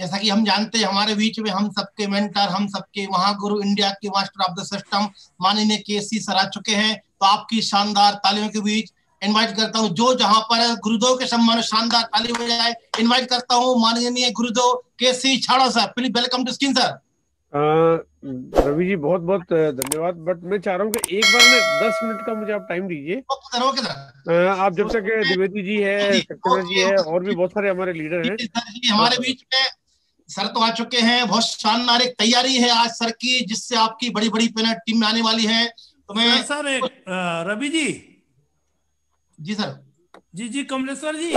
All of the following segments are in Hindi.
जैसा कि हम जानते हैं हमारे बीच में हम सबके मेंटर हम सबके वहां गुरु इंडिया के मास्टर ऑफ द सिस्टम माननीय के सी सरा चुके हैं तो आपकी शानदार तालियों के बीच इनवाइट करता हूं जो जहां पर गुरुदेव के सम्मान में शानदार ताली हो जाए इनवाइट करता हूं माननीय गुरुदेव K C Chhada sir please welcome to screen sir Ravi ji बहुत बहुत धन्यवाद बट मैं चाह रहा हूँ एक बार में दस मिनट का मुझे आप टाइम दीजिए आप जब तक द्विवेदी जी है सक्सेना जी है और भी बहुत सारे हमारे लीडर हैं हमारे हाँ। बीच में सर तो आ चुके हैं बहुत शानदार एक तैयारी है आज सर की जिससे आपकी बड़ी बड़ी टीम में आने वाली है तो मैं सर एक रवि जी जी सर जी जी कमलेश्वर जी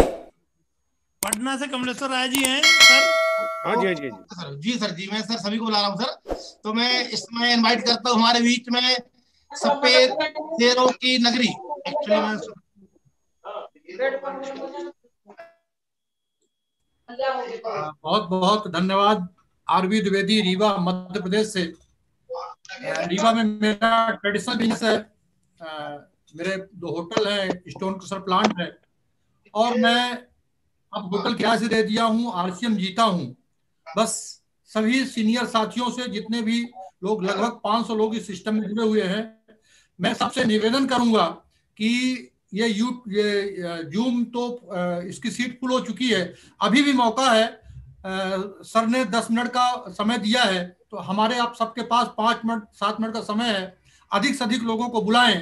पटना से कमलेश्वर राय जी हैं सर हाँ जी हाँ हाँ जी सर जी सर जी मैं सर सभी को बुला रहा हूँ सर तो मैं इसमें इनवाइट करता हूँ हमारे बीच में सफेद शेरों की नगरी एक्चुअली मैं हाँ, बहुत बहुत धन्यवाद आरवी द्विवेदी रीवा मध्य प्रदेश से रीवा में मेरा ट्रेडिशनल बिजनेस है मेरे दो होटल है स्टोन क्रशर प्लांट है और मैं अब होटल क्या से दे दिया हूँ आरसीएम जीता हूँ बस सभी सीनियर साथियों से जितने भी लोग लगभग 500 लोग इस सिस्टम में जुड़े हुए हैं मैं सबसे निवेदन करूंगा कि ये यू ये जूम तो इसकी सीट फुल हो चुकी है अभी भी मौका है सर ने दस मिनट का समय दिया है तो हमारे आप सबके पास पाँच मिनट सात मिनट का समय है अधिक से अधिक लोगों को बुलाएं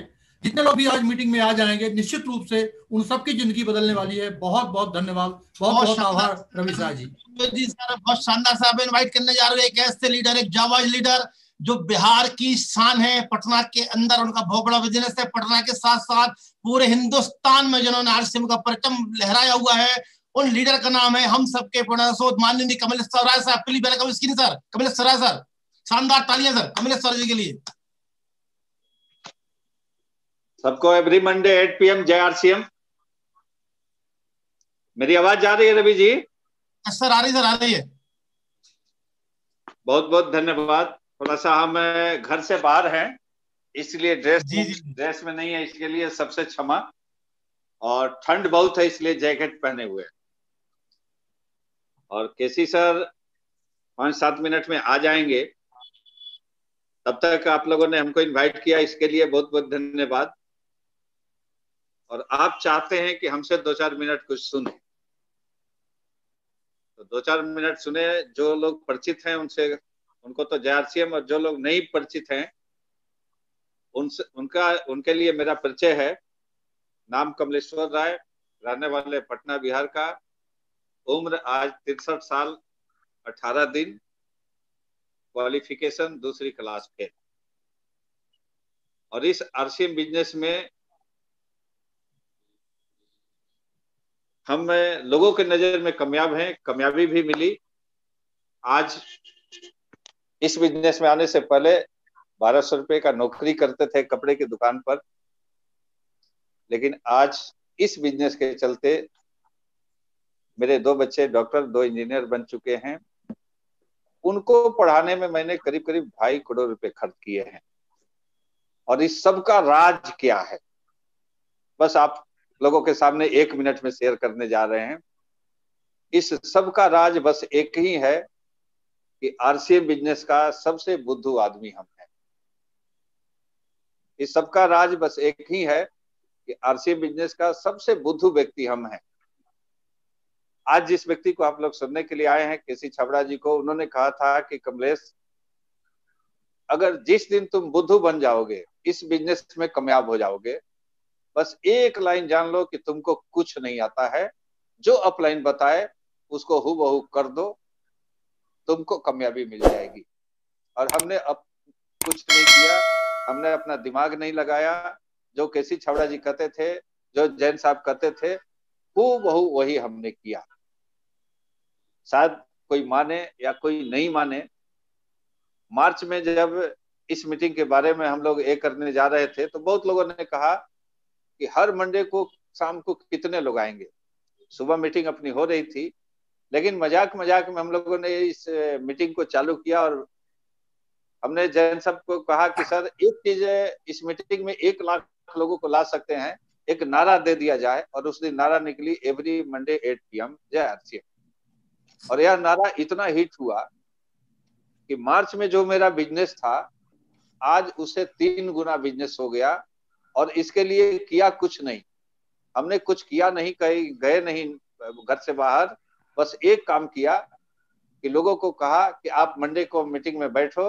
जितने लोग भी आज मीटिंग में आ जाएंगे निश्चित रूप से उन सबकी जिंदगी बदलने वाली है बहुत बहुत धन्यवाद बहुत बहुत, आभार रवि शाह जी जी सर बहुत शानदार साहब इनवाइट करने जा रहे हैं एक ऐसे लीडर एक जावाज लीडर जो बिहार की शान है पटना के अंदर उनका बहुत बड़ा बिजनेस है पटना के साथ साथ पूरे हिंदुस्तान में जिन्होंने आर सी का परचम लहराया हुआ है उन लीडर का नाम है हम सबके प्रणसोद माननीय Kamlesh Sarai please welcome screen sir Kamlesh Sarai sir शानदार तालियां सर कमलेश सर जी के लिए सबको एवरी मंडे 8 पीएम जय मेरी आवाज जा रही है रवि जी सर आ रही सर आ रही है बहुत बहुत धन्यवाद थोड़ा सा हम घर से बाहर हैं इसलिए ड्रेस जी जी ड्रेस में नहीं है इसके लिए सबसे क्षमा और ठंड बहुत है इसलिए जैकेट पहने हुए और केसी सर पांच सात मिनट में आ जाएंगे तब तक आप लोगों ने हमको इनवाइट किया इसके लिए बहुत बहुत धन्यवाद और आप चाहते हैं कि हमसे दो चार मिनट कुछ सुने तो दो चार मिनट सुने जो लोग परिचित हैं उनसे उनको तो जेआरसीएम और जो लोग नहीं परिचित हैं उनसे उनका उनके लिए मेरा परिचय है नाम कमलेश्वर राय रहने वाले पटना बिहार का उम्र आज तिरसठ साल अठारह दिन क्वालिफिकेशन दूसरी क्लास के और इस आरसीएम बिजनेस में हम लोगों के नजर में कामयाब हैं कामयाबी भी मिली आज इस बिजनेस में आने से पहले बारह सौ रुपए का नौकरी करते थे कपड़े की दुकान पर लेकिन आज इस बिजनेस के चलते मेरे दो बच्चे डॉक्टर दो इंजीनियर बन चुके हैं उनको पढ़ाने में मैंने करीब करीब ढाई करोड़ रुपए खर्च किए हैं और इस सब का राज क्या है बस आप लोगों के सामने एक मिनट में शेयर करने जा रहे हैं इस सब का राज बस एक ही है कि आरसीए बिजनेस का सबसे बुद्धू आदमी हम हैं इस सबका राज बस एक ही है कि आरसीए बिजनेस का सबसे बुद्धू व्यक्ति हम हैं आज जिस व्यक्ति को आप लोग सुनने के लिए आए हैं सी छबड़ा जी को उन्होंने कहा था कि कमलेश अगर जिस दिन तुम बुद्धू बन जाओगे इस बिजनेस में कामयाब हो जाओगे बस एक लाइन जान लो कि तुमको कुछ नहीं आता है जो अपलाइन बताए उसको हु बहु कर दो तुमको कामयाबी मिल जाएगी और हमने अब कुछ नहीं किया हमने अपना दिमाग नहीं लगाया जो केसी छावड़ा जी कहते थे जो जैन साहब कहते थे वो बहु वही हमने किया शायद कोई माने या कोई नहीं माने मार्च में जब इस मीटिंग के बारे में हम लोग ये करने जा रहे थे तो बहुत लोगों ने कहा कि हर मंडे को शाम को कितने लोग आएंगे सुबह मीटिंग अपनी हो रही थी लेकिन मजाक मजाक में हम लोगों ने इस मीटिंग को चालू किया और हमने जैन सब को कहा कि सर एक चीज इस मीटिंग में एक लाख लोगों को ला सकते हैं एक नारा दे दिया जाए और उस दिन नारा निकली every Monday eight P M जय आरसी और यह नारा इतना हिट हुआ कि मार्च में जो मेरा बिजनेस था आज उसे तीन गुना बिजनेस हो गया और इसके लिए किया कुछ नहीं हमने कुछ किया नहीं कहीं गए नहीं घर से बाहर बस एक काम किया कि लोगों को कहा कि आप मंडे को मीटिंग में बैठो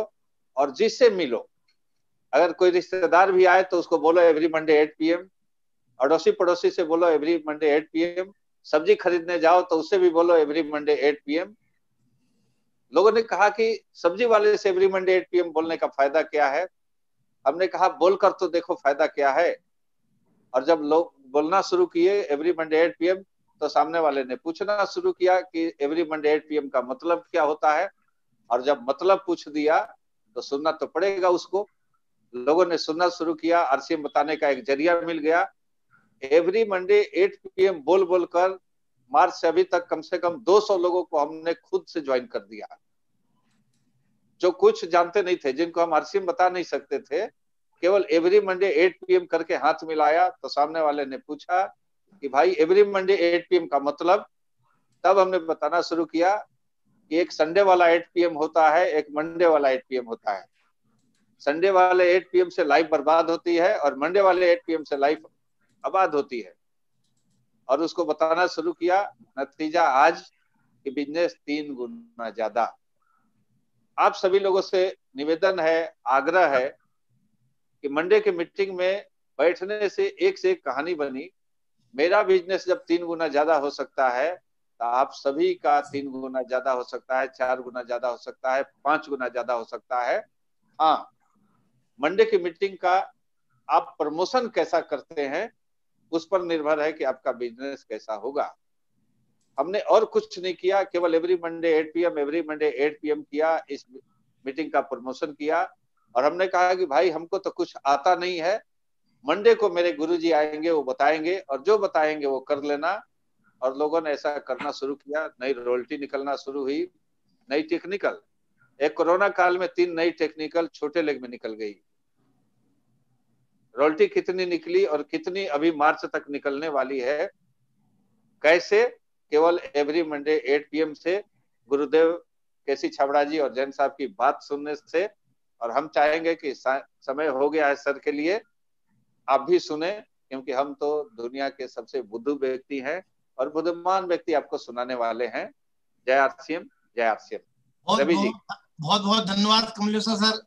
और जिससे मिलो अगर कोई रिश्तेदार भी आए तो उसको बोलो every Monday eight P M अड़ोसी पड़ोसी से बोलो every Monday eight P M सब्जी खरीदने जाओ तो उससे भी बोलो every Monday eight P M लोगों ने कहा कि सब्जी वाले से every Monday eight P M बोलने का फायदा क्या है हमने कहा बोलकर तो देखो फायदा क्या है और जब लोग बोलना शुरू किए every Monday eight P M तो सामने वाले ने पूछना शुरू किया कि एवरी मंडे एट पीएम का मतलब क्या होता है और जब मतलब पूछ दिया तो सुनना तो पड़ेगा उसको लोगों ने सुनना शुरू किया आरसीएम बताने का एक जरिया मिल गया एवरी मंडे एट पीएम बोल बोल कर मार्च से अभी तक कम से कम 200 लोगों को हमने खुद से ज्वाइन कर दिया जो कुछ जानते नहीं थे जिनको हम आरसीएम बता नहीं सकते थे केवल एवरी मंडे 8 पीएम करके हाथ मिलाया तो सामने वाले ने पूछा कि भाई एवरी मंडे 8 पीएम का मतलब तब हमने बताना शुरू किया कि एक संडे वाला 8 पीएम होता है एक मंडे वाला 8 पीएम होता है संडे वाले 8 पीएम से लाइफ बर्बाद होती है और मंडे वाले 8 पीएम से लाइफ आबाद होती है और उसको बताना शुरू किया नतीजा आज कि बिजनेस तीन गुना ज्यादा आप सभी लोगों से निवेदन है आग्रह है कि मंडे के मीटिंग में बैठने से एक से एक कहानी बनी मेरा बिजनेस जब तीन गुना ज्यादा हो सकता है तो आप सभी का तीन गुना ज्यादा हो सकता है चार गुना ज्यादा हो सकता है पांच गुना ज्यादा हो सकता है हाँ मंडे की मीटिंग का आप प्रमोशन कैसा करते हैं उस पर निर्भर है कि आपका बिजनेस कैसा होगा हमने और कुछ नहीं किया केवल every Monday 8 PM every Monday 8 PM किया इस मीटिंग का प्रमोशन किया और हमने कहा कि भाई हमको तो कुछ आता नहीं है मंडे को मेरे गुरु जी आएंगे वो बताएंगे और जो बताएंगे वो कर लेना और लोगों ने ऐसा करना शुरू किया नई रोल्टी निकलना शुरू हुई नई टेक्निकल एक कोरोना काल में तीन नई टेक्निकल छोटे लेग में निकल गई रोल्टी कितनी निकली और कितनी अभी मार्च तक निकलने वाली है कैसे केवल एवरी मंडे 8 पीएम से गुरुदेव केसी छाबड़ा जी और जैन साहब की बात सुनने से और हम चाहेंगे कि समय हो गया है सर के लिए आप भी सुने क्योंकि हम तो दुनिया के सबसे बुद्ध व्यक्ति हैं और बुद्धमान व्यक्ति आपको सुनाने वाले हैं जय आरसीएम जय आरसीएम रवि जी बहुत बहुत धन्यवाद कमलेश्वर सर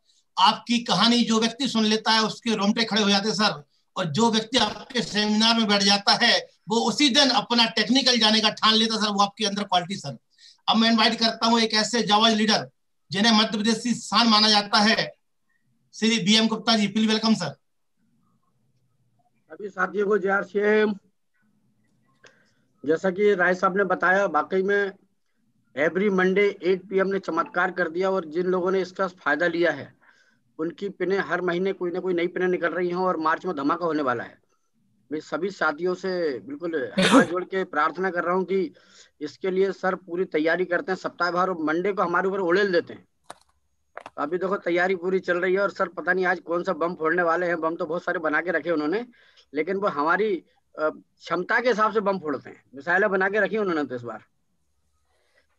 आपकी कहानी जो व्यक्ति सुन लेता है उसके रोमटे खड़े हो जाते सर और जो व्यक्ति आपके सेमिनार में बैठ जाता है वो उसी दिन अपना टेक्निकल जाने का ठान लेता सर वो आपके अंदर क्वालिटी सर अब मैं इनवाइट करता हूँ एक ऐसे जावाज लीडर जिन्हें मध्य प्रदेश की शान माना जाता है Shri B M Gupta ji please welcome sir सभी साथियों को सीएम जैसा कि राय साहब ने बताया बाकी में एवरी मंडे 8 पीएम ने चमत्कार कर दिया और जिन लोगों ने इसका फायदा लिया है उनकी पिने हर महीने कोई ना कोई नई पिने निकल रही हैं और मार्च में धमाका होने वाला है मैं सभी साथियों से बिल्कुल हाथ जोड़ के प्रार्थना कर रहा हूँ कि इसके लिए सर पूरी तैयारी करते हैं सप्ताह भर और मंडे को हमारे ऊपर उड़ेल देते हैं अभी देखो तैयारी पूरी चल रही है और सर पता नहीं आज कौन सा बम फोड़ने वाले हैं बम तो बहुत सारे बना के रखे उन्होंने लेकिन वो हमारी क्षमता के हिसाब से बम फोड़ते हैं मिसाइलें बना के रखी उन्होंने तो इस बार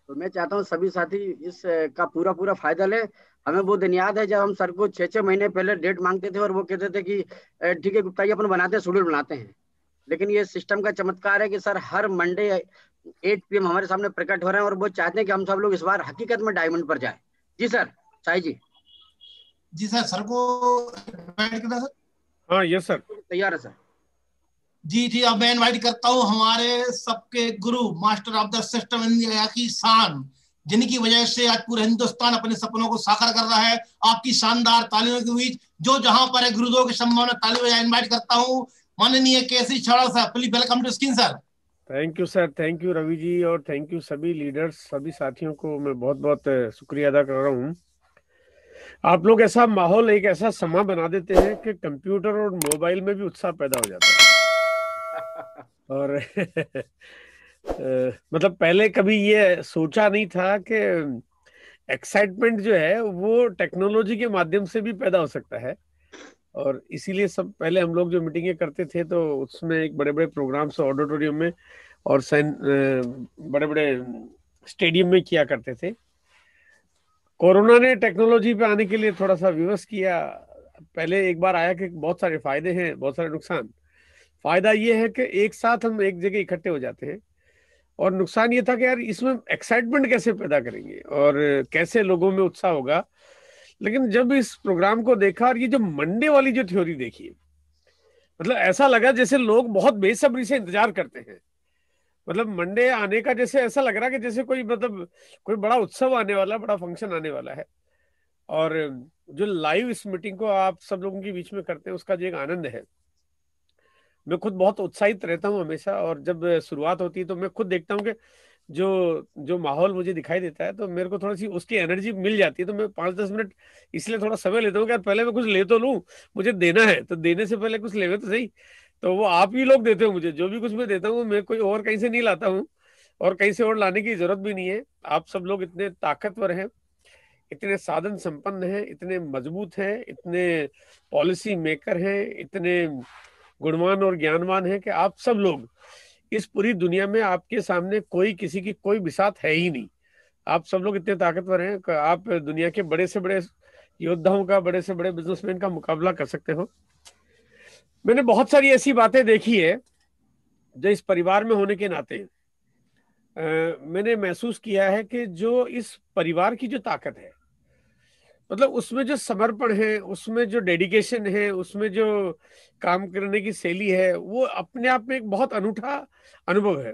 तो मैं चाहता हूँ सभी साथी इस का पूरा पूरा फायदा ले हमें वो दिन याद है जब हम सर को छह छह महीने पहले डेट मांगते थे और वो कहते थे कि ठीक है गुप्ता जी अपन बनाते हैं शेड्यूल बनाते हैं लेकिन ये सिस्टम का चमत्कार है कि सर हर मंडे एट पी हमारे सामने प्रकट हो रहे हैं और वो चाहते हैं कि हम सब लोग इस बार हकीकत में डायमंड पर जाए जी सर साई जी जी सर सर को सर हाँ यस सर तैयार है सर जी जी अब मैं इनवाइट करता हूँ हमारे सबके गुरु master of the system India की शान जिनकी वजह से आज पूरे हिंदुस्तान अपने सपनों को साकार कर रहा है आपकी शानदार तालियों के बीच जो जहां पर है गुरुदेव के सम्मान में ताली बजा इनवाइट करता हूँ माननीय K C Chhada sir please welcome to screen sir thank you sir thank you Ravi ji और थैंक यू सभी लीडर्स सभी साथियों को मैं बहुत बहुत शुक्रिया अदा कर रहा हूँ आप लोग ऐसा माहौल एक ऐसा समा बना देते हैं कि कंप्यूटर और मोबाइल में भी उत्साह पैदा हो जाता है और मतलब पहले कभी ये सोचा नहीं था कि एक्साइटमेंट जो है वो टेक्नोलॉजी के माध्यम से भी पैदा हो सकता है और इसीलिए सब पहले हम लोग जो मीटिंगें करते थे तो उसमें एक बड़े बड़े प्रोग्राम्स ऑडिटोरियम में और बड़े बड़े स्टेडियम में किया करते थे कोरोना ने टेक्नोलॉजी पे आने के लिए थोड़ा सा विवश किया पहले एक बार आया कि बहुत सारे फायदे हैं बहुत सारे नुकसान फायदा ये है कि एक साथ हम एक जगह इकट्ठे हो जाते हैं और नुकसान ये था कि यार इसमें एक्साइटमेंट कैसे पैदा करेंगे और कैसे लोगों में उत्साह होगा लेकिन जब इस प्रोग्राम को देखा और ये जो मंडे वाली जो थ्योरी देखी मतलब ऐसा लगा जैसे लोग बहुत बेसब्री से इंतजार करते हैं मतलब मंडे आने का जैसे ऐसा लग रहा है कि जैसे कोई मतलब कोई बड़ा उत्सव आने वाला बड़ा फंक्शन आने वाला है और जो लाइव इस मीटिंग को आप सब लोगों के बीच में करते हैं उसका जो एक आनंद है मैं खुद बहुत उत्साहित रहता हूँ हमेशा और जब शुरुआत होती है तो मैं खुद देखता हूँ कि जो जो माहौल मुझे दिखाई देता है तो मेरे को थोड़ी सी उसकी एनर्जी मिल जाती है तो मैं पांच दस मिनट इसलिए थोड़ा समय लेता हूँ कि यार पहले मैं कुछ ले तो लू मुझे देना है तो देने से पहले कुछ ले तो सही तो वो आप ही लोग देते हो मुझे जो भी कुछ मैं देता हूँ मैं कोई और कहीं से नहीं लाता हूँ और कहीं से और लाने की जरूरत भी नहीं है आप सब लोग इतने ताकतवर हैं इतने साधन संपन्न हैं इतने मजबूत हैं इतने पॉलिसी मेकर हैं इतने गुणवान और ज्ञानवान हैं कि आप सब लोग इस पूरी दुनिया में आपके सामने कोई किसी की कोई विसात है ही नहीं आप सब लोग इतने ताकतवर हैं आप दुनिया के बड़े से बड़े योद्धाओं का बड़े से बड़े बिजनेसमैन का मुकाबला कर सकते हो मैंने बहुत सारी ऐसी बातें देखी है जो इस परिवार में होने के नाते आ, मैंने महसूस किया है कि जो इस परिवार की जो ताकत है मतलब उसमें जो समर्पण है उसमें जो डेडिकेशन है उसमें जो काम करने की शैली है वो अपने आप में एक बहुत अनूठा अनुभव है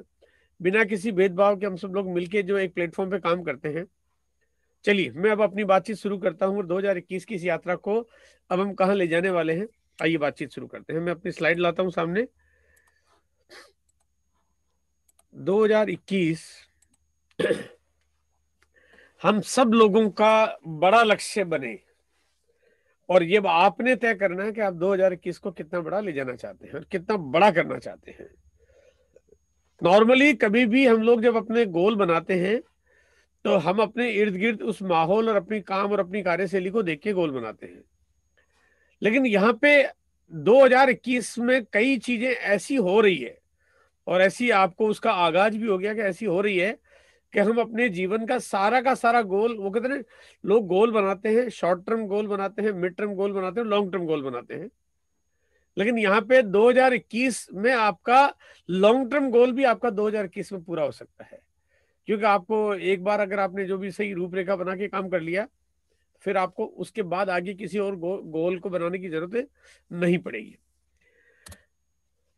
बिना किसी भेदभाव के हम सब लोग मिलके जो एक प्लेटफॉर्म पे काम करते हैं चलिए मैं अब अपनी बातचीत शुरू करता हूँ और 2021 की इस यात्रा को अब हम कहाँ ले जाने वाले हैं आइए बातचीत शुरू करते हैं मैं अपनी स्लाइड लाता हूं सामने 2021 हम सब लोगों का बड़ा लक्ष्य बने और ये आपने तय करना है कि आप 2021 को कितना बड़ा ले जाना चाहते हैं और कितना बड़ा करना चाहते हैं नॉर्मली कभी भी हम लोग जब अपने गोल बनाते हैं तो हम अपने इर्द गिर्द उस माहौल और अपनी काम और अपनी कार्यशैली को देख के गोल बनाते हैं लेकिन यहाँ पे 2021 में कई चीजें ऐसी हो रही है और ऐसी आपको उसका आगाज भी हो गया कि ऐसी हो रही है कि हम अपने जीवन का सारा का सारा गोल वो कहते हैं लोग गोल बनाते हैं शॉर्ट टर्म गोल बनाते हैं मिड टर्म गोल बनाते हैं लॉन्ग टर्म गोल बनाते हैं लेकिन यहाँ पे 2021 में आपका लॉन्ग टर्म गोल भी आपका 2021 में पूरा हो सकता है क्योंकि आपको एक बार अगर आपने जो भी सही रूपरेखा बना के काम कर लिया फिर आपको उसके बाद आगे किसी और गो, गोल को बनाने की जरूरत नहीं पड़ेगी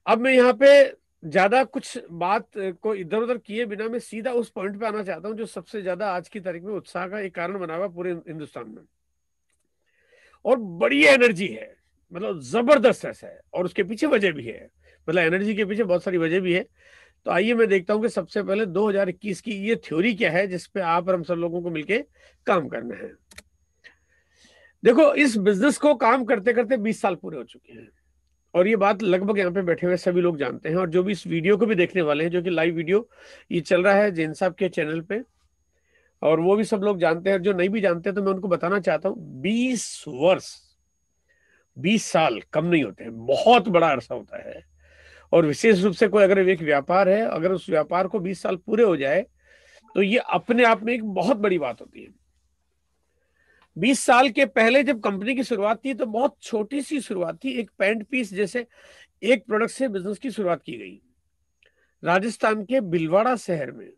अब मैं यहाँ पे ज्यादा कुछ बात को इधर उधर किए बिना मैं सीधा उस पॉइंट पे आना चाहता हूँ जो सबसे ज्यादा आज की तारीख में उत्साह का एक कारण बना हुआ पूरे हिंदुस्तान में और बड़ी एनर्जी है मतलब जबरदस्त ऐसा है और उसके पीछे वजह भी है मतलब एनर्जी के पीछे बहुत सारी वजह भी है तो आइए मैं देखता हूँ कि सबसे पहले 2021 की ये थ्योरी क्या है जिसपे आप और हम सब लोगों को मिलके काम करना है देखो इस बिजनेस को काम करते करते 20 साल पूरे हो चुके हैं और ये बात लगभग यहाँ पे बैठे हुए सभी लोग जानते हैं और जो भी इस वीडियो को भी देखने वाले हैं जो कि लाइव वीडियो ये चल रहा है जैन साहब के चैनल पे और वो भी सब लोग जानते हैं जो नहीं भी जानते तो मैं उनको बताना चाहता हूँ बीस वर्ष बीस साल कम नहीं होते हैं बहुत बड़ा अरसा होता है और विशेष रूप से कोई अगर एक व्यापार है अगर उस व्यापार को बीस साल पूरे हो जाए तो ये अपने आप में एक बहुत बड़ी बात होती है बीस साल के पहले जब कंपनी की शुरुआत थी तो बहुत छोटी सी शुरुआत थी एक पैंट पीस जैसे एक प्रोडक्ट से बिजनेस की शुरुआत की गई राजस्थान के बिलवाड़ा शहर में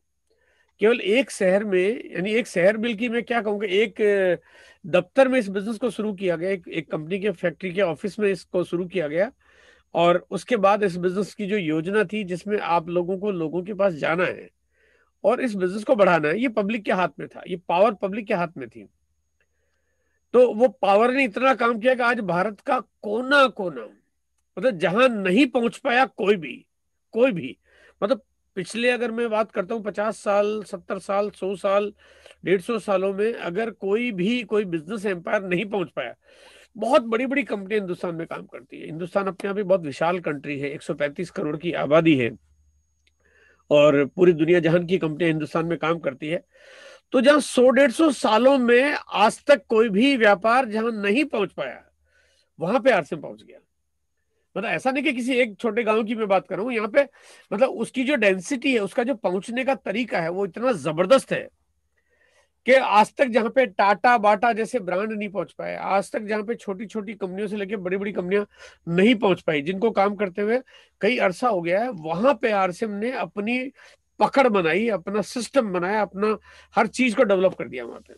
केवल एक शहर में यानी एक शहर बिल्कि मैं क्या कहूँगा एक दफ्तर में इस बिजनेस को शुरू किया गया एक, एक कंपनी के फैक्ट्री के ऑफिस में इसको शुरू किया गया और उसके बाद इस बिजनेस की जो योजना थी जिसमें आप लोगों को लोगों के पास जाना है और इस बिजनेस को बढ़ाना है ये पब्लिक के हाथ में था ये पावर पब्लिक के हाथ में थी तो वो पावर ने इतना काम किया कि आज भारत का कोना कोना मतलब जहां नहीं पहुंच पाया कोई भी कोई भी मतलब पिछले अगर मैं बात करता हूँ पचास साल सत्तर साल सौ साल डेढ़ सौ सालों में अगर कोई भी कोई बिजनेस एम्पायर नहीं पहुंच पाया बहुत बड़ी बड़ी कंपनी हिंदुस्तान में काम करती है हिंदुस्तान अपने आप ही बहुत विशाल कंट्री है 135 करोड़ की आबादी है और पूरी दुनिया जहान की कंपनियां हिंदुस्तान में काम करती है तो जहां सौ डेढ़ सौ सालों में आज तक कोई भी व्यापार जहां नहीं पहुंच पाया वहां पे आरसीएम पहुंच गया मतलब ऐसा नहीं कि किसी एक छोटे गांव की मैं बात करूं यहाँ पे मतलब उसकी जो डेंसिटी है उसका जो पहुंचने का तरीका है वो इतना जबरदस्त है कि आज तक जहाँ पे टाटा बाटा जैसे ब्रांड नहीं पहुंच पाए आज तक जहां पे छोटी छोटी कंपनियों से लेकर बड़ी बड़ी कंपनियां नहीं पहुंच पाई जिनको काम करते हुए कई अरसा हो गया है वहां पे आरसीएम ने अपनी पकड़ बनाई अपना सिस्टम बनाया अपना हर चीज को डेवलप कर दिया वहां पे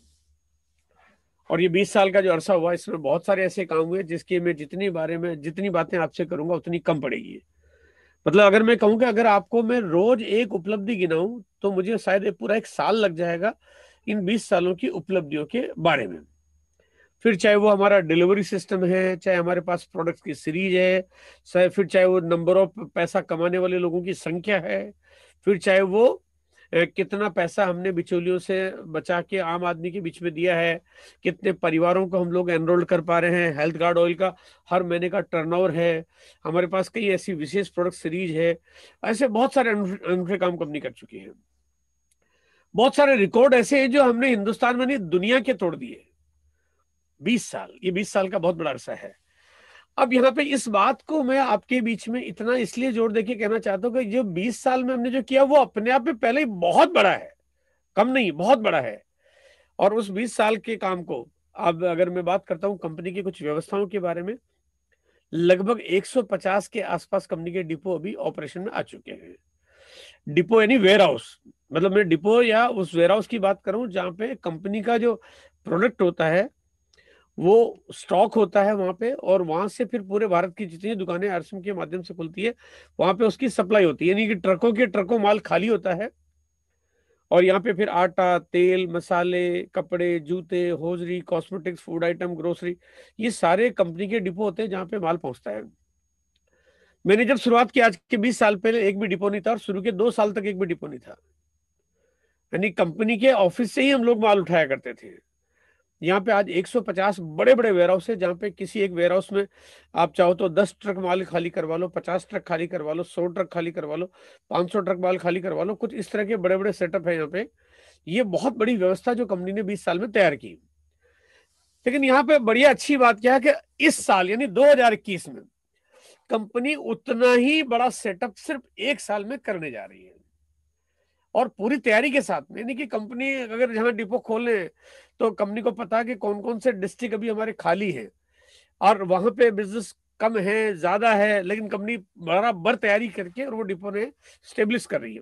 और ये 20 साल का जो अरसा हुआ इसमें बहुत सारे ऐसे काम हुए जिसके मैं जितनी बारे में जितनी बातें आपसे करूंगा उतनी कम पड़ेगी मतलब अगर मैं कहूँ कि अगर आपको मैं रोज एक उपलब्धि गिनाऊं तो मुझे शायद पूरा एक साल लग जाएगा इन बीस सालों की उपलब्धियों के बारे में फिर चाहे वो हमारा डिलीवरी सिस्टम है चाहे हमारे पास प्रोडक्ट्स की सीरीज है फिर चाहे वो नंबर ऑफ पैसा कमाने वाले लोगों की संख्या है फिर चाहे वो कितना पैसा हमने बिचौलियों से बचा के आम आदमी के बीच में दिया है कितने परिवारों को हम लोग एनरोल कर पा रहे हैं हेल्थ गार्ड ऑयल का हर महीने का टर्नओवर है हमारे पास कई ऐसी विशेष प्रोडक्ट सीरीज है ऐसे बहुत सारे अनूठे काम कंपनी कर चुकी है बहुत सारे रिकॉर्ड ऐसे हैं जो हमने हिंदुस्तान में नहीं दुनिया के तोड़ दिए बीस साल ये बीस साल का बहुत बड़ा अरसा है अब यहाँ पे इस बात को मैं आपके बीच में इतना इसलिए जोर देके कहना चाहता हूँ कि जो 20 साल में हमने जो किया वो अपने आप में पहले ही बहुत बड़ा है कम नहीं बहुत बड़ा है और उस 20 साल के काम को अब अगर मैं बात करता हूँ कंपनी की कुछ व्यवस्थाओं के बारे में लगभग 150 के आसपास कंपनी के डिपो अभी ऑपरेशन में आ चुके हैं डिपो यानी वेयर हाउस मतलब मैं डिपो या उस वेयर हाउस की बात करूं जहां पे कंपनी का जो प्रोडक्ट होता है वो स्टॉक होता है वहां पे और वहां से फिर पूरे भारत की जितनी दुकानें आरसीएम के माध्यम से खुलती है वहां पे उसकी सप्लाई होती है यानी कि ट्रकों के ट्रकों माल खाली होता है और यहाँ पे फिर आटा तेल मसाले कपड़े जूते hosiery cosmetics food item grocery ये सारे कंपनी के डिपो होते हैं जहाँ पे माल पहुंचता है मैंने जब शुरुआत की आज के 20 साल पहले एक भी डिपो नहीं था और शुरू के दो साल तक एक भी डिपो नहीं था यानी कंपनी के ऑफिस से ही हम लोग माल उठाया करते थे यहाँ पे आज 150 बड़े बड़े वेयर हाउस है जहाँ पे किसी एक वेयर हाउस में आप चाहो तो 10 ट्रक माल खाली करवा लो 50 ट्रक खाली करवा लो 100 ट्रक खाली करवा लो 500 ट्रक माल खाली करवा लो कुछ इस तरह के बड़े बड़े सेटअप है यहाँ पे ये बहुत बड़ी व्यवस्था जो कंपनी ने बीस साल में तैयार की लेकिन यहाँ पे बढ़िया अच्छी बात क्या है कि इस साल यानी दो में कंपनी उतना ही बड़ा सेटअप सिर्फ एक साल में करने जा रही है और पूरी तैयारी के साथ यानी कि कंपनी अगर जहां डिपो खोले तो कंपनी को पता कि कौन कौन से डिस्ट्रिक्ट अभी हमारे खाली हैं और वहां पे बिजनेस कम है ज्यादा है लेकिन कंपनी बराबर तैयारी करके और वो डिपो ने स्टेब्लिश कर रही है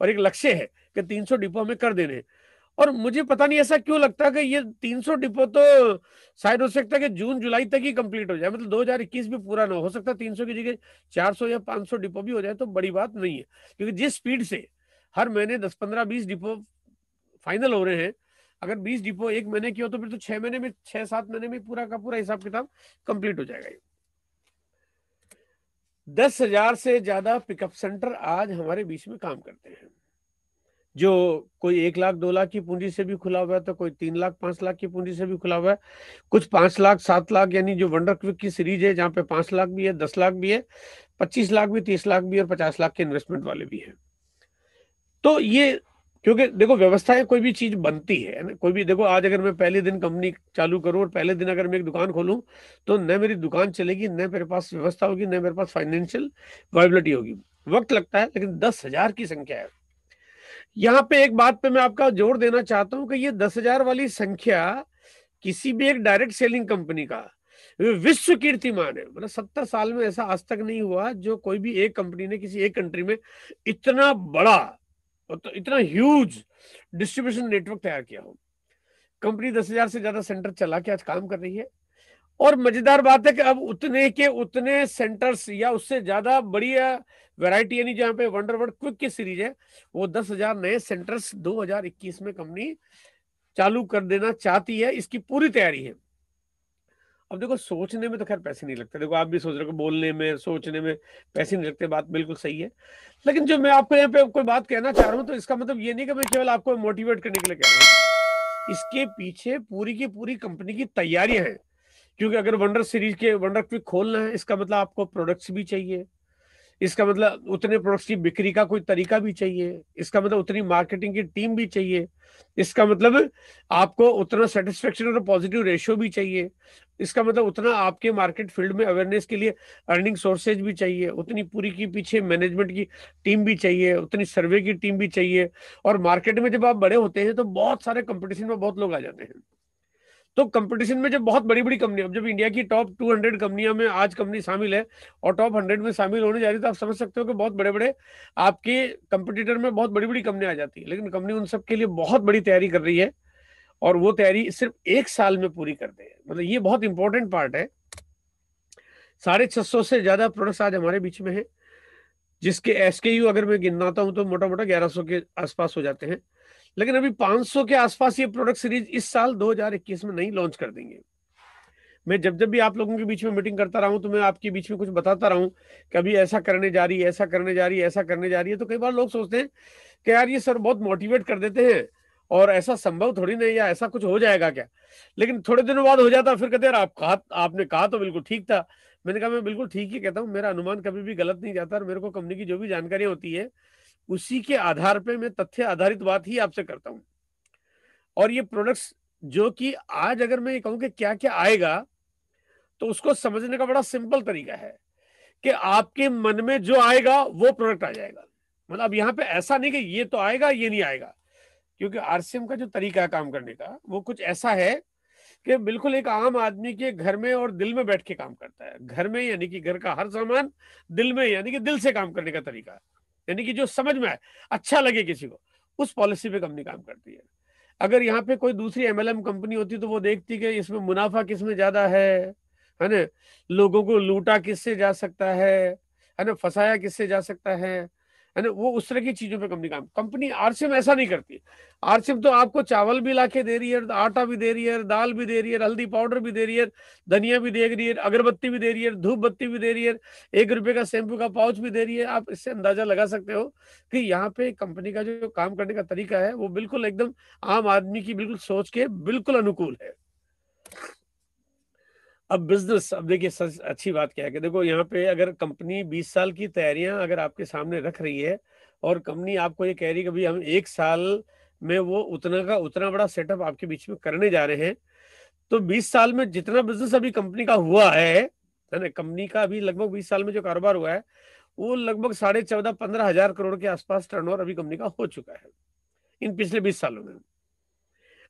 और एक लक्ष्य है कि 300 डिपो हमें कर देने और मुझे पता नहीं ऐसा क्यों लगता है कि ये 300 डिपो तो शायद हो सकता है कि जून जुलाई तक ही कंप्लीट हो जाए मतलब 2021 भी पूरा ना हो सकता है 300 की जगह 400 या 500 डिपो भी हो जाए तो बड़ी बात नहीं है क्योंकि जिस स्पीड से हर महीने दस पंद्रह बीस डिपो फाइनल हो रहे हैं अगर बीस डिपो एक महीने की हो तो फिर तो छह महीने में छह सात महीने में पूरा का पूरा हिसाब किताब कंप्लीट हो जाएगा दस हजार से ज्यादा पिकअप सेंटर आज हमारे बीच में काम करते हैं जो कोई एक लाख दो लाख की पूंजी से भी खुला हुआ है तो कोई तीन लाख पांच लाख की पूंजी से भी खुला हुआ है कुछ पांच लाख सात लाख यानी जो वंडर क्विक की सीरीज है जहां पे पांच लाख भी है दस लाख भी है पच्चीस लाख भी तीस लाख भी और पचास लाख के इन्वेस्टमेंट वाले भी हैं तो ये क्योंकि देखो व्यवस्था है कोई भी चीज बनती है कोई भी देखो आज अगर मैं पहले दिन कंपनी चालू करूं और पहले दिन अगर मैं एक दुकान खोलूं तो न मेरी दुकान चलेगी न मेरे पास व्यवस्था होगी न मेरे पास फाइनेंशियल वायबिलिटी होगी वक्त लगता है लेकिन दस हजार की संख्या है यहाँ पे एक बात पे मैं आपका जोर देना चाहता हूँ कि ये दस हजार वाली संख्या किसी भी एक डायरेक्ट सेलिंग कंपनी का विश्व कीर्तिमान है मतलब सत्तर साल में ऐसा आज तक नहीं हुआ जो कोई भी एक कंपनी ने किसी एक कंट्री में इतना बड़ा तो इतना ह्यूज डिस्ट्रीब्यूशन नेटवर्क तैयार किया हो कंपनी दस हजार से ज्यादा सेंटर चला के आज काम कर रही है और मजेदार बात है कि अब उतने के उतने सेंटर्स या उससे ज्यादा बड़ी वैरायटी यानी जहां पे वंडर वर्ल्ड क्विक की सीरीज है वो दस हजार नए सेंटर्स 2021 में कंपनी चालू कर देना चाहती है इसकी पूरी तैयारी है अब देखो सोचने में तो खैर पैसे नहीं लगते देखो आप भी सोच रहे हो बोलने में सोचने में पैसे नहीं लगते बात बिल्कुल सही है लेकिन जो मैं आपको यहाँ पे कोई बात कहना चाह रहा हूँ तो इसका मतलब ये नहीं कि मैं केवल आपको मोटिवेट करने के लिए कह रहा हूँ इसके पीछे पूरी की पूरी कंपनी की तैयारियां हैं क्योंकि अगर वंडर सीरीज के वंडर क्विक खोलना है इसका मतलब आपको प्रोडक्ट्स भी चाहिए इसका मतलब उतने प्रोडक्ट्स की बिक्री का कोई तरीका भी चाहिए इसका मतलब उतनी मार्केटिंग की टीम भी चाहिए इसका मतलब आपको उतना सेटिस्फेक्शन और पॉजिटिव रेशियो भी चाहिए इसका मतलब उतना आपके मार्केट फील्ड में अवेयरनेस के लिए अर्निंग सोर्सेज भी चाहिए उतनी पूरी की पीछे मैनेजमेंट की टीम भी चाहिए उतनी सर्वे की टीम भी चाहिए और मार्केट में जब आप बड़े होते हैं तो बहुत सारे कंपटीशन में बहुत लोग आ जाते हैं तो कंपटीशन में जब बहुत बड़ी बड़ी कंपनियां जब इंडिया की टॉप 200 कंपनियों में आज कंपनी शामिल है और टॉप 100 में शामिल होने जा रही है तो आप समझ सकते हो कि बहुत बड़े बड़े आपके कंपटीटर में बहुत बड़ी बड़ी कंपनियां आ जाती है लेकिन कंपनी उन सब के लिए बहुत बड़ी तैयारी कर रही है और वो तैयारी सिर्फ एक साल में पूरी करते हैं मतलब ये बहुत इंपॉर्टेंट पार्ट है साढ़े छह सौ से ज्यादा प्रोडक्ट्स आज हमारे बीच में है जिसके यू अगर मैं गिनाता हूँ तो मोटा मोटा ग्यारह सौ के आसपास हो जाते हैं लेकिन अभी 500 के आसपास ये प्रोडक्ट सीरीज इस साल 2021 में नहीं लॉन्च कर देंगे मैं जब जब भी आप लोगों के बीच में मीटिंग करता रहा हूं तो मैं आपके बीच में कुछ बताता रहा हूं कि अभी ऐसा करने जा रही है ऐसा करने जा रही है ऐसा करने जा रही है तो कई बार लोग सोचते हैं कि यार ये सर बहुत मोटिवेट कर देते हैं और ऐसा संभव थोड़ी नहीं या ऐसा कुछ हो जाएगा क्या लेकिन थोड़े दिनों बाद हो जाता फिर कहते यार आप कहा आपने कहा तो बिल्कुल ठीक था मैंने कहा मैं बिल्कुल ठीक ही कहता हूँ मेरा अनुमान कभी भी गलत नहीं जाता और मेरे को कंपनी की जो भी जानकारी होती है उसी के आधार पे मैं तथ्य आधारित बात ही आपसे करता हूँ और ये प्रोडक्ट्स जो कि आज अगर मैं ये कहूँ कि क्या क्या आएगा तो उसको समझने का बड़ा सिंपल तरीका है कि आपके मन में जो आएगा वो प्रोडक्ट आ जाएगा मतलब यहाँ पे ऐसा नहीं कि ये तो आएगा ये नहीं आएगा क्योंकि आरसीएम का जो तरीका है काम करने का वो कुछ ऐसा है कि बिल्कुल एक आम आदमी के घर में और दिल में बैठ के काम करता है घर में यानी कि घर का हर सामान दिल में यानी कि दिल से काम करने का तरीका है यानी कि जो समझ में आए अच्छा लगे किसी को उस पॉलिसी पे कंपनी काम करती है अगर यहाँ पे कोई दूसरी एमएलएम कंपनी होती तो वो देखती कि इसमें मुनाफा किस में ज्यादा है है ना लोगों को लूटा किससे जा सकता है है ना फसाया किससे जा सकता है है ना वो उस तरह की चीजों पे कंपनी काम कंपनी आरसीएम ऐसा नहीं करती आरसीएम तो आपको चावल भी ला दे रही है आटा भी दे रही है दाल भी दे रही है हल्दी पाउडर भी दे रही है धनिया भी दे रही है अगरबत्ती भी दे रही है धूप बत्ती भी दे रही है एक रुपए का शैम्पू का पाउच भी दे रही है आप इससे अंदाजा लगा सकते हो कि यहाँ पे कंपनी का जो काम करने का तरीका है वो बिल्कुल एकदम आम आदमी की बिल्कुल सोच के बिल्कुल अनुकूल है अब बिजनेस अब देखिए सच अच्छी बात क्या है कि देखो यहाँ पे अगर कंपनी 20 साल की तैयारियां अगर आपके सामने रख रही है और कंपनी आपको ये कह रही है कि भाई हम एक साल में वो उतना का उतना बड़ा सेटअप आपके बीच में करने जा रहे हैं तो 20 साल में जितना बिजनेस अभी कंपनी का हुआ है है ना कंपनी का अभी लगभग 20 साल में जो कारोबार हुआ है वो लगभग साढ़े चौदह पंद्रह हजार करोड़ के आसपास टर्नओवर अभी कंपनी का हो चुका है इन पिछले 20 सालों में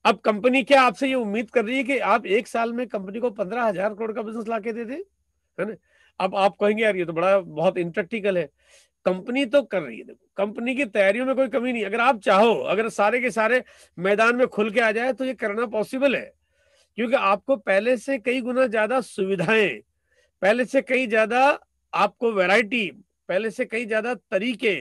अब कंपनी क्या आपसे ये उम्मीद कर रही है कि आप एक साल में कंपनी को पंद्रह हजार करोड़ का बिजनेस ला के दे दे है ना अब आप कहेंगे यार ये तो बड़ा बहुत इंप्रैक्टिकल है कंपनी तो कर रही है देखो कंपनी की तैयारियों में कोई कमी नहीं अगर आप चाहो अगर सारे के सारे मैदान में खुल के आ जाए तो ये करना पॉसिबल है क्योंकि आपको पहले से कई गुना ज्यादा सुविधाएं पहले से कई ज्यादा आपको वैरायटी पहले से कई ज्यादा तरीके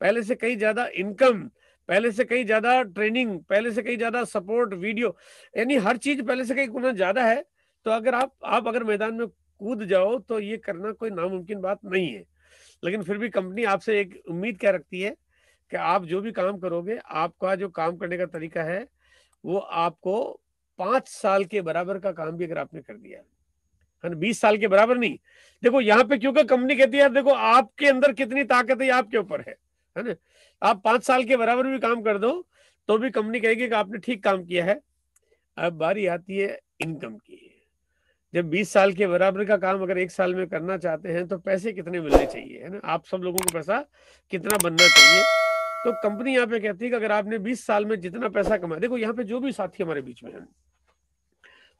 पहले से कई ज्यादा इनकम पहले से कहीं ज्यादा ट्रेनिंग पहले से कहीं ज्यादा सपोर्ट वीडियो यानी हर चीज पहले से कहीं गुना ज्यादा है तो अगर आप आप अगर मैदान में कूद जाओ तो ये करना कोई नामुमकिन बात नहीं है लेकिन फिर भी कंपनी आपसे एक उम्मीद क्या रखती है कि आप जो भी काम करोगे आपका जो काम करने का तरीका है वो आपको पांच साल के बराबर का काम भी अगर आपने कर दिया है ना बीस साल के बराबर नहीं देखो यहाँ पे क्योंकि कंपनी कहती है देखो आपके अंदर कितनी ताकत है आपके ऊपर है है ना आप पांच साल के बराबर भी काम कर दो तो भी कंपनी कहेगी कि आपने ठीक काम किया है अब बारी आती है इनकम की जब 20 साल के बराबर का काम अगर एक साल में करना चाहते हैं तो पैसे कितने मिलने चाहिए है ना आप सब लोगों को पैसा कितना बनना चाहिए तो कंपनी यहाँ पे कहती है कि अगर आपने 20 साल में जितना पैसा कमाया देखो यहाँ पे जो भी साथी हमारे बीच में है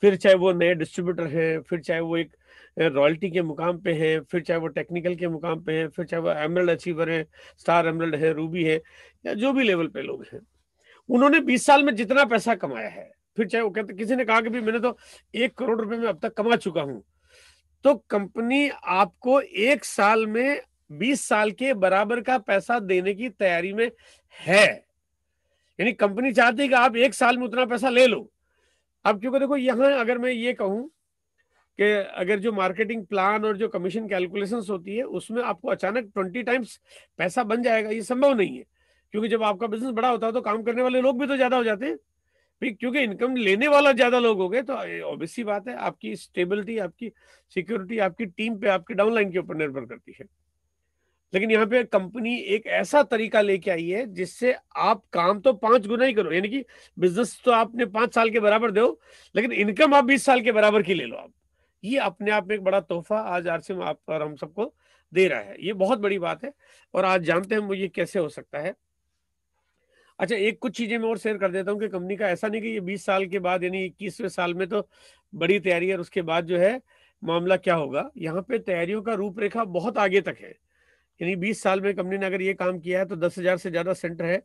फिर चाहे वो नए डिस्ट्रीब्यूटर हैं फिर चाहे वो एक रॉयल्टी के मुकाम पे हैं फिर चाहे वो टेक्निकल के मुकाम पे हैं फिर चाहे वो एमरल्ड अचीवर हैं स्टार एमरल्ड है रूबी है या जो भी लेवल पे लोग हैं उन्होंने बीस साल में जितना पैसा कमाया है फिर चाहे वो कहते किसी ने कहा कि मैंने तो एक करोड़ रुपए में अब तक कमा चुका हूँ तो कंपनी आपको एक साल में बीस साल के बराबर का पैसा देने की तैयारी में है यानी कंपनी चाहती है कि आप एक साल में उतना पैसा ले लो अब क्योंकि देखो यहां अगर मैं ये कहूं कि अगर जो मार्केटिंग प्लान और जो कमीशन कैलकुलेशन होती है उसमें आपको अचानक ट्वेंटी टाइम्स पैसा बन जाएगा ये संभव नहीं है क्योंकि जब आपका बिजनेस बड़ा होता है तो काम करने वाले लोग भी तो ज्यादा हो जाते हैं क्योंकि इनकम लेने वाला ज्यादा लोग हो गए तो ऑब्वियसली बात है आपकी स्टेबिलिटी आपकी सिक्योरिटी आपकी टीम पे आपकी डाउनलाइन के ऊपर निर्भर करती है लेकिन यहाँ पे कंपनी एक ऐसा तरीका लेके आई है जिससे आप काम तो पांच गुना ही करो यानी कि बिजनेस तो आपने पांच साल के बराबर दो लेकिन इनकम आप बीस साल के बराबर की ले लो आप ये अपने आप में एक बड़ा तोहफा आज आरसीएम आप और हम सबको दे रहा है ये बहुत बड़ी बात है और आज जानते हैं ये कैसे हो सकता है अच्छा एक कुछ चीजें मैं और शेयर कर देता हूँ कि कंपनी का ऐसा नहीं कि ये 20 साल के बाद यानी इक्कीसवें साल में तो बड़ी तैयारी और उसके बाद जो है मामला क्या होगा यहाँ पे तैयारियों का रूपरेखा बहुत आगे तक है यानी बीस साल में कंपनी ने अगर ये काम किया है तो दस हजार से ज्यादा सेंटर है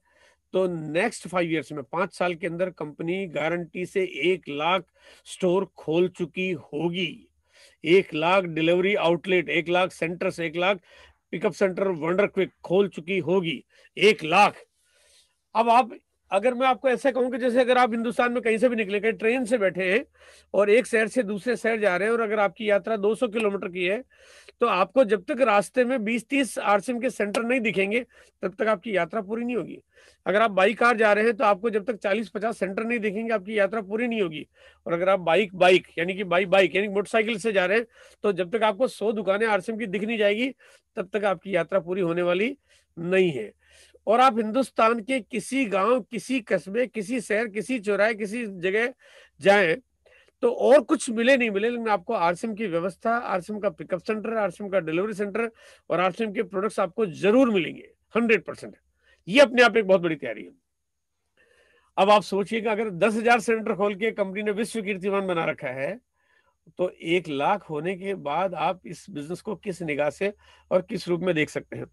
तो नेक्स्ट फाइव ईयर्स में पांच साल के अंदर कंपनी गारंटी से एक लाख स्टोर खोल चुकी होगी एक लाख डिलीवरी आउटलेट एक लाख सेंटर्स एक lakh pickup centre wonder quick खोल चुकी होगी एक लाख अब आप अगर मैं आपको ऐसा कहूँ कि जैसे अगर आप हिंदुस्तान में कहीं से भी निकले कहीं ट्रेन से बैठे हैं और एक शहर से दूसरे शहर जा रहे हैं और अगर आपकी यात्रा 200 किलोमीटर की है तो आपको जब तक रास्ते में 20-30 आरसीएम के सेंटर नहीं दिखेंगे तब तक आपकी यात्रा पूरी नहीं होगी अगर आप बाइक कार जा रहे हैं तो आपको जब तक चालीस पचास सेंटर नहीं दिखेंगे आपकी यात्रा पूरी नहीं होगी और अगर आप बाइक बाइक यानी कि बाई बाइक यानी मोटरसाइकिल से जा रहे हैं तो जब तक आपको सौ दुकानें आरसीएम की दिख नहीं जाएगी तब तक आपकी यात्रा पूरी होने वाली नहीं है और आप हिंदुस्तान के किसी गांव किसी कस्बे किसी शहर किसी चौराहे किसी जगह जाएं तो और कुछ मिले नहीं मिले लेकिन आपको आरसीएम की व्यवस्था आरसीएम का पिकअप सेंटर आरसीएम का डिलीवरी सेंटर और आरसीएम के प्रोडक्ट्स आपको जरूर मिलेंगे हंड्रेड परसेंट ये अपने आप एक बहुत बड़ी तैयारी है अब आप सोचिए कि अगर दस हजार सेंटर खोल के कंपनी ने विश्व कीर्तिमान बना रखा है तो एक लाख होने के बाद आप इस बिजनेस को किस निगाह से और किस रूप में देख सकते हैं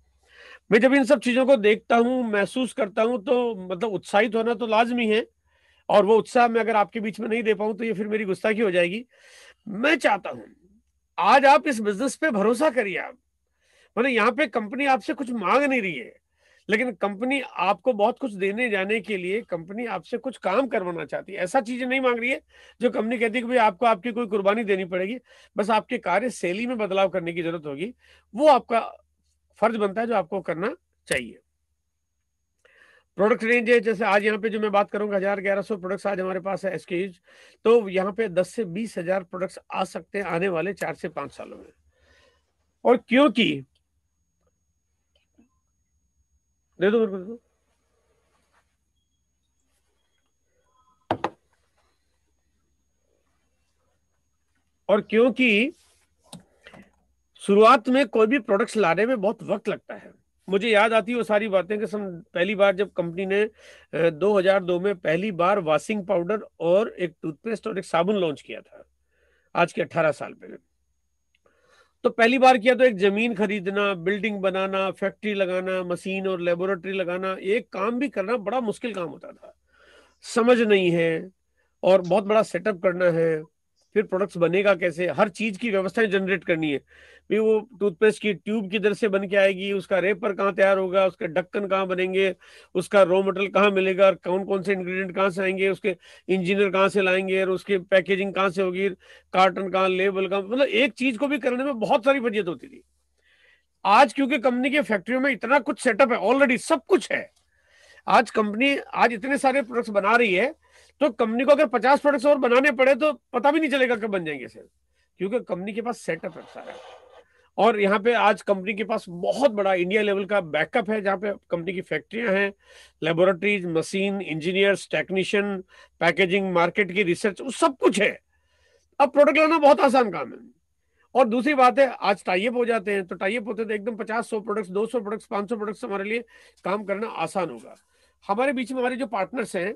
मैं जब इन सब चीजों को देखता हूँ महसूस करता हूँ तो मतलब उत्साहित होना तो लाजमी है और वो उत्साह मैं अगर आपके बीच में नहीं दे पाऊं तो ये फिर मेरी की हो जाएगी मैं चाहता हूं आज आप इस बिजनेस पे भरोसा करिए आप मतलब यहाँ पे कंपनी आपसे कुछ मांग नहीं रही है लेकिन कंपनी आपको बहुत कुछ देने जाने के लिए कंपनी आपसे कुछ काम करवाना चाहती है ऐसा चीज नहीं मांग रही है जो कंपनी कहती है कि भाई आपको आपकी कोई कुर्बानी देनी पड़ेगी बस आपके कार्य शैली में बदलाव करने की जरूरत होगी वो आपका फर्ज बनता है जो आपको करना चाहिए प्रोडक्ट रेंज है जैसे आज यहाँ पे जो मैं बात करूंगा हजार ग्यारह सौ प्रोडक्ट आज हमारे पास है एसकेज तो यहाँ पे दस से बीस हजार प्रोडक्ट्स आ सकते हैं आने वाले चार से पांच सालों में और क्योंकि दे दो मेरे को और क्योंकि शुरुआत में कोई भी प्रोडक्ट्स लाने में बहुत वक्त लगता है मुझे याद आती है वो सारी बातें कि सम पहली बार जब कंपनी ने 2002 में पहली बार वॉशिंग पाउडर और एक टूथपेस्ट और एक साबुन लॉन्च किया था आज के 18 साल पहले तो पहली बार किया तो एक जमीन खरीदना बिल्डिंग बनाना फैक्ट्री लगाना मशीन और लेबोरेटरी लगाना एक काम भी करना बड़ा मुश्किल काम होता था समझ नहीं है और बहुत बड़ा सेटअप करना है फिर प्रोडक्ट्स बनेगा कैसे हर चीज की व्यवस्थाएं जनरेट करनी है भी वो टूथपेस्ट की ट्यूब की किधर से बन के आएगी उसका रेपर कहाँ तैयार होगा उसके ढक्कन कहाँ बनेंगे उसका रॉ मटेरियल कहाँ मिलेगा और कौन कौन से इंग्रेडिएंट कहाँ से आएंगे उसके इंजीनियर कहाँ से लाएंगे और उसके पैकेजिंग कहाँ से होगी कार्टन कहाँ लेबल कहाँ मतलब एक चीज को भी करने में बहुत सारी बजियत होती थी आज क्योंकि कंपनी के फैक्ट्रियों में इतना कुछ सेटअप है ऑलरेडी सब कुछ है आज कंपनी आज इतने सारे प्रोडक्ट्स बना रही है तो कंपनी को अगर पचास प्रोडक्ट और बनाने पड़े तो पता भी नहीं चलेगा कब बन जाएंगे सर क्योंकि कंपनी के पास सेटअप है सारा और यहाँ पे आज कंपनी के पास बहुत बड़ा इंडिया लेवल का बैकअप है जहाँ पे कंपनी की फैक्ट्रियां हैं laboratories machine engineers technician packaging market की रिसर्च सब कुछ है अब प्रोडक्ट लाना बहुत आसान काम है और दूसरी बात है आज टाइप हो जाते हैं तो टाइप होते तो एकदम पचास सौ प्रोडक्ट्स दो सौ प्रोडक्ट्स पांच सौ प्रोडक्ट्स हमारे लिए काम करना आसान होगा हमारे बीच में हमारे जो पार्टनर्स हैं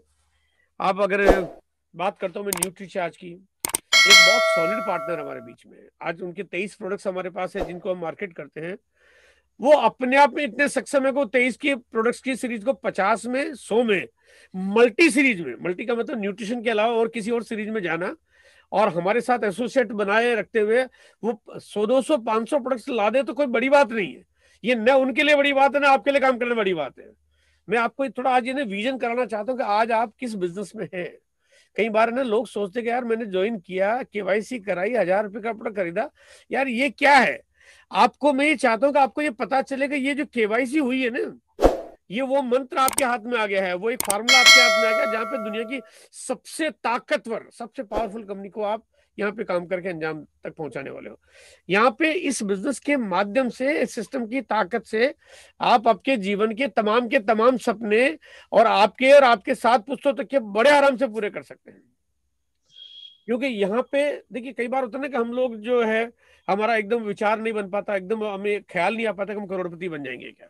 आप अगर बात करता हूँ मैं न्यूट्री चार्ज की एक बहुत सॉलिड पार्टनर हमारे बीच में आज उनके तेईस प्रोडक्ट्स हमारे पास है जिनको हम मार्केट करते हैं वो अपने आप में इतने सक्षम है को तेईस के प्रोडक्ट्स की सीरीज को पचास में सौ में मल्टी सीरीज में मल्टी का मतलब न्यूट्रिशन के अलावा और किसी और सीरीज में जाना और हमारे साथ एसोसिएट बनाए रखते हुए वो सौ दो सौ पांच सौ प्रोडक्ट्स ला दे तो कोई बड़ी बात नहीं है ये न उनके लिए बड़ी बात है ना आपके लिए काम करना बड़ी बात है मैं आपको थोड़ा आज इन्हें विजन कराना चाहता हूँ कि आज आप किस बिजनेस में हैं कई बार ना लोग सोचते कि यार मैंने ज्वाइन किया केवाईसी कराई हजार रुपये का कपड़ा खरीदा यार ये क्या है आपको मैं ये चाहता हूँ कि आपको ये पता चले कि ये जो के हुई है ना ये वो मंत्र आपके हाथ में आ गया है वो एक फार्मूला आपके हाथ में आ गया जहाँ पे दुनिया की सबसे ताकतवर सबसे पावरफुल कंपनी को आप यहाँ पे काम करके अंजाम तक पहुंचाने वाले हो यहाँ पे इस बिजनेस के माध्यम से इस सिस्टम की ताकत से आप आपके जीवन के तमाम के तमाम सपने और आपके और आपके साथ पुस्तों तक के बड़े आराम से पूरे कर सकते हैं क्योंकि यहाँ पे देखिए कई बार होता है ना कि हम लोग जो है हमारा एकदम विचार नहीं बन पाता एकदम हमें ख्याल नहीं आ पाता कि हम करोड़पति बन जाएंगे क्या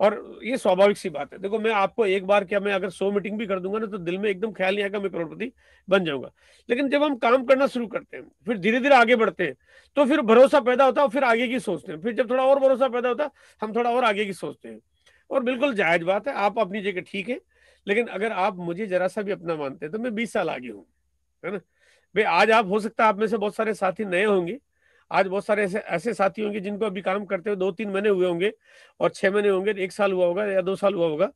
और ये स्वाभाविक सी बात है देखो मैं आपको एक बार क्या मैं अगर सो मीटिंग भी कर दूंगा ना तो दिल में एकदम ख्याल नहीं आएगा मैं करोड़पति बन जाऊंगा लेकिन जब हम काम करना शुरू करते हैं फिर धीरे धीरे आगे बढ़ते हैं तो फिर भरोसा पैदा होता है फिर आगे की सोचते हैं फिर जब थोड़ा और भरोसा पैदा होता है हम थोड़ा और आगे की सोचते हैं और बिल्कुल जायज बात है आप अपनी जगह ठीक है लेकिन अगर आप मुझे जरा सा भी अपना मानते हैं तो मैं बीस साल आगे हूँ है ना भाई आज आप हो सकता है आप में से बहुत सारे साथी नए होंगे आज बहुत सारे ऐसे ऐसे साथी होंगे जिनको अभी काम करते हुए दो तीन महीने हुए होंगे और छह महीने होंगे एक साल हुआ होगा या दो साल हुआ होगा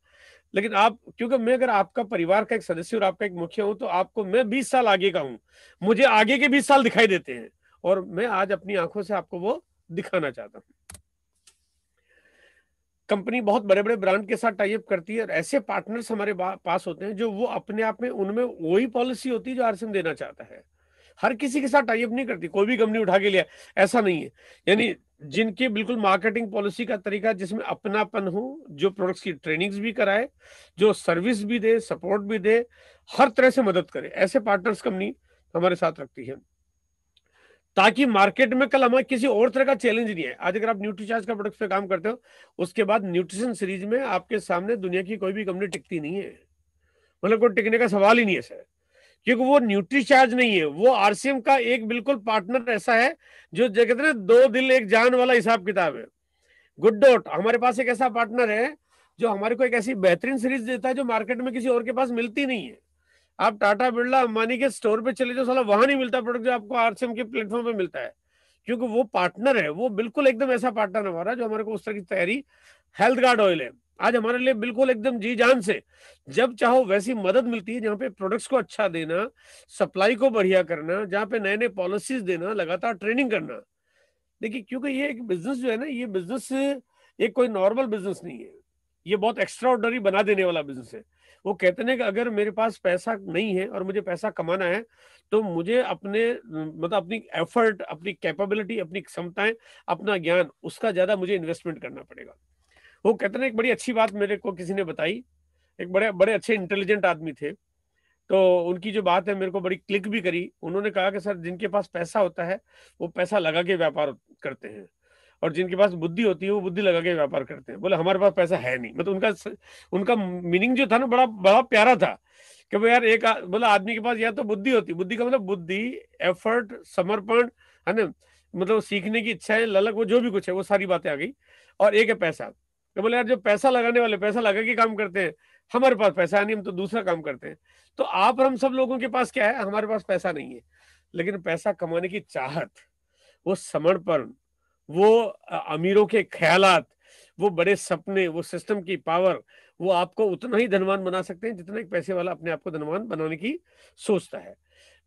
लेकिन आप क्योंकि मैं अगर आपका परिवार का एक सदस्य और आपका एक मुखिया हूं तो आपको मैं बीस साल आगे का हूँ मुझे आगे के बीस साल दिखाई देते हैं और मैं आज अपनी आंखों से आपको वो दिखाना चाहता हूँ कंपनी बहुत बड़े बड़े ब्रांड के साथ टाइप करती है और ऐसे पार्टनर्स हमारे पास होते हैं जो वो अपने आप में उनमें वही पॉलिसी होती है जो आरसीएम देना चाहता है हर किसी के साथ टाइप नहीं करती कोई भी कंपनी उठा के लिया ऐसा नहीं है यानी जिनके बिल्कुल मार्केटिंग पॉलिसी का तरीका जिसमें अपनापन हो जो प्रोडक्ट्स की ट्रेनिंग्स भी कराए जो सर्विस भी दे सपोर्ट भी दे हर तरह से मदद करे ऐसे पार्टनर्स कंपनी हमारे साथ रखती है ताकि मार्केट में कल हमारे किसी और तरह का चैलेंज नहीं है आज अगर आप न्यूट्रीचार्ज का प्रोडक्ट पे काम करते हो उसके बाद न्यूट्रिशन सीरीज में आपके सामने दुनिया की कोई भी कंपनी टिकती नहीं है मतलब कोई टिकने का सवाल ही नहीं है सर क्योंकि वो न्यूट्री चार्ज नहीं है वो आरसीएम का एक बिल्कुल पार्टनर ऐसा है जो कहते हैं दो दिल एक जान वाला हिसाब किताब है गुड डॉट हमारे पास एक ऐसा पार्टनर है जो हमारे को एक ऐसी बेहतरीन सीरीज देता है जो मार्केट में किसी और के पास मिलती नहीं है आप टाटा बिरला अंबानी के स्टोर पे चले जाओ सला वहां नहीं मिलता प्रोडक्ट जो आपको आरसीएम के प्लेटफॉर्म पे मिलता है क्योंकि वो पार्टनर है वो बिल्कुल एकदम ऐसा पार्टनर हमारा जो हमारे को उस तरह की तैयारी हेल्थ गार्ड ऑयल है आज हमारे लिए बिल्कुल एकदम जी जान से जब चाहो वैसी मदद मिलती है जहाँ पे प्रोडक्ट्स को अच्छा देना सप्लाई को बढ़िया करना जहाँ पे नए नए पॉलिसीज देना लगातार ट्रेनिंग करना देखिए क्योंकि ये एक बिजनेस जो है ना ये बिजनेस एक कोई नॉर्मल बिजनेस नहीं है ये बहुत एक्स्ट्रा ऑर्डनरी बना देने वाला बिजनेस है वो कहते हैं कि अगर मेरे पास पैसा नहीं है और मुझे पैसा कमाना है तो मुझे अपने मतलब अपनी एफर्ट अपनी कैपेबिलिटी अपनी क्षमताएं अपना ज्ञान उसका ज्यादा मुझे इन्वेस्टमेंट करना पड़ेगा वो कहते ना एक बड़ी अच्छी बात मेरे को किसी ने बताई एक बड़े बड़े अच्छे इंटेलिजेंट आदमी थे तो उनकी जो बात है मेरे को बड़ी क्लिक भी करी उन्होंने कहा कि सर जिनके पास पैसा होता है वो पैसा लगा के व्यापार करते हैं और जिनके पास बुद्धि होती है वो बुद्धि लगा के व्यापार करते हैं बोले हमारे पास पैसा है नहीं मतलब उनका उनका मीनिंग जो था ना बड़ा बड़ा प्यारा था कि भाई यार एक बोला आदमी के पास या तो बुद्धि होती बुद्धि का मतलब बुद्धि एफर्ट समर्पण है ना मतलब सीखने की इच्छा है ललक वो जो भी कुछ है वो सारी बातें आ गई और एक है पैसा तो बोले यार जो पैसा लगाने वाले पैसा लगा के काम करते हैं हमारे पास पैसा नहीं हम तो दूसरा काम करते हैं तो आप और हम सब लोगों के पास क्या है हमारे पास पैसा नहीं है लेकिन पैसा कमाने की चाहत वो समर्पण वो अमीरों के ख्याल वो बड़े सपने वो सिस्टम की पावर वो आपको उतना ही धनवान बना सकते हैं जितना एक पैसे वाला अपने आप को धनवान बनाने की सोचता है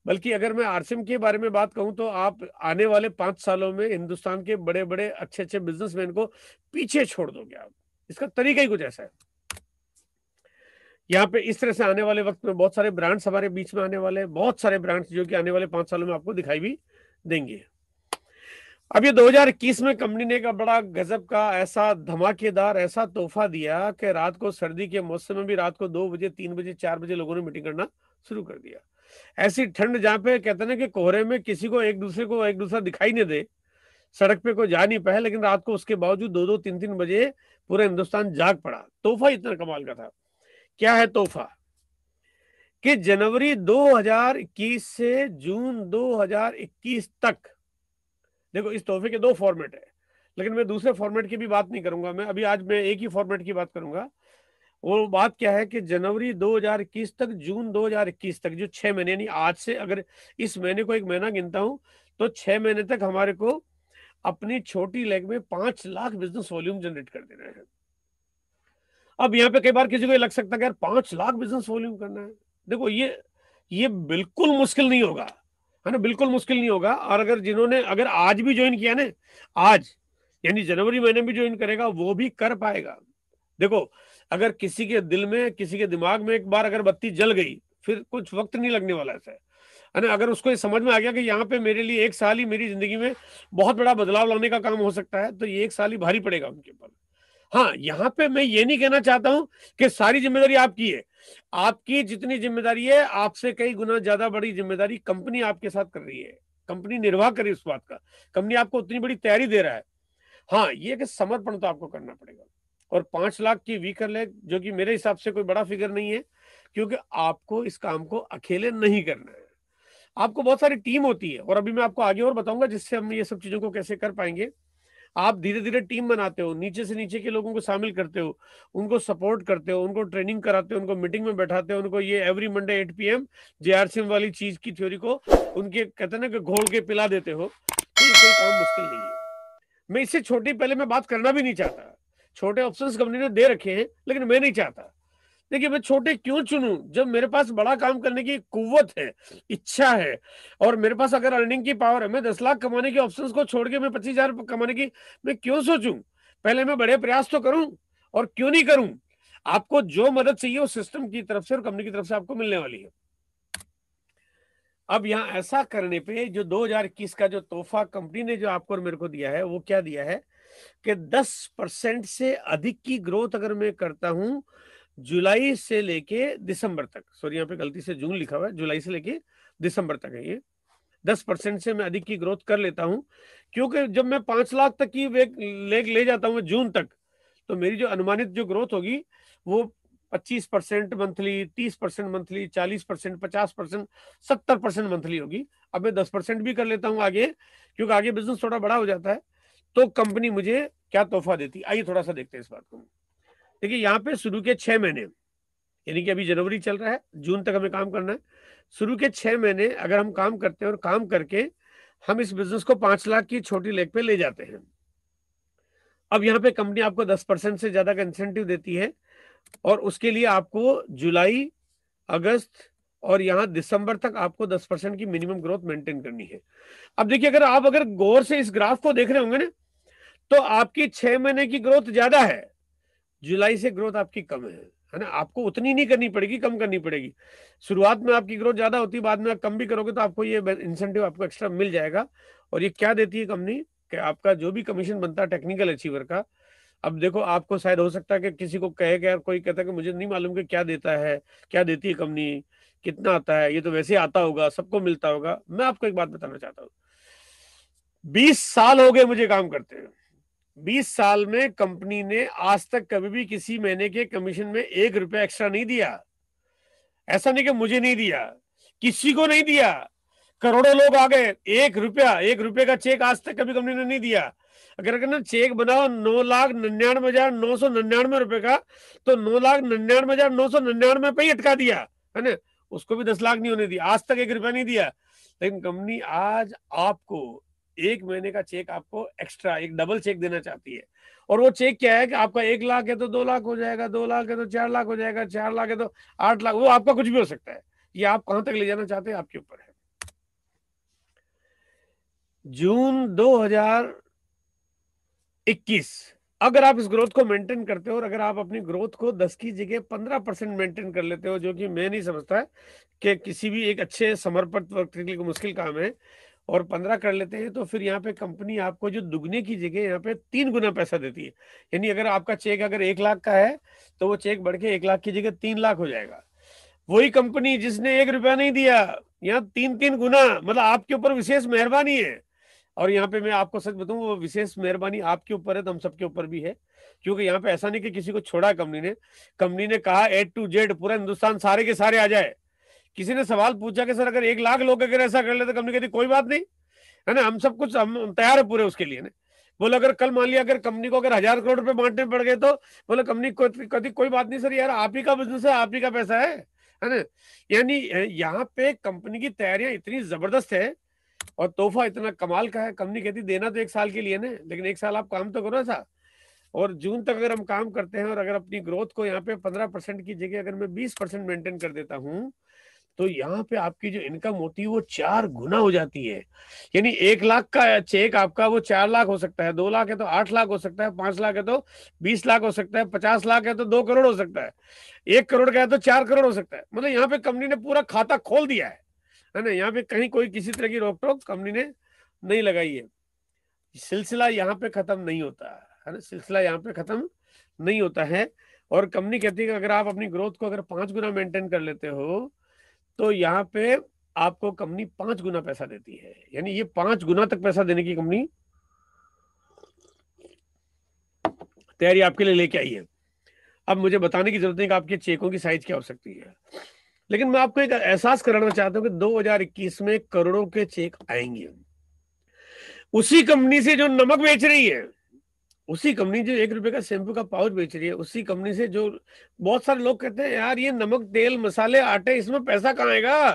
बल्कि अगर मैं आरसीएम के बारे में बात कहूं तो आप आने वाले पांच सालों में हिंदुस्तान के बड़े बड़े अच्छे अच्छे बिजनेसमैन को पीछे छोड़ दोगे आप इसका तरीका ही कुछ ऐसा है यहाँ पे इस तरह से आने वाले वक्त में बहुत सारे ब्रांड्स हमारे बीच में आने वाले हैं बहुत सारे ब्रांड्स जो कि आने वाले पांच सालों में आपको दिखाई भी देंगे अब ये 2021 में कंपनी ने का बड़ा गजब का ऐसा धमाकेदार ऐसा तोहफा दिया कि रात को सर्दी के मौसम में भी रात को दो बजे तीन बजे चार बजे लोगों ने मीटिंग करना शुरू कर दिया ऐसी ठंड जहां पे कहते ना कि कोहरे में किसी को एक दूसरे को एक दूसरा दिखाई नहीं दे सड़क पे कोई जा नहीं पाया लेकिन रात को उसके बावजूद दो दो तीन तीन बजे पूरा हिंदुस्तान जाग पड़ा तोहफा इतना कमाल का था क्या है तोहफा कि जनवरी 2021 से जून 2021 तक देखो इस तोहफे के दो फॉर्मेट है लेकिन मैं दूसरे फॉर्मेट की भी बात नहीं करूंगा मैं अभी आज मैं एक ही फॉर्मेट की बात करूंगा वो बात क्या है कि जनवरी 2021 तक जून 2021 तक जो छह महीने यानी आज से अगर इस महीने को एक महीना गिनता हूं तो छह महीने तक हमारे को अपनी छोटी लेग में पांच लाख बिजनेस वॉल्यूम जनरेट कर दे रहे हैं अब यहाँ पे कई बार किसी को लग सकता है यार पांच लाख बिजनेस वॉल्यूम करना है देखो ये ये बिल्कुल मुश्किल नहीं होगा है ना बिल्कुल मुश्किल नहीं होगा और अगर जिन्होंने अगर आज भी ज्वाइन किया ना आज यानी जनवरी महीने में ज्वाइन करेगा वो भी कर पाएगा देखो अगर किसी के दिल में किसी के दिमाग में एक बार अगर बत्ती जल गई फिर कुछ वक्त नहीं लगने वाला ऐसा है है ना अगर उसको ये समझ में आ गया कि यहाँ पे मेरे लिए एक साल ही मेरी जिंदगी में बहुत बड़ा बदलाव लाने का काम हो सकता है तो ये एक साल ही भारी पड़ेगा उनके ऊपर हाँ यहाँ पे मैं ये नहीं कहना चाहता हूँ कि सारी जिम्मेदारी आपकी है आपकी जितनी जिम्मेदारी है आपसे कई गुना ज्यादा बड़ी जिम्मेदारी कंपनी आपके साथ कर रही है कंपनी निर्वाह करी उस बात का कंपनी आपको उतनी बड़ी तैयारी दे रहा है हाँ ये कि समर्पण तो आपको करना पड़ेगा और पांच लाख की वीकर ले जो कि मेरे हिसाब से कोई बड़ा फिगर नहीं है क्योंकि आपको इस काम को अकेले नहीं करना है आपको बहुत सारी टीम होती है और अभी मैं आपको आगे और बताऊंगा जिससे हम ये सब चीजों को कैसे कर पाएंगे आप धीरे धीरे टीम बनाते हो नीचे से नीचे के लोगों को शामिल करते हो उनको सपोर्ट करते हो उनको ट्रेनिंग कराते हो उनको मीटिंग में बैठाते हो उनको ये every Monday eight P M M वाली चीज की थ्योरी को उनके कहते ना कि घोल के पिला देते हो तो काम मुश्किल नहीं है मैं इससे छोटी पहले मैं बात करना भी नहीं चाहता छोटे ऑप्शन कंपनी ने दे रखे हैं लेकिन मैं नहीं चाहता देखिए मैं छोटे क्यों चुनूं जब मेरे पास बड़ा काम करने की कुवत है इच्छा है और मेरे पास अगर अर्निंग की पावर है मैं दस लाख कमाने के ऑप्शन को छोड़ के मैं पच्चीस हजार कमाने की मैं क्यों सोचू पहले मैं बड़े प्रयास तो करूं और क्यों नहीं करूं आपको जो मदद चाहिए वो सिस्टम की तरफ से और कंपनी की तरफ से आपको मिलने वाली है अब यहां ऐसा करने पे जो 2021 का जो तोहफा कंपनी ने जो आपको और मेरे को दिया है वो क्या दिया है कि 10 परसेंट से अधिक की ग्रोथ अगर मैं करता हूं जुलाई से लेके दिसंबर तक सॉरी यहाँ पे गलती से जून लिखा हुआ है जुलाई से लेके दिसंबर तक है ये दस परसेंट से मैं अधिक की ग्रोथ कर लेता हूँ क्योंकि जब मैं पांच लाख तक की लेग ले जाता हूँ जून तक तो मेरी जो अनुमानित जो ग्रोथ होगी वो पच्चीस परसेंट मंथली तीस परसेंट मंथली चालीस परसेंट पचास परसेंट सत्तर परसेंट मंथली होगी अब मैं दस परसेंट भी कर लेता हूँ आगे क्योंकि आगे बिजनेस थोड़ा बड़ा हो जाता है तो कंपनी मुझे क्या तोहफा देती आइए थोड़ा सा देखते हैं इस बात को देखिए यहाँ पे शुरू के छह महीने यानी कि अभी जनवरी चल रहा है जून तक हमें काम करना है शुरू के छह महीने अगर हम काम करते हैं और काम करके हम इस बिजनेस को पांच लाख की छोटी लेग पे ले जाते हैं अब यहाँ पे कंपनी आपको दस परसेंट से ज्यादा का इंसेंटिव देती है और उसके लिए आपको जुलाई अगस्त और यहाँ दिसंबर तक आपको दस परसेंट की मिनिमम ग्रोथ मेंटेन करनी है अब देखिए अगर आप अगर गौर से इस ग्राफ को देख रहे होंगे ना तो आपकी छह महीने की ग्रोथ ज्यादा है जुलाई से ग्रोथ आपकी कम है है ना आपको उतनी नहीं करनी पड़ेगी कम करनी पड़ेगी शुरुआत में आपकी ग्रोथ ज्यादा होती है बाद में आप कम भी करोगे तो आपको ये इंसेंटिव आपको एक्स्ट्रा मिल जाएगा और ये क्या देती है कंपनी कि आपका जो भी कमीशन बनता है टेक्निकल अचीवर का अब देखो आपको शायद हो सकता है कि किसी को कहे गया कोई कहता है कि मुझे नहीं मालूम कि क्या देता है क्या देती है कंपनी कितना आता है ये तो वैसे आता होगा सबको मिलता होगा मैं आपको एक बात बताना चाहता हूँ बीस साल हो गए मुझे काम करते हुए बीस साल में कंपनी ने आज तक कभी भी किसी महीने के कमीशन में एक रुपया एक्स्ट्रा नहीं दिया ऐसा नहीं कि मुझे नहीं दिया किसी को नहीं दिया करोड़ों लोग आ गए एक रुपया एक रुपये का चेक आज तक कभी कंपनी ने नहीं दिया अगर कहना चेक बनाओ नौ लाख निन्यानवे हजार नौ सौ निन्यानवे रुपए का तो नौ लाख निन्यानवे हजार नौ सौ निन्यानवे पे ही अटका दिया है ना उसको भी दस लाख नहीं होने दिया आज तक एक रुपया नहीं दिया लेकिन कंपनी आज आपको एक महीने का चेक आपको एक्स्ट्रा एक डबल चेक देना चाहती है और वो चेक क्या है कि आपका एक लाख है तो दो लाख हो जाएगा दो लाख है तो चार लाख हो जाएगा चार लाख है तो आठ लाख वो आपका कुछ भी हो सकता है ये आप कहां तक ले जाना चाहते हैं आपके ऊपर है जून 2021 अगर आप इस ग्रोथ को मेंटेन करते हो और अगर आप अपनी ग्रोथ को 10 की जगह 15 परसेंट मेंटेन कर लेते हो जो कि मैं नहीं समझता कि किसी भी एक अच्छे समर्पित व्यक्ति के लिए मुश्किल काम है और पंद्रह कर लेते हैं तो फिर यहाँ पे कंपनी आपको जो दुगने की जगह यहाँ पे तीन गुना पैसा देती है यानी अगर आपका चेक अगर एक लाख का है तो वो चेक बढ़ के एक लाख की जगह तीन लाख हो जाएगा वही कंपनी जिसने एक रुपया नहीं दिया यहाँ तीन तीन गुना मतलब आपके ऊपर विशेष मेहरबानी है और यहाँ पे मैं आपको सच बताऊं वो विशेष मेहरबानी आपके ऊपर है तो हम सबके ऊपर भी है क्योंकि यहाँ पे ऐसा नहीं कि किसी को छोड़ा कंपनी ने कंपनी ने कहा ए टू जेड पूरा हिंदुस्तान सारे के सारे आ जाए किसी ने सवाल पूछा कि सर अगर एक लाख लोग अगर ऐसा कर ले तो कंपनी कहती कोई बात नहीं है ना हम सब कुछ हम तैयार है पूरे उसके लिए ना बोले अगर कल मान लिया अगर कंपनी को अगर हजार करोड़ रुपए बांटने पड़ गए तो बोले कंपनी को कहती कोई बात नहीं सर यार आप ही का बिजनेस है आप ही का पैसा है है ना यानी यहाँ पे कंपनी की तैयारियां इतनी जबरदस्त है और तोहफा इतना कमाल का है कंपनी कहती देना तो एक साल के लिए ना लेकिन एक साल आप काम तो करो ऐसा और जून तक अगर हम काम करते हैं और अगर अपनी ग्रोथ को यहाँ पे पंद्रह परसेंट की जगह अगर मैं बीस परसेंट मेंटेन कर देता हूँ तो यहाँ पे आपकी जो इनकम होती है वो चार गुना हो जाती है यानी एक लाख का चेक आपका वो चार लाख हो सकता है दो लाख है तो आठ लाख हो सकता है पांच लाख है तो बीस लाख हो सकता है पचास लाख है तो दो करोड़ हो सकता है एक करोड़ का है तो चार करोड़ हो सकता है मतलब यहाँ पे कंपनी ने पूरा खाता खोल दिया है है ना यहाँ पे कहीं कोई किसी तरह की रोक टोक कंपनी ने नहीं लगाई है सिलसिला यहाँ पे खत्म नहीं होता है ना सिलसिला यहाँ पे खत्म नहीं होता है और कंपनी कहती है कि अगर आप अपनी ग्रोथ को अगर पांच गुना मेंटेन कर लेते हो तो यहाँ पे आपको कंपनी पांच गुना पैसा देती है यानी ये पांच गुना तक पैसा देने की कंपनी तैयारी आपके लिए लेके आई है अब मुझे बताने की जरूरत नहीं कि आपके चेकों की साइज क्या हो सकती है लेकिन मैं आपको एक एहसास कराना चाहता हूं कि 2021 में करोड़ों के चेक आएंगे उसी कंपनी से जो नमक बेच रही है उसी कंपनी जो एक रुपए का शैम्पू का पाउच बेच रही है उसी कंपनी से जो बहुत सारे लोग कहते हैं यार ये नमक तेल मसाले आटे इसमें पैसा कहाँ आएगा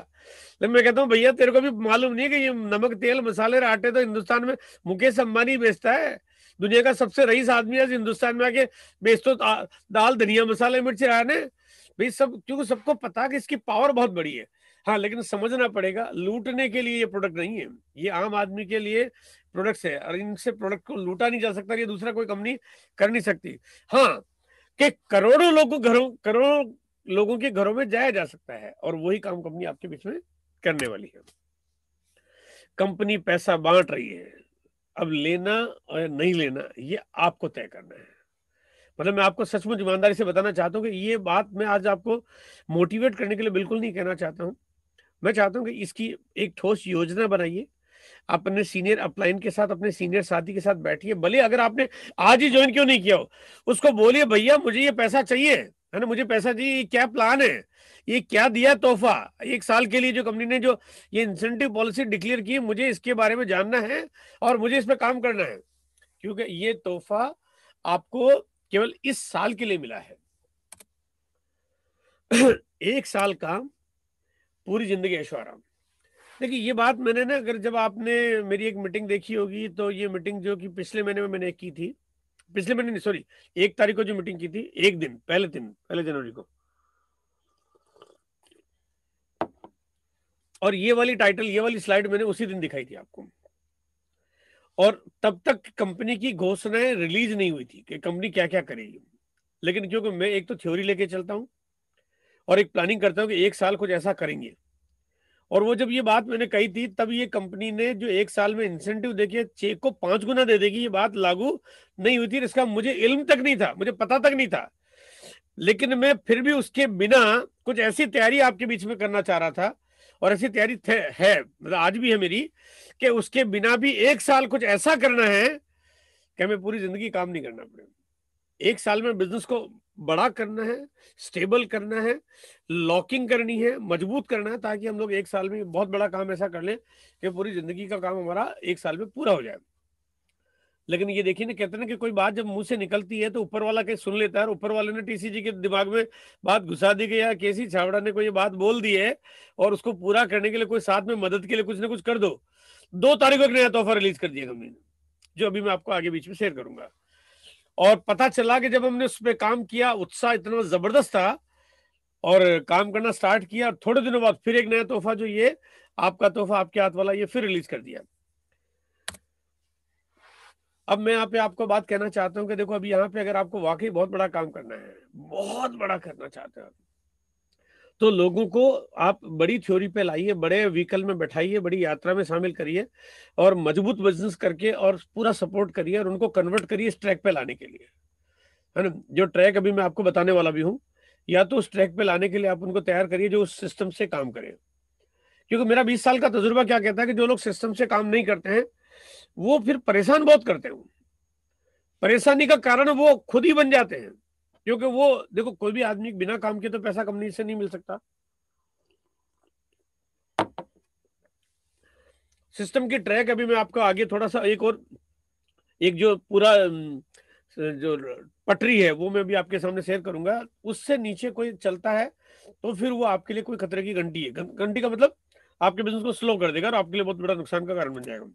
तो मैं कहता हूँ भैया तेरे को भी मालूम नहीं है कि ये नमक तेल मसाले आटे तो हिंदुस्तान में मुकेश अंबानी बेचता है दुनिया का सबसे रईस आदमी है हिंदुस्तान में आके बेच तो दाल धनिया मसाले मिर्च आने भाई सब क्योंकि सबको पता कि इसकी पावर बहुत बड़ी है हाँ लेकिन समझना पड़ेगा लूटने के लिए ये प्रोडक्ट नहीं है ये आम आदमी के लिए प्रोडक्ट्स है और इनसे प्रोडक्ट को लूटा नहीं जा सकता ये दूसरा कोई कंपनी कर नहीं सकती हाँ कि करोड़ों लोगों घरों करोड़ों लोगों के घरों में जाया जा सकता है और वही काम कंपनी आपके बीच में करने वाली है कंपनी पैसा बांट रही है अब लेना और नहीं लेना ये आपको तय करना है मतलब मैं आपको सचमुच ईमानदारी से बताना चाहता हूँ कि ये बात मैं आज आपको मोटिवेट करने के लिए बिल्कुल नहीं कहना चाहता हूँ मैं चाहता हूँ कि इसकी एक ठोस योजना बनाइए अपने सीनियर अपलाइन के साथ अपने सीनियर साथी के साथ बैठिए भले अगर आपने आज ही ज्वाइन क्यों नहीं किया हो उसको बोलिए भैया मुझे ये पैसा चाहिए है ना मुझे पैसा चाहिए ये क्या प्लान है ये क्या दिया तोहफा एक साल के लिए जो कंपनी ने जो ये इंसेंटिव पॉलिसी डिक्लेयर की मुझे इसके बारे में जानना है और मुझे इस पर काम करना है क्योंकि ये तोहफा आपको केवल इस साल के लिए मिला है एक साल का पूरी जिंदगी ऐशो आराम देखिए ये बात मैंने ना अगर जब आपने मेरी एक मीटिंग देखी होगी तो ये मीटिंग जो कि पिछले महीने में मैंने की थी पिछले महीने नहीं सॉरी एक तारीख को जो मीटिंग की थी एक दिन पहले दिन पहले जनवरी को और ये वाली टाइटल ये वाली स्लाइड मैंने उसी दिन दिखाई थी आपको और तब तक कंपनी की घोषणाएं रिलीज नहीं हुई थी कि कंपनी क्या क्या करेगी लेकिन क्योंकि मैं एक तो थ्योरी लेके चलता हूं और एक प्लानिंग करता हूं कि एक साल कुछ ऐसा करेंगे और वो जब ये बात मैंने कही थी तब ये कंपनी ने जो एक साल में इंसेंटिव देखिए चेक को पांच गुना दे देगी ये बात लागू नहीं हुई थी इसका मुझे इल्म तक नहीं था मुझे पता तक नहीं था लेकिन मैं फिर भी उसके बिना कुछ ऐसी तैयारी आपके बीच में करना चाह रहा था और ऐसी तैयारी है मतलब आज भी है मेरी कि उसके बिना भी एक साल कुछ ऐसा करना है कि हमें पूरी जिंदगी काम नहीं करना पड़े एक साल में बिजनेस को बड़ा करना है स्टेबल करना है लॉकिंग करनी है मजबूत करना है ताकि हम लोग एक साल में बहुत बड़ा काम ऐसा कर लें कि पूरी जिंदगी का काम हमारा एक साल में पूरा हो जाए लेकिन ये देखिए ना कहते ना कि कोई बात जब मुंह से निकलती है तो ऊपर वाला कहीं सुन लेता है ऊपर वाले ने टीसीजी के दिमाग में बात घुसा दी गई या केसी छावड़ा ने कोई ये बात बोल दी है और उसको पूरा करने के लिए कोई साथ में मदद के लिए कुछ ना कुछ कर दो दो तारीख को एक नया तोहफा रिलीज कर दिया कंपनी ने जो अभी मैं आपको आगे बीच में शेयर करूंगा और पता चला कि जब हमने उस पर काम किया उत्साह इतना जबरदस्त था और काम करना स्टार्ट किया और थोड़े दिनों बाद फिर एक नया तोहफा जो ये आपका तोहफा आपके हाथ वाला ये फिर रिलीज कर दिया अब मैं यहाँ पे आपको बात कहना चाहता हूँ कि देखो अभी यहाँ पे अगर आपको वाकई बहुत बड़ा काम करना है बहुत बड़ा करना चाहते हो आप तो लोगों को आप बड़ी थ्योरी पे लाइए बड़े व्हीकल में बैठाइए बड़ी यात्रा में शामिल करिए और मजबूत बिजनेस करके और पूरा सपोर्ट करिए और उनको कन्वर्ट करिए इस ट्रैक पे लाने के लिए है ना जो ट्रैक अभी मैं आपको बताने वाला भी हूँ या तो उस ट्रैक पे लाने के लिए आप उनको तैयार करिए जो उस सिस्टम से काम करें क्योंकि मेरा बीस साल का तजुर्बा क्या कहता है कि जो लोग सिस्टम से काम नहीं करते हैं वो फिर परेशान बहुत करते हैं परेशानी का कारण वो खुद ही बन जाते हैं क्योंकि वो देखो कोई भी आदमी बिना काम के तो पैसा कंपनी से नहीं मिल सकता सिस्टम की ट्रैक अभी मैं आपको आगे थोड़ा सा एक और एक जो पूरा जो पटरी है वो मैं भी आपके सामने शेयर करूंगा उससे नीचे कोई चलता है तो फिर वो आपके लिए कोई खतरे की घंटी है घंटी का मतलब आपके बिजनेस को स्लो कर देगा और आपके लिए बहुत बड़ा नुकसान का कारण बन जाएगा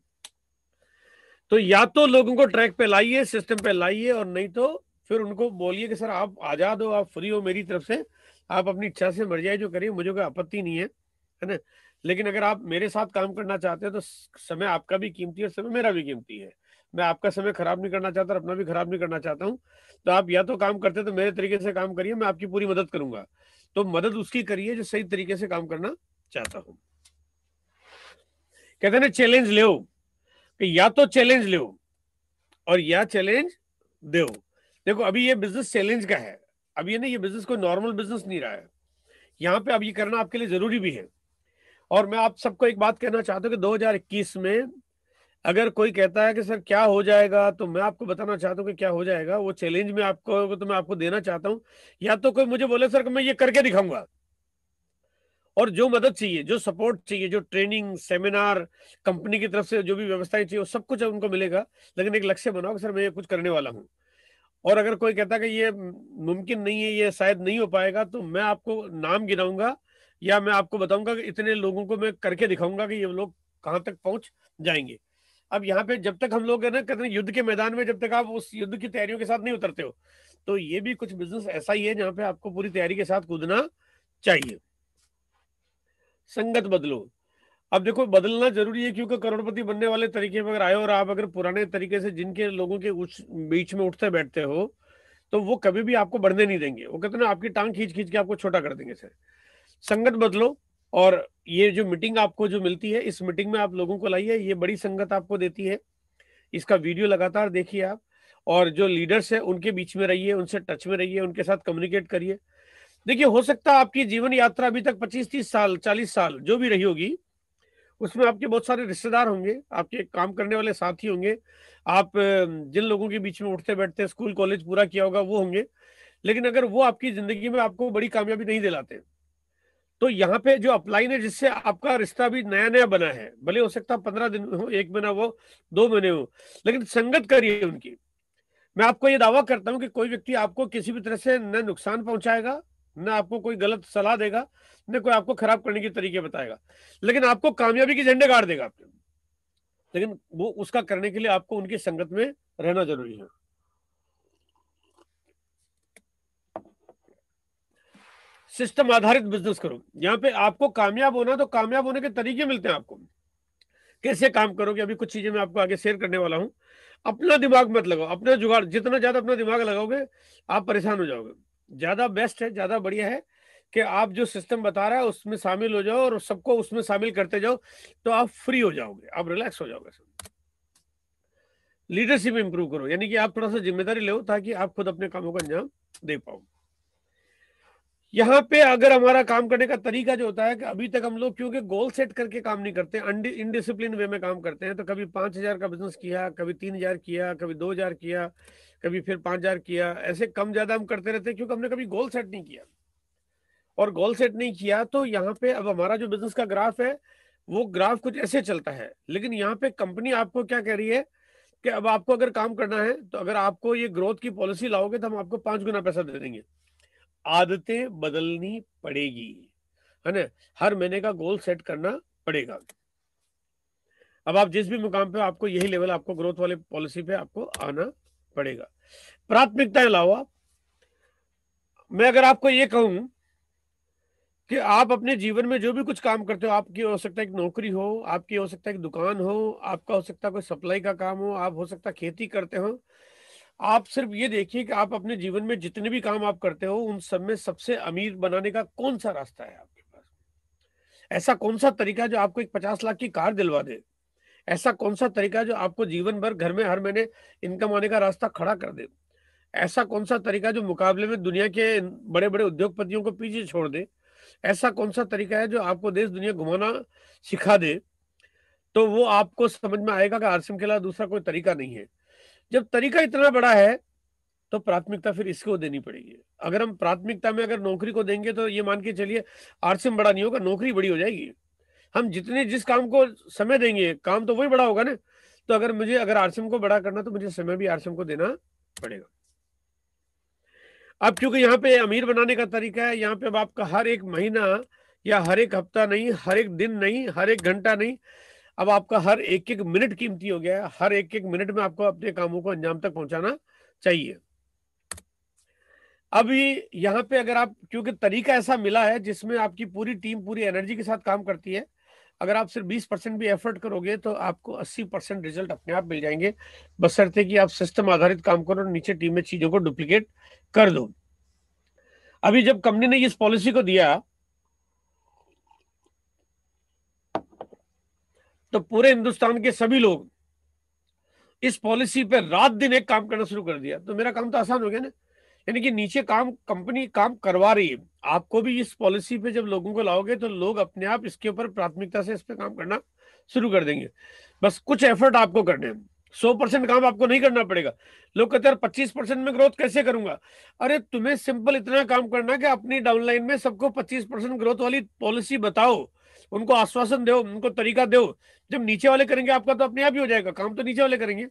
तो या तो लोगों को ट्रैक पे लाइए सिस्टम पे लाइए और नहीं तो फिर उनको बोलिए कि सर आप आज़ाद हो आप फ्री हो मेरी तरफ से आप अपनी इच्छा से मर जाए जो करिए मुझे कोई आपत्ति नहीं है है ना लेकिन अगर आप मेरे साथ काम करना चाहते हैं तो समय आपका भी कीमती है और समय मेरा भी कीमती है मैं आपका समय खराब नहीं करना चाहता और अपना भी खराब नहीं करना चाहता हूँ तो आप या तो काम करते तो मेरे तरीके से काम करिए मैं आपकी पूरी मदद करूंगा तो मदद उसकी करिए जो सही तरीके से काम करना चाहता हूं कहते ना चैलेंज ले या तो चैलेंज ले और या चैलेंज दो देखो अभी ये बिजनेस चैलेंज का है अब ये ना ये बिजनेस कोई नॉर्मल बिजनेस नहीं रहा है यहाँ पे अब ये करना आपके लिए जरूरी भी है और मैं आप सबको एक बात कहना चाहता हूँ कि दो में अगर कोई कहता है कि सर क्या हो जाएगा तो मैं आपको बताना चाहता हूँ कि क्या हो जाएगा वो चैलेंज में आपको तो मैं आपको देना चाहता हूँ या तो कोई मुझे बोले सर कि मैं ये करके दिखाऊंगा और जो मदद चाहिए जो सपोर्ट चाहिए जो ट्रेनिंग सेमिनार कंपनी की तरफ से जो भी व्यवस्थाएं चाहिए वो सब कुछ उनको मिलेगा लेकिन एक लक्ष्य बनाओ सर मैं ये कुछ करने वाला हूँ और अगर कोई कहता कि ये मुमकिन नहीं है ये शायद नहीं हो पाएगा तो मैं आपको नाम गिनाऊंगा या मैं आपको बताऊंगा कि इतने लोगों को मैं करके दिखाऊंगा कि ये लोग कहाँ तक पहुंच जाएंगे अब यहाँ पे जब तक हम लोग है ना कहते हैं युद्ध के मैदान में जब तक आप उस युद्ध की तैयारियों के साथ नहीं उतरते हो तो ये भी कुछ बिजनेस ऐसा ही है जहाँ पे आपको पूरी तैयारी के साथ कूदना चाहिए संगत बदलो अब देखो बदलना जरूरी है क्योंकि करोड़पति बनने वाले तरीके में अगर आए और आप अगर पुराने तरीके से जिनके लोगों के उस बीच में उठते बैठते हो तो वो कभी भी आपको बढ़ने नहीं देंगे वो कहते ना आपकी टांग खींच खींच के आपको छोटा कर देंगे सर संगत बदलो और ये जो मीटिंग आपको जो मिलती है इस मीटिंग में आप लोगों को लाइए ये बड़ी संगत आपको देती है इसका वीडियो लगातार देखिए आप और जो लीडर्स है उनके बीच में रहिए उनसे टच में रहिए उनके साथ कम्युनिकेट करिए देखिए हो सकता है आपकी जीवन यात्रा अभी तक 25 30 साल 40 साल जो भी रही होगी उसमें आपके बहुत सारे रिश्तेदार होंगे आपके काम करने वाले साथी होंगे आप जिन लोगों के बीच में उठते बैठते स्कूल कॉलेज पूरा किया होगा वो होंगे लेकिन अगर वो आपकी जिंदगी में आपको बड़ी कामयाबी नहीं दिलाते तो यहाँ पे जो अपलाइन है जिससे आपका रिश्ता भी नया नया बना है भले हो सकता है पंद्रह दिन हो एक महीना हो दो महीने हो लेकिन संगत करिए उनकी मैं आपको ये दावा करता हूँ कि कोई व्यक्ति आपको किसी भी तरह से न नुकसान पहुंचाएगा ना आपको कोई गलत सलाह देगा ना कोई आपको खराब करने के तरीके बताएगा लेकिन आपको कामयाबी के झंडे गाड़ देगा आपके लेकिन वो उसका करने के लिए आपको उनकी संगत में रहना जरूरी है सिस्टम आधारित बिजनेस करो यहाँ पे आपको कामयाब होना तो कामयाब होने के तरीके मिलते हैं आपको कैसे काम करोगे अभी कुछ चीजें मैं आपको आगे शेयर करने वाला हूँ अपना दिमाग मत लगाओ अपना जुगाड़ जितना ज्यादा अपना दिमाग लगाओगे आप परेशान हो जाओगे ज़्यादा बेस्ट है ज़्यादा बढ़िया है कि आप जो सिस्टम बता रहा है उसमें शामिल हो जाओ और सबको उसमें शामिल करते जाओ तो आप फ्री हो जाओगे आप रिलैक्स हो जाओगे लीडरशिप इंप्रूव करो यानी कि आप थोड़ा सा जिम्मेदारी लो ताकि आप खुद अपने कामों का अंजाम दे पाओ यहाँ पे अगर हमारा काम करने का तरीका जो होता है कि अभी तक हम लोग क्योंकि गोल सेट करके काम नहीं करते इनडिसिप्लिन वे में काम करते हैं तो कभी पांच हज़ार का बिजनेस किया कभी तीन हज़ार किया कभी दो हज़ार किया कभी फिर पांच हज़ार किया ऐसे कम ज़्यादा हम करते रहते हैं क्योंकि हमने कभी गोल सेट नहीं किया और गोल सेट नहीं किया तो यहाँ पे अब हमारा जो बिजनेस का ग्राफ है वो ग्राफ कुछ ऐसे चलता है लेकिन यहाँ पे कंपनी आपको क्या कह रही है कि अब आपको अगर काम करना है तो अगर आपको ये ग्रोथ की पॉलिसी लाओगे तो हम आपको पांच गुना पैसा दे देंगे आदतें बदलनी पड़ेगी है ना हर महीने का गोल सेट करना पड़ेगा अब आप जिस भी मुकाम पे आपको यही लेवल आपको ग्रोथ वाले पॉलिसी पे आपको आना पड़ेगा प्राथमिकताएं लाओ आप मैं अगर आपको ये कहूं कि आप अपने जीवन में जो भी कुछ काम करते हो आपकी हो सकता है एक नौकरी हो आपकी हो सकता है एक दुकान हो आपका हो सकता है कोई सप्लाई का काम हो आप हो सकता है खेती करते हो आप सिर्फ ये देखिए कि आप अपने जीवन में जितने भी काम आप करते हो उन सब में सबसे अमीर बनाने का कौन सा रास्ता है आपके पास ऐसा कौन सा तरीका जो आपको एक पचास लाख की कार दिलवा दे ऐसा कौन सा तरीका जो आपको जीवन भर घर में हर महीने इनकम आने का रास्ता खड़ा कर दे ऐसा कौन सा तरीका जो मुकाबले में दुनिया के बड़े बड़े उद्योगपतियों को पीछे छोड़ दे ऐसा कौन सा तरीका है जो आपको देश दुनिया घुमाना सिखा दे तो वो आपको समझ में आएगा कि आरसिम के अलावा दूसरा कोई तरीका नहीं है जब तरीका इतना बड़ा है तो प्राथमिकता फिर इसको देनी पड़ेगी अगर हम प्राथमिकता में अगर नौकरी को देंगे तो ये मान के चलिए आरसीएम बड़ा नहीं होगा नौकरी बड़ी हो जाएगी हम जितने जिस काम को समय देंगे काम तो वही बड़ा होगा ना तो अगर मुझे अगर आरसीएम को बड़ा करना तो मुझे समय भी आरसीएम को देना पड़ेगा अब क्योंकि यहाँ पे अमीर बनाने का तरीका है यहाँ पे अब आपका हर एक महीना या हर एक हफ्ता नहीं हर एक दिन नहीं हर एक घंटा नहीं अब आपका हर एक एक मिनट कीमती हो गया है हर एक एक मिनट में आपको अपने कामों को अंजाम तक पहुंचाना चाहिए अभी यहाँ पे अगर आप क्योंकि तरीका ऐसा मिला है जिसमें आपकी पूरी टीम पूरी एनर्जी के साथ काम करती है अगर आप सिर्फ बीस परसेंट भी एफर्ट करोगे तो आपको अस्सी परसेंट रिजल्ट अपने आप मिल जाएंगे बसरते कि आप सिस्टम आधारित काम करो और नीचे टीम में चीजों को डुप्लीकेट कर दो अभी जब कंपनी ने इस पॉलिसी को दिया तो पूरे हिंदुस्तान के सभी लोग इस पॉलिसी पर रात दिन एक काम करना शुरू कर दिया तो मेरा काम तो आसान हो गया ना यानी कि नीचे काम कंपनी काम करवा रही है आपको भी इस पॉलिसी पे जब लोगों को लाओगे तो लोग अपने आप इसके ऊपर प्राथमिकता से इस पे काम करना शुरू कर देंगे बस कुछ एफर्ट आपको करने हैं सौ परसेंट काम आपको नहीं करना पड़ेगा लोग कहते हैं पच्चीस परसेंट में ग्रोथ कैसे करूंगा अरे तुम्हें सिंपल इतना काम करना कि अपनी डाउनलाइन में सबको पच्चीस परसेंट ग्रोथ वाली पॉलिसी बताओ उनको आश्वासन दो उनको तरीका दो जब नीचे वाले करेंगे आपका तो अपने आप ही हो जाएगा काम तो नीचे वाले करेंगे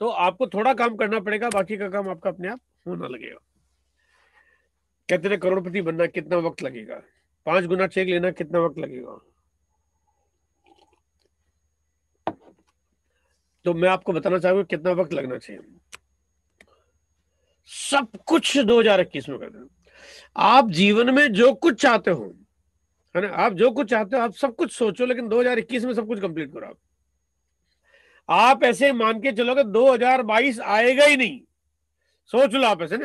तो आपको थोड़ा काम करना पड़ेगा बाकी का काम आपका अपने आप होना लगेगा कहते हैं करोड़पति बनना कितना वक्त लगेगा पांच गुना चेक लेना कितना वक्त लगेगा तो मैं आपको बताना चाहूंगा कितना वक्त लगना चाहिए सब कुछ दो हजार इक्कीस में कर आप जीवन में जो कुछ चाहते हो है ना आप जो कुछ चाहते हो आप सब कुछ सोचो लेकिन 2021 में सब कुछ कंप्लीट करो आप आप ऐसे मान के चलोगे 2022 आएगा ही नहीं सोच लो आप ऐसे ना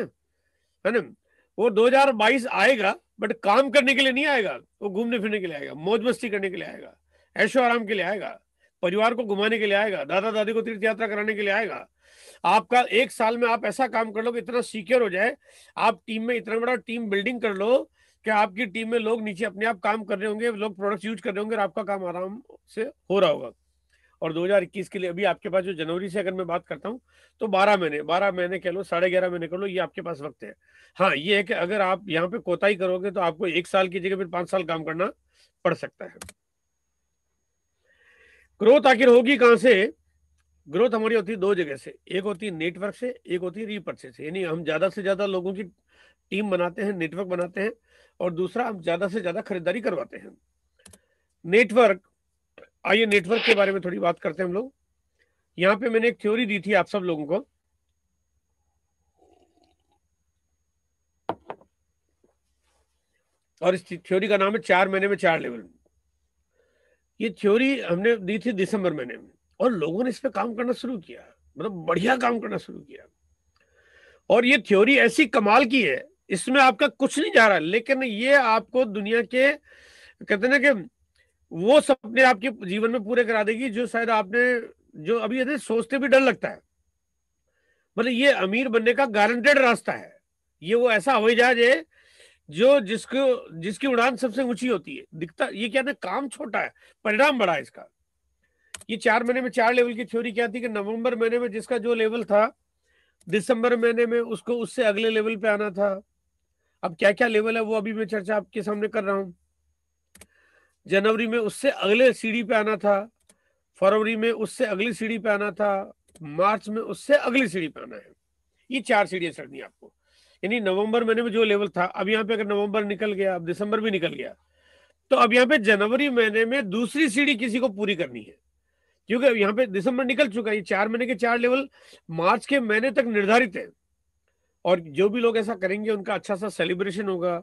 है ना वो 2022 आएगा बट काम करने के लिए नहीं आएगा वो घूमने फिरने के लिए आएगा मौज मस्ती करने के लिए आएगा ऐशो आराम के लिए आएगा परिवार को घुमाने के लिए आएगा दादा दादी को तीर्थ यात्रा कराने के लिए आएगा आपका एक साल में आप ऐसा काम कर लो कि इतना सिक्योर हो जाए आप टीम में इतना बड़ा टीम बिल्डिंग कर लो कि आपकी टीम में लोग नीचे अपने आप काम कर रहे होंगे लोग प्रोडक्ट्स यूज कर रहे होंगे और आपका काम आराम से हो रहा होगा और 2021 के लिए अभी आपके पास जो जनवरी से अगर मैं बात करता हूँ तो 12 महीने 12 महीने कह लो साढ़े ग्यारह महीने कह लो ये आपके पास वक्त है हाँ ये है कि अगर आप यहाँ पे कोताही करोगे तो आपको एक साल की जगह फिर पांच साल काम करना पड़ सकता है ग्रोथ आखिर होगी कहाँ से ग्रोथ हमारी होती है दो जगह से एक होती है नेटवर्क से एक होती है से यानी हम ज्यादा से ज्यादा लोगों की टीम बनाते हैं नेटवर्क बनाते हैं और दूसरा हम ज्यादा से ज्यादा खरीदारी करवाते हैं नेटवर्क आइए नेटवर्क के बारे में थोड़ी बात करते हैं हम लोग यहाँ पे मैंने एक थ्योरी दी थी आप सब लोगों को और इस थ्योरी का नाम है चार महीने में चार लेवल ये थ्योरी हमने दी थी दिसंबर महीने में और लोगों ने इस पर काम करना शुरू किया मतलब बढ़िया काम करना शुरू किया और ये थ्योरी ऐसी कमाल की है इसमें आपका कुछ नहीं जा रहा लेकिन ये आपको दुनिया के कहते ना कि वो सपने आपके जीवन में पूरे करा देगी जो शायद आपने जो अभी सोचते भी डर लगता है मतलब ये अमीर बनने का गारंटेड रास्ता है ये वो ऐसा हवाई जहाज है जो जिसको जिसकी उड़ान सबसे ऊंची होती है दिखता ये क्या था काम छोटा है परिणाम बड़ा है इसका ये चार महीने में चार लेवल की थ्योरी क्या थी कि नवंबर महीने में जिसका जो लेवल था दिसंबर महीने में उसको उससे अगले लेवल पे आना था अब क्या क्या लेवल है वो अभी मैं चर्चा आपके सामने कर रहा हूं जनवरी में उससे अगले सीढ़ी पे आना था फरवरी में उससे अगली सीढ़ी पे आना था मार्च में उससे अगली सीढ़ी पे आना है ये चार सीढ़ियां चढ़नी आपको यानी नवंबर महीने में जो लेवल था अब यहाँ पे अगर नवंबर निकल गया अब दिसंबर भी निकल गया तो अब यहाँ पे जनवरी महीने में दूसरी सीढ़ी किसी को पूरी करनी है क्योंकि यहाँ पे दिसंबर निकल चुका है ये चार महीने के चार लेवल मार्च के महीने तक निर्धारित है और जो भी लोग ऐसा करेंगे उनका अच्छा सा सेलिब्रेशन होगा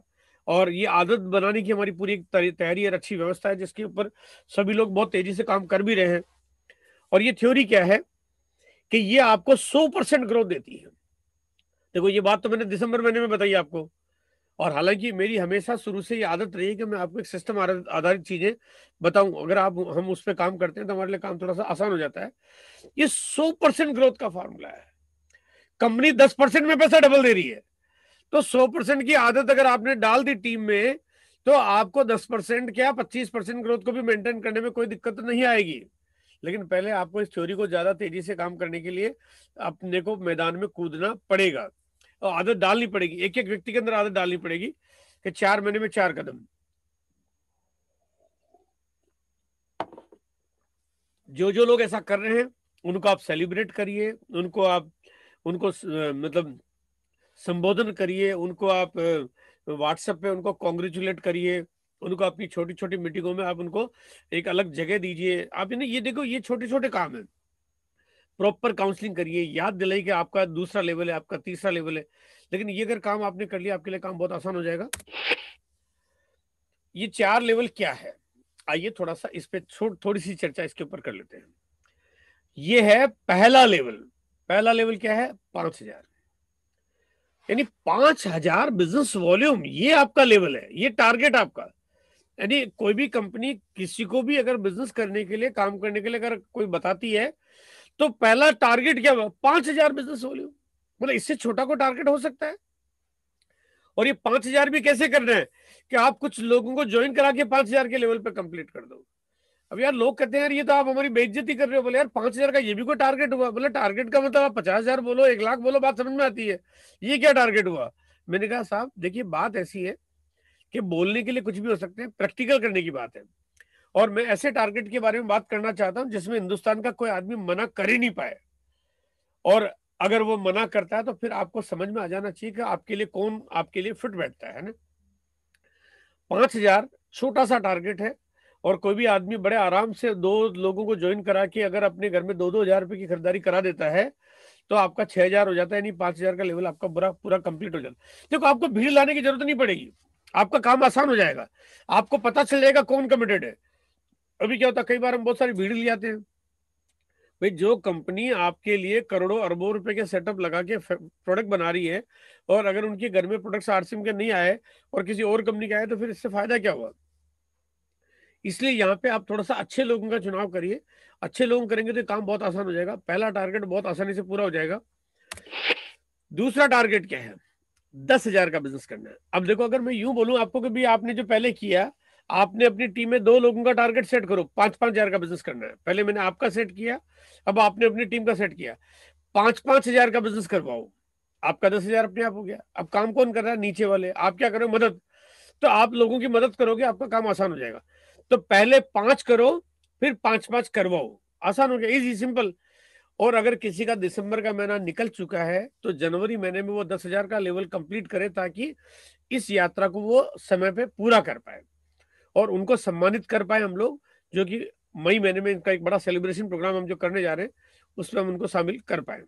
और ये आदत बनाने की हमारी पूरी एक तैयारी और अच्छी व्यवस्था है जिसके ऊपर सभी लोग बहुत तेजी से काम कर भी रहे हैं और ये थ्योरी क्या है कि ये आपको सौ परसेंट ग्रोथ देती है देखो ये बात तो मैंने दिसंबर महीने में बताई आपको और हालांकि मेरी हमेशा शुरू से ये आदत रही है कि मैं आपको एक सिस्टम आधारित चीजें बताऊं अगर आप हम उस पर काम करते हैं तो हमारे लिए काम थोड़ा सा आसान हो जाता है ये सौ परसेंट ग्रोथ का फॉर्मूला है कंपनी दस परसेंट में पैसा डबल दे रही है तो सौ परसेंट की आदत अगर आपने डाल दी टीम में तो आपको दस परसेंट क्या पच्चीस परसेंट ग्रोथ को भी मेंटेन करने में कोई दिक्कत तो नहीं आएगी लेकिन पहले आपको इस थ्योरी को ज्यादा तेजी से काम करने के लिए अपने को मैदान में कूदना पड़ेगा और आदत डालनी पड़ेगी एक एक व्यक्ति के अंदर आदत डालनी पड़ेगी कि चार महीने में चार कदम जो जो लोग ऐसा कर रहे हैं उनको आप सेलिब्रेट करिए उनको आप उनको मतलब संबोधन करिए उनको आप व्हाट्सएप पे उनको कॉन्ग्रेचुलेट करिए उनको अपनी छोटी छोटी मीटिंगों में आप उनको एक अलग जगह दीजिए आप ये देखो ये छोटे छोटे काम है प्रॉपर काउंसलिंग करिए याद दिलाई कि आपका दूसरा लेवल है आपका तीसरा लेवल है लेकिन ये अगर काम आपने कर लिया आपके लिए काम बहुत आसान हो जाएगा ये चार लेवल क्या है आइए थोड़ा सा इस पर थोड़ी सी चर्चा इसके ऊपर कर लेते हैं ये है पहला लेवल पहला लेवल क्या है पांच हजार यानी पांच हजार बिजनेस वॉल्यूम ये आपका लेवल है ये टारगेट आपका यानी कोई भी कंपनी किसी को भी अगर बिजनेस करने के लिए काम करने के लिए अगर कोई बताती है तो पहला टारगेट क्या हुआ पांच हजार बिजनेस वॉल्यूम मतलब इससे छोटा को टारगेट हो सकता है और ये पांच हजार भी कैसे करना है कि आप कुछ लोगों को ज्वाइन करा के पांच हजार के लेवल पे कंप्लीट कर दो अब यार लोग कहते हैं यार ये तो आप हमारी बेइज्जती कर रहे हो बोले यार पांच हजार का ये भी कोई टारगेट हुआ बोले टारगेट का मतलब आप पचास हजार बोलो एक लाख बोलो बात समझ में आती है ये क्या टारगेट हुआ मैंने कहा साहब देखिए बात ऐसी है कि बोलने के लिए कुछ भी हो सकते हैं प्रैक्टिकल करने की बात है और मैं ऐसे टारगेट के बारे में बात करना चाहता हूँ जिसमें हिंदुस्तान का कोई आदमी मना कर ही नहीं पाए और अगर वो मना करता है तो फिर आपको समझ में आ जाना चाहिए कि आपके लिए कौन आपके लिए फिट बैठता है ना पांच हजार छोटा सा टारगेट है और कोई भी आदमी बड़े आराम से दो लोगों को ज्वाइन करा के अगर अपने घर में दो दो हजार रुपए की खरीदारी करा देता है तो आपका छह हजार हो जाता है यानी पांच हजार का लेवल आपका बुरा पूरा कंप्लीट हो जाता है देखो आपको भीड़ लाने की जरूरत नहीं पड़ेगी आपका काम आसान हो जाएगा आपको पता चल जाएगा कौन कमिटेड है अभी क्या होता है कई बार हम बहुत सारी भीड़ ले आते हैं भाई जो कंपनी आपके लिए करोड़ों अरबों रुपए के सेटअप लगा के प्रोडक्ट बना रही है और अगर उनके घर में प्रोडक्ट आरसीएम के नहीं आए और किसी और कंपनी के आए तो फिर इससे फायदा क्या हुआ इसलिए यहाँ पे आप थोड़ा सा अच्छे लोगों का चुनाव करिए अच्छे लोग करेंगे तो काम बहुत आसान हो जाएगा पहला टारगेट बहुत आसानी से पूरा हो जाएगा दूसरा टारगेट क्या है दस हजार का बिजनेस करना है अब देखो अगर मैं यूं बोलूं आपको कि भी आपने जो पहले किया आपने अपनी टीम में दो लोगों का टारगेट सेट करो पांच पांच हजार का बिजनेस करना है पहले मैंने आपका सेट किया अब आपने अपनी टीम का सेट किया पांच पांच हजार का बिजनेस करवाओ आपका दस हजार अपने आप हो गया अब काम कौन कर रहा है नीचे वाले आप क्या करो मदद तो आप लोगों की मदद करोगे आपका काम आसान हो जाएगा तो पहले पांच करो फिर पांच पांच करवाओ आसान हो गया इजी सिंपल और अगर किसी का दिसंबर का महीना निकल चुका है तो जनवरी महीने में वो दस हजार का लेवल कंप्लीट करे ताकि इस यात्रा को वो समय पे पूरा कर पाए और उनको सम्मानित कर पाए हम लोग जो कि मई महीने में इनका एक बड़ा सेलिब्रेशन प्रोग्राम हम जो करने जा रहे हैं उसमें हम उनको शामिल कर पाए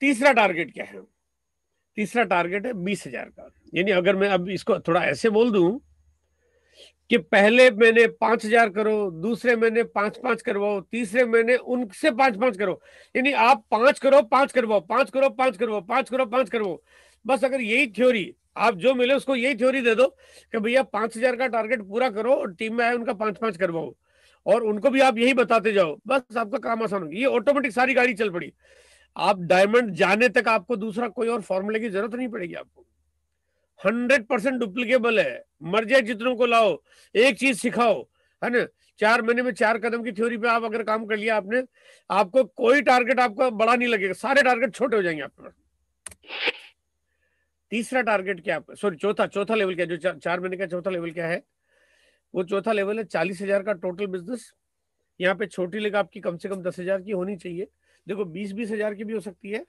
तीसरा टारगेट क्या है तीसरा टारगेट है बीस हजार का यानी अगर मैं अब इसको थोड़ा ऐसे बोल दूं कि पहले मैंने पांच हजार करो दूसरे महीने पांच पांच करवाओ तीसरे महीने उनसे पांच पांच करो यानी आप पांच करो पांच करवाओ पांच करो पांच करवाओ पांच करो पांच करवाओ बस अगर यही थ्योरी आप जो मिले उसको यही थ्योरी दे दो कि भैया पांच हजार का टारगेट पूरा करो और टीम में आए उनका पांच पांच करवाओ और उनको भी आप यही बताते जाओ बस आपका काम आसान होगा ये ऑटोमेटिक सारी गाड़ी चल पड़ी आप डायमंड जाने तक आपको दूसरा कोई और फॉर्मूले की जरूरत नहीं पड़ेगी आपको हंड्रेड परसेंट डुप्लीकेबल है मर जाए जितनों को लाओ एक चीज सिखाओ है ना चार महीने में चार कदम की थ्योरी पे आप अगर काम कर लिया आपने आपको कोई टारगेट आपका बड़ा नहीं लगेगा सारे टारगेट छोटे हो जाएंगे आपके पास तीसरा टारगेट क्या सॉरी चौथा चौथा लेवल क्या जो चा, चार महीने का चौथा लेवल क्या है वो चौथा लेवल है चालीस हजार का टोटल बिजनेस यहाँ पे छोटी लेगा आपकी कम से कम दस हजार की होनी चाहिए देखो बीस बीस हजार की भी हो सकती है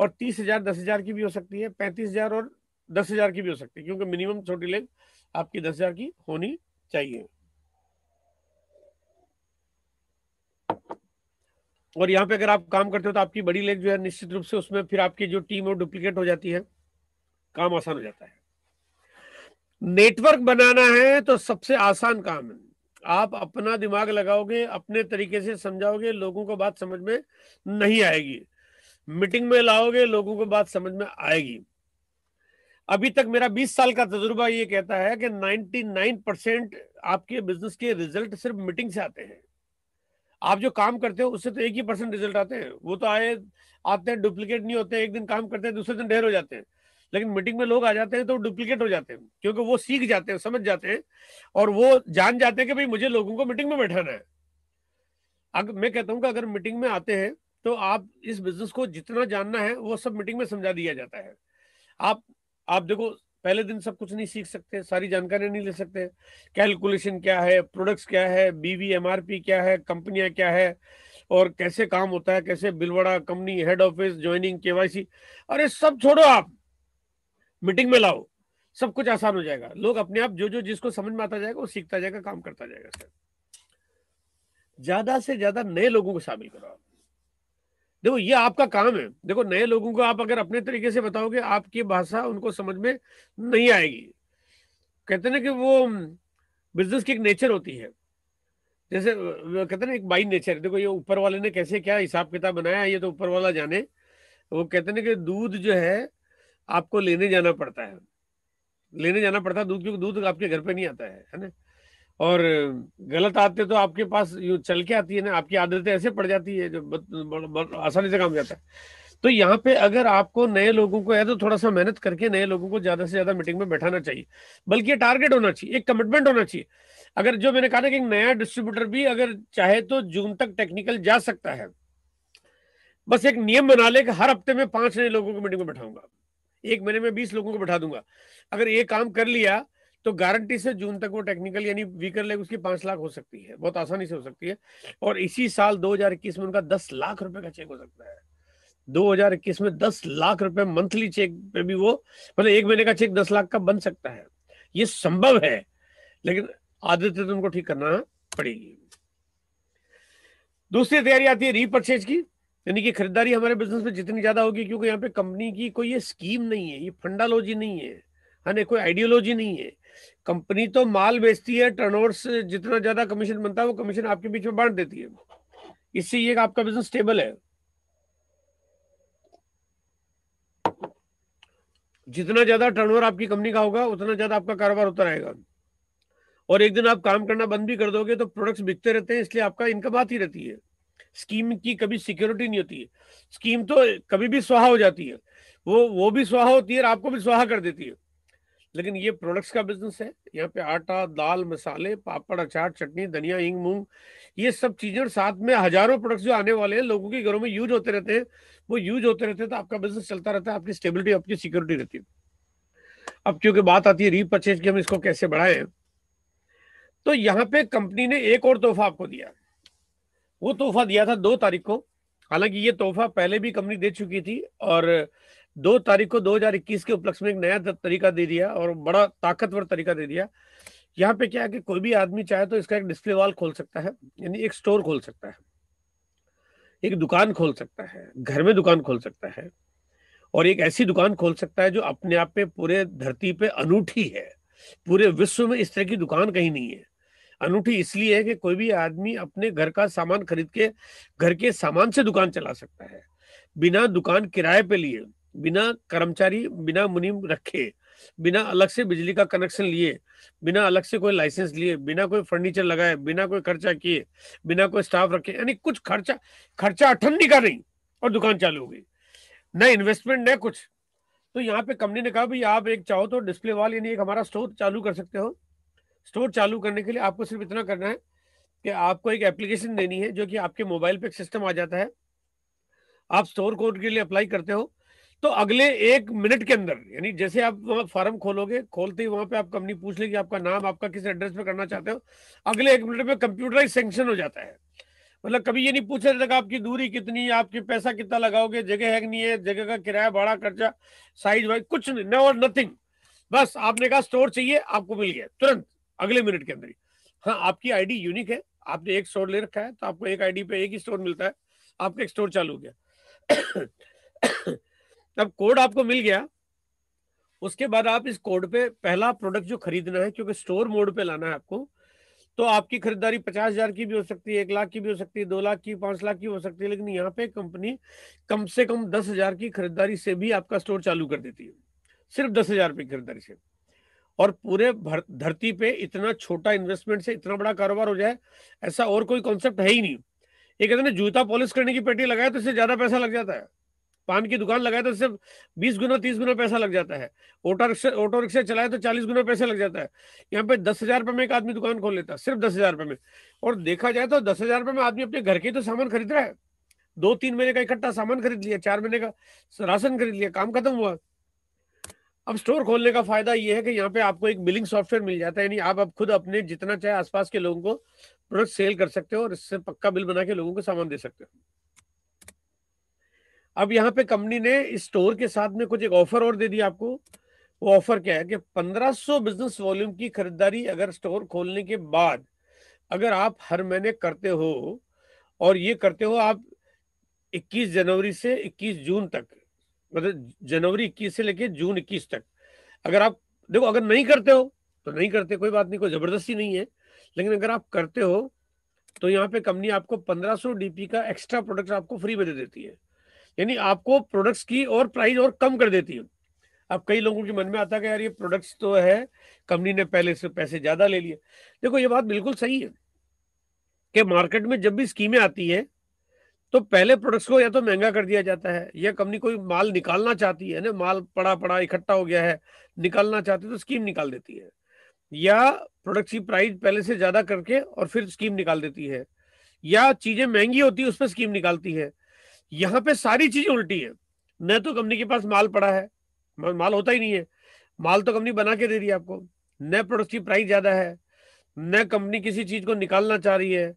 और तीस हजार दस हजार की भी हो सकती है पैंतीस हजार और दस हजार की भी हो सकती है क्योंकि मिनिमम छोटी लेंथ आपकी दस हजार की होनी चाहिए और यहाँ पे अगर आप काम करते हो तो आपकी बड़ी लेंथ जो है निश्चित रूप से उसमें फिर आपकी जो टीम है डुप्लीकेट हो जाती है काम आसान हो जाता है नेटवर्क बनाना है तो सबसे आसान काम है आप अपना दिमाग लगाओगे अपने तरीके से समझाओगे लोगों को बात समझ में नहीं आएगी मीटिंग में लाओगे लोगों को बात समझ में आएगी अभी तक मेरा 20 साल का तजुर्बा ये कहता है कि 99 परसेंट आपके बिजनेस के रिजल्ट सिर्फ मीटिंग से आते हैं आप जो काम करते हो उससे तो एक ही परसेंट रिजल्ट आते हैं वो तो आए आते हैं डुप्लीकेट नहीं होते एक दिन काम करते हैं दूसरे दिन ढेर हो जाते हैं लेकिन मीटिंग में लोग आ जाते हैं तो डुप्लीकेट हो जाते हैं क्योंकि वो सीख जाते हैं समझ जाते हैं और वो जान जाते हैं कि भाई मुझे लोगों को मीटिंग में बैठाना है अगर मैं कहता हूँ कि अगर मीटिंग में आते हैं तो आप इस बिजनेस को जितना जानना है वो सब मीटिंग में समझा दिया जाता है आप आप देखो पहले दिन सब कुछ नहीं सीख सकते सारी जानकारी नहीं ले सकते कैलकुलेशन क्या है प्रोडक्ट्स क्या है बीवी एमआरपी क्या है कंपनियां क्या है और कैसे काम होता है कैसे बिलवाड़ा company head office joining KYC अरे सब छोड़ो आप मीटिंग में लाओ सब कुछ आसान हो जाएगा लोग अपने आप जो जो जिसको समझ में आता जाएगा वो सीखता जाएगा काम करता जाएगा सर ज्यादा से ज्यादा नए लोगों को शामिल करो आप देखो ये आपका काम है देखो नए लोगों को आप अगर अपने तरीके से बताओगे आपकी भाषा उनको समझ में नहीं आएगी कहते ना कि वो बिजनेस की एक नेचर होती है जैसे कहते ना एक बाई नेचर देखो ये ऊपर वाले ने कैसे क्या हिसाब किताब बनाया ये तो ऊपर वाला जाने वो कहते ना कि दूध जो है आपको लेने जाना पड़ता है लेने जाना पड़ता है दूध क्योंकि दूध आपके घर पे नहीं आता है है ना और गलत आते तो आपके पास यू चल के आती है ना आपकी आदतें ऐसे पड़ जाती है जो आसानी से काम जाता है तो यहाँ पे अगर आपको नए लोगों को या तो थोड़ा सा मेहनत करके नए लोगों को ज्यादा से ज्यादा मीटिंग में बैठाना चाहिए बल्कि टारगेट होना चाहिए एक कमिटमेंट होना चाहिए अगर जो मैंने कहा ना कि नया डिस्ट्रीब्यूटर भी अगर चाहे तो जून तक टेक्निकल जा सकता है बस एक नियम बना ले कि हर हफ्ते में पांच नए लोगों को मीटिंग में बैठाऊंगा एक महीने में बीस लोगों को बैठा दूंगा अगर ये काम कर लिया तो गारंटी से जून तक वो टेक्निकल यानी वीकर लेग उसकी पांच लाख हो सकती है बहुत आसानी से हो सकती है और इसी साल 2021 में उनका दस लाख रुपए का चेक हो सकता है 2021 में दस लाख रुपए मंथली चेक पे भी वो मतलब एक महीने का चेक दस लाख का बन सकता है ये संभव है लेकिन तो उनको ठीक करना पड़ेगी दूसरी तैयारी आती है रीपरचेज की यानी कि खरीदारी हमारे बिजनेस में जितनी ज्यादा होगी क्योंकि यहाँ पे कंपनी की कोई ये स्कीम नहीं है ये फंडालोजी नहीं है है हाँ कोई आइडियोलॉजी नहीं है कंपनी तो माल बेचती है टर्नओवर से जितना ज्यादा कमीशन बनता है वो कमीशन आपके बीच में बांट देती है इससे ये आपका बिजनेस स्टेबल है जितना ज्यादा टर्नओवर आपकी कंपनी का होगा उतना ज्यादा आपका कारोबार होता रहेगा और एक दिन आप काम करना बंद भी कर दोगे तो प्रोडक्ट्स बिकते रहते हैं इसलिए आपका इनकम आती रहती है स्कीम की कभी सिक्योरिटी नहीं होती है स्कीम तो कभी भी स्वाहा हो जाती है वो वो भी स्वाहा होती है और आपको भी स्वाहा कर देती है लेकिन ये प्रोडक्ट्स का बिजनेस है यहाँ पे आटा दाल मसाले पापड़ अचार चटनी धनिया इंग मूंग ये सब चीजें और साथ में हजारों प्रोडक्ट्स जो आने वाले हैं लोगों के घरों में यूज होते रहते हैं वो यूज होते रहते हैं तो आपका बिजनेस चलता रहता है आपकी स्टेबिलिटी आपकी सिक्योरिटी रहती है अब क्योंकि बात आती है रीपर्चेज की हम इसको कैसे बढ़ाए तो यहाँ पे कंपनी ने एक और तोहफा आपको दिया वो तोहफा दिया था दो तारीख को हालांकि ये तोहफा पहले भी कंपनी दे चुकी थी और दो तारीख को 2021 के उपलक्ष्य में एक नया तरीका दे दिया और बड़ा ताकतवर तरीका दे दिया यहाँ पे क्या है कि कोई भी आदमी चाहे तो इसका एक डिस्प्ले वॉल खोल सकता है यानी एक स्टोर खोल सकता है एक दुकान खोल सकता है घर में दुकान खोल सकता है और एक ऐसी दुकान खोल सकता है जो अपने आप पे पूरे धरती पे अनूठी है पूरे विश्व में इस तरह की दुकान कहीं नहीं है अनूठी इसलिए है कि कोई भी आदमी अपने घर का सामान खरीद के घर के सामान से दुकान चला सकता है बिना दुकान किराए पे लिए बिना कर्मचारी बिना मुनीम रखे बिना अलग से बिजली का कनेक्शन लिए बिना अलग से कोई लाइसेंस लिए बिना कोई फर्नीचर लगाए बिना कोई खर्चा किए बिना कोई स्टाफ रखे यानी कुछ खर्चा खर्चा ठंडी का नहीं और दुकान चालू हो गई न इन्वेस्टमेंट न कुछ तो यहाँ पे कंपनी ने कहा भाई आप एक चाहो तो डिस्प्ले वाल यानी एक हमारा स्टोर चालू कर सकते हो स्टोर चालू करने के लिए आपको सिर्फ इतना करना है कि आपको एक एप्लीकेशन देनी है जो कि आपके मोबाइल पे एक सिस्टम आ जाता है आप स्टोर कोड के लिए अप्लाई करते हो तो अगले एक मिनट के अंदर यानी जैसे आप वहां फॉर्म खोलोगे खोलते ही वहां पे आप कंपनी पूछ लेगी आपका नाम आपका किस एड्रेस पे करना चाहते हो अगले एक मिनट में कंप्यूटराइज सेंक्शन हो जाता है मतलब कभी ये नहीं पूछा जाता आपकी दूरी कितनी आपके पैसा कितना लगाओगे जगह है कि नहीं है जगह का किराया भाड़ा खर्चा साइज वाइज कुछ नहीं नो और नथिंग बस आपने कहा स्टोर चाहिए आपको मिल गया तुरंत अगले मिनट के अंदर ही हाँ आपकी आईडी यूनिक है आपने एक स्टोर ले रखा है तो आपको एक आईडी पे एक ही स्टोर मिलता है आपका एक स्टोर चालू हो गया तब कोड आपको मिल गया उसके बाद आप इस कोड पे पहला प्रोडक्ट जो खरीदना है क्योंकि स्टोर मोड पे लाना है आपको तो आपकी खरीदारी पचास हजार की भी हो सकती है एक लाख की भी हो सकती है दो लाख की पांच लाख की हो सकती है लेकिन यहाँ पे कंपनी कम से कम दस हजार की खरीदारी से भी आपका स्टोर चालू कर देती है सिर्फ दस हजार रुपये की खरीदारी से और पूरे धरती पे इतना छोटा इन्वेस्टमेंट से इतना बड़ा कारोबार हो जाए ऐसा और कोई कॉन्सेप्ट है ही नहीं ये कहते जूता पॉलिश करने की पेटी लगाए तो इससे ज्यादा पैसा लग जाता है पान की दुकान लगाए तो सिर्फ बीस गुना तीस गुना पैसा लग जाता है ऑटो रिक्शा ऑटो रिक्शा चलाए तो चालीस गुना पैसा लग जाता है यहाँ पे दस हजार रुपये में एक आदमी दुकान खोल लेता है सिर्फ दस हजार रुपये में और देखा जाए तो दस हजार रुपये में आदमी अपने घर के तो सामान खरीद रहा है दो तीन महीने का इकट्ठा सामान खरीद लिया चार महीने का राशन खरीद लिया काम खत्म हुआ अब स्टोर खोलने का फायदा यह है कि यहाँ पे आपको एक बिलिंग सॉफ्टवेयर मिल जाता है यानी आप अब खुद अपने जितना चाहे आसपास के लोगों को प्रोडक्ट सेल कर सकते हो और इससे पक्का बिल बना के लोगों को सामान दे सकते हो अब यहाँ पे कंपनी ने इस स्टोर के साथ में कुछ एक ऑफर और दे दिया आपको वो ऑफर क्या है कि 1500 बिजनेस वॉल्यूम की खरीदारी अगर स्टोर खोलने के बाद अगर आप हर महीने करते हो और ये करते हो आप 21 जनवरी से 21 जून तक मतलब जनवरी 21 से लेके जून 21 तक अगर आप देखो अगर नहीं करते हो तो नहीं करते कोई बात नहीं कोई जबरदस्ती नहीं है लेकिन अगर आप करते हो तो यहाँ पे कंपनी आपको 1500 डीपी का एक्स्ट्रा प्रोडक्ट आपको फ्री में दे देती है यानी आपको प्रोडक्ट्स की और प्राइस और कम कर देती है अब कई लोगों के मन में आता है कि यार ये प्रोडक्ट्स तो है कंपनी ने पहले से पैसे ज़्यादा ले लिए देखो ये बात बिल्कुल सही है कि मार्केट में जब भी स्कीमें आती है तो पहले प्रोडक्ट्स को या तो महंगा कर दिया जाता है या कंपनी कोई माल निकालना चाहती है ना माल पड़ा पड़ा इकट्ठा हो गया है निकालना चाहती है तो स्कीम निकाल देती है या प्रोडक्ट्स की प्राइस पहले से ज़्यादा करके और फिर स्कीम निकाल देती है या चीज़ें महंगी होती है उस पर स्कीम निकालती है यहाँ पे सारी चीजें उल्टी है न तो कंपनी के पास माल पड़ा है माल होता ही नहीं है माल तो कंपनी बना के दे रही है आपको न प्रोडक्ट की प्राइस ज्यादा है न कंपनी किसी चीज को निकालना चाह रही है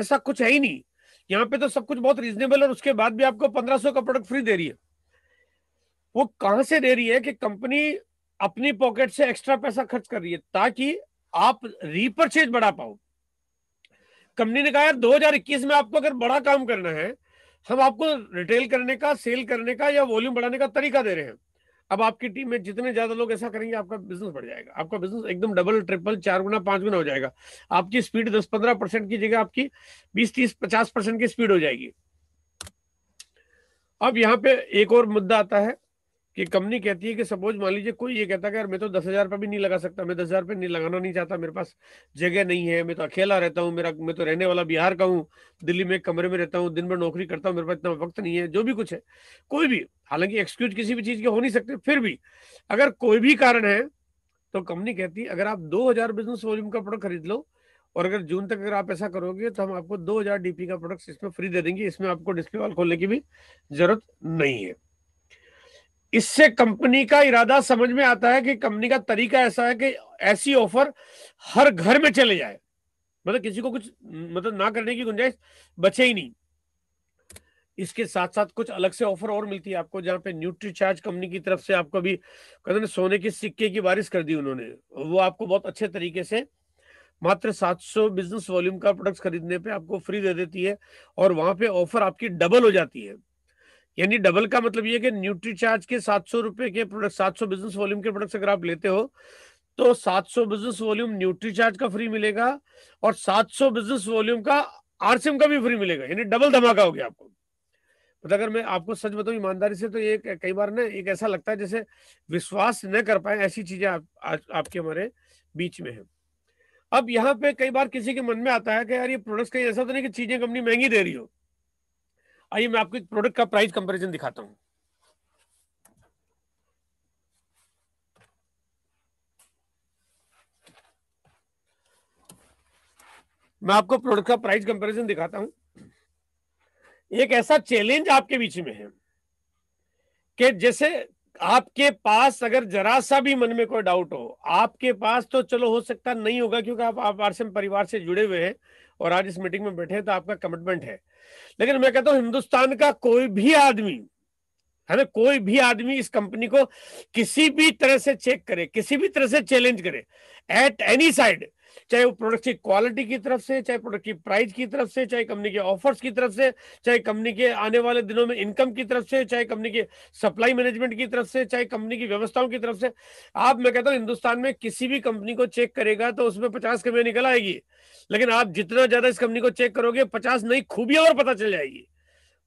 ऐसा कुछ है ही नहीं यहाँ पे तो सब कुछ बहुत रीजनेबल और उसके बाद भी आपको पंद्रह सौ का प्रोडक्ट फ्री दे रही है वो कहां से दे रही है कि कंपनी अपनी पॉकेट से एक्स्ट्रा पैसा खर्च कर रही है ताकि आप रीपरचेज बढ़ा पाओ कंपनी ने कहा यार 2021 में आपको अगर बड़ा काम करना है हम आपको रिटेल करने का सेल करने का या वॉल्यूम बढ़ाने का तरीका दे रहे हैं अब आपकी टीम में जितने ज्यादा लोग ऐसा करेंगे आपका बिजनेस बढ़ जाएगा आपका बिजनेस एकदम डबल ट्रिपल चार गुना पांच गुना हो जाएगा आपकी स्पीड दस पंद्रह परसेंट की जगह आपकी बीस तीस पचास परसेंट की स्पीड हो जाएगी अब यहाँ पे एक और मुद्दा आता है कि कंपनी कहती है कि सपोज मान लीजिए कोई ये कहता है यार मैं तो दस हजार रुपये भी नहीं लगा सकता मैं दस हजार रुपये नहीं लगाना नहीं चाहता मेरे पास जगह नहीं है मैं तो अकेला रहता हूँ मेरा मैं तो रहने वाला बिहार का हूँ दिल्ली में कमरे में रहता हूँ दिन भर नौकरी करता हूँ मेरे पास इतना वक्त नहीं है जो भी कुछ है कोई भी हालांकि एक्सक्यूज किसी भी चीज के हो नहीं सकते फिर भी अगर कोई भी कारण है तो कंपनी कहती है अगर आप दो बिजनेस वॉल्यूम का प्रोडक्ट खरीद लो और अगर जून तक अगर आप ऐसा करोगे तो हम आपको दो डीपी का प्रोडक्ट इसमें फ्री दे देंगे इसमें आपको डिस्प्ले वाल खोलने की भी जरूरत नहीं है इससे कंपनी का इरादा समझ में आता है कि कंपनी का तरीका ऐसा है कि ऐसी ऑफर हर घर में चले जाए मतलब किसी को कुछ मतलब ना करने की गुंजाइश बचे ही नहीं इसके साथ साथ कुछ अलग से ऑफर और मिलती है आपको जहाँ पे न्यूट्री चार्ज कंपनी की तरफ से आपको भी कहते ना सोने के सिक्के की बारिश कर दी उन्होंने वो आपको बहुत अच्छे तरीके से मात्र 700 बिजनेस वॉल्यूम का प्रोडक्ट खरीदने पे आपको फ्री दे देती है और वहां पे ऑफर आपकी डबल हो जाती है यानी डबल का मतलब ये कि न्यूट्री चार्ज के सात सौ रुपए के प्रोडक्ट सात सौ बिजनेस वॉल्यूम के प्रोडक्ट अगर आप लेते हो तो सात सौ बिजनेस वॉल्यूम न्यूट्री चार्ज का फ्री मिलेगा और सात सौ बिजनेस वॉल्यूम का आरसीएम का भी फ्री मिलेगा यानी डबल धमाका हो गया आपको मतलब अगर मैं आपको सच बताऊं ईमानदारी से तो ये कई बार ना एक ऐसा लगता है जैसे विश्वास न कर पाए ऐसी चीजें आप, आपके हमारे बीच में है अब यहाँ पे कई बार किसी के मन में आता है कि यार ये प्रोडक्ट्स कहीं ऐसा तो नहीं कि चीजें कंपनी महंगी दे रही हो आइए मैं आपको एक प्रोडक्ट का प्राइस कंपैरिजन दिखाता हूं मैं आपको प्रोडक्ट का प्राइस कंपैरिजन दिखाता हूं एक ऐसा चैलेंज आपके बीच में है कि जैसे आपके पास अगर जरा सा भी मन में कोई डाउट हो आपके पास तो चलो हो सकता नहीं होगा क्योंकि आप आप आरसीएम परिवार से जुड़े हुए हैं और आज इस मीटिंग में बैठे हैं तो आपका कमिटमेंट है लेकिन मैं कहता हूं हिंदुस्तान का कोई भी आदमी है ना कोई भी आदमी इस कंपनी को किसी भी तरह से चेक करे किसी भी तरह से चैलेंज करे एट एनी साइड चाहे वो प्रोडक्ट की क्वालिटी की तरफ से चाहे प्रोडक्ट की प्राइस की तरफ से चाहे कंपनी के ऑफर्स की तरफ से चाहे कंपनी के आने वाले दिनों में इनकम की तरफ से चाहे कंपनी के सप्लाई मैनेजमेंट की तरफ से चाहे कंपनी की व्यवस्थाओं की तरफ से आप मैं कहता हूँ हिंदुस्तान में किसी भी कंपनी को चेक करेगा तो उसमें पचास कमियां निकल आएगी लेकिन आप जितना ज्यादा इस कंपनी को चेक करोगे पचास नई खूबियां और पता चल जाएगी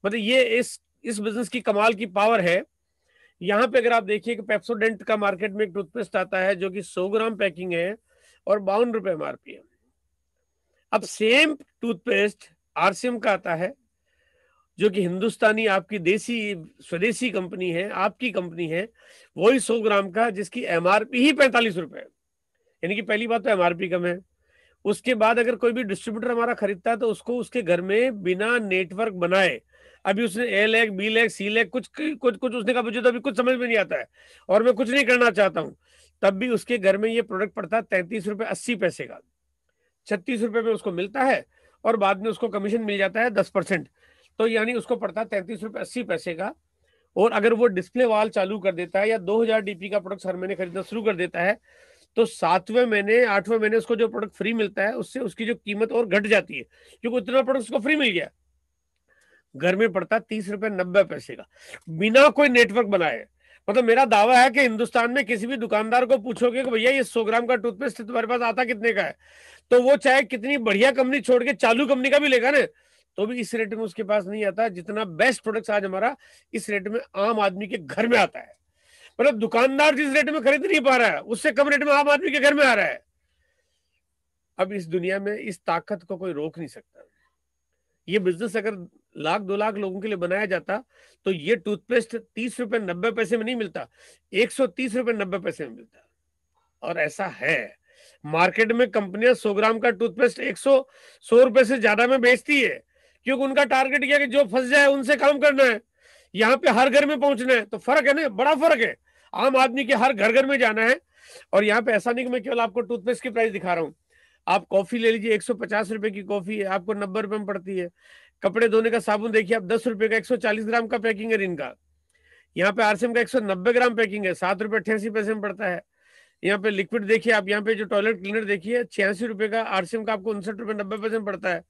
मतलब ये इस इस बिजनेस की कमाल की पावर है यहाँ पे अगर आप देखिए कि पेप्सोडेंट का मार्केट में एक टूथपेस्ट आता है जो कि 100 ग्राम पैकिंग है और बावन रुपए है अब सेम टूथपेस्ट आरसीएम का आता है जो कि हिंदुस्तानी आपकी देसी स्वदेशी कंपनी है आपकी कंपनी है वही सौ ग्राम का जिसकी एमआरपी ही पैंतालीस रुपए यानी कि पहली बात तो एमआरपी कम है उसके बाद अगर कोई भी डिस्ट्रीब्यूटर हमारा खरीदता है तो उसको उसके घर में बिना नेटवर्क बनाए अभी उसने A leg B leg C leg कुछ कुछ कुछ उसने कहा मुझे तो अभी कुछ समझ में नहीं आता है और मैं कुछ नहीं करना चाहता हूँ तब भी उसके घर में ये प्रोडक्ट पड़ता है तैतीस रुपये अस्सी पैसे का छत्तीस रुपये में उसको मिलता है और बाद में उसको कमीशन मिल जाता है दस परसेंट तो यानी उसको पड़ता है तैतीस रुपये अस्सी पैसे का और अगर वो डिस्प्ले वाल चालू कर देता है या दो हजार डीपी का प्रोडक्ट हर महीने खरीदना शुरू कर देता है तो सातवें महीने आठवें महीने उसको जो प्रोडक्ट फ्री मिलता है उससे उसकी जो कीमत और घट जाती है क्योंकि उतना प्रोडक्ट उसको फ्री मिल गया घर में पड़ता तीस रुपये नब्बे पैसे का बिना कोई नेटवर्क बनाए मतलब मेरा दावा है कि हिंदुस्तान में किसी भी दुकानदार को पूछोगे कि भैया ये सौ ग्राम का टूथपेस्ट तुम्हारे पास आता कितने का है तो वो चाहे कितनी बढ़िया कंपनी छोड़ के चालू कंपनी का भी लेगा ना तो भी इस रेट में उसके पास नहीं आता जितना बेस्ट प्रोडक्ट आज हमारा इस रेट में आम आदमी के घर में आता है मतलब दुकानदार जिस रेट में खरीद नहीं पा रहा है उससे कम रेट में आम आदमी के घर में आ रहा है अब इस दुनिया में इस ताकत को कोई रोक नहीं सकता ये बिजनेस अगर लाख दो लाख लोगों के लिए बनाया जाता तो ये टूथपेस्ट तीस रुपए नब्बे पैसे में नहीं मिलता एक सौ तीस रुपए नब्बे पैसे में मिलता और ऐसा है मार्केट में कंपनियां सौ ग्राम का टूथपेस्ट एक सौ सौ रुपए से ज्यादा में बेचती है क्योंकि उनका टारगेट क्या कि जो फंस जाए उनसे काम करना है यहाँ पे हर घर में पहुंचना है तो फर्क है ना बड़ा फर्क है आम आदमी के हर घर घर में जाना है और यहाँ पे ऐसा नहीं कि मैं केवल आपको टूथपेस्ट की प्राइस दिखा रहा हूँ आप कॉफी ले लीजिए एक सौ पचास रुपए की कॉफी है आपको नब्बे रुपए में पड़ती है कपड़े धोने का साबुन देखिए आप दस रुपए का एक सौ चालीस ग्राम का पैकिंग है इनका यहाँ पे आरसीएम का एक सौ नब्बे ग्राम पैकिंग है सात रुपए अठासी पैसे में पड़ता है यहाँ पे लिक्विड देखिए आप यहाँ पे जो टॉयलेट क्लीनर देखिए छियासी रुपए का आरसीएम का आपको उनसठ रुपए नब्बे पैसे में पड़ता है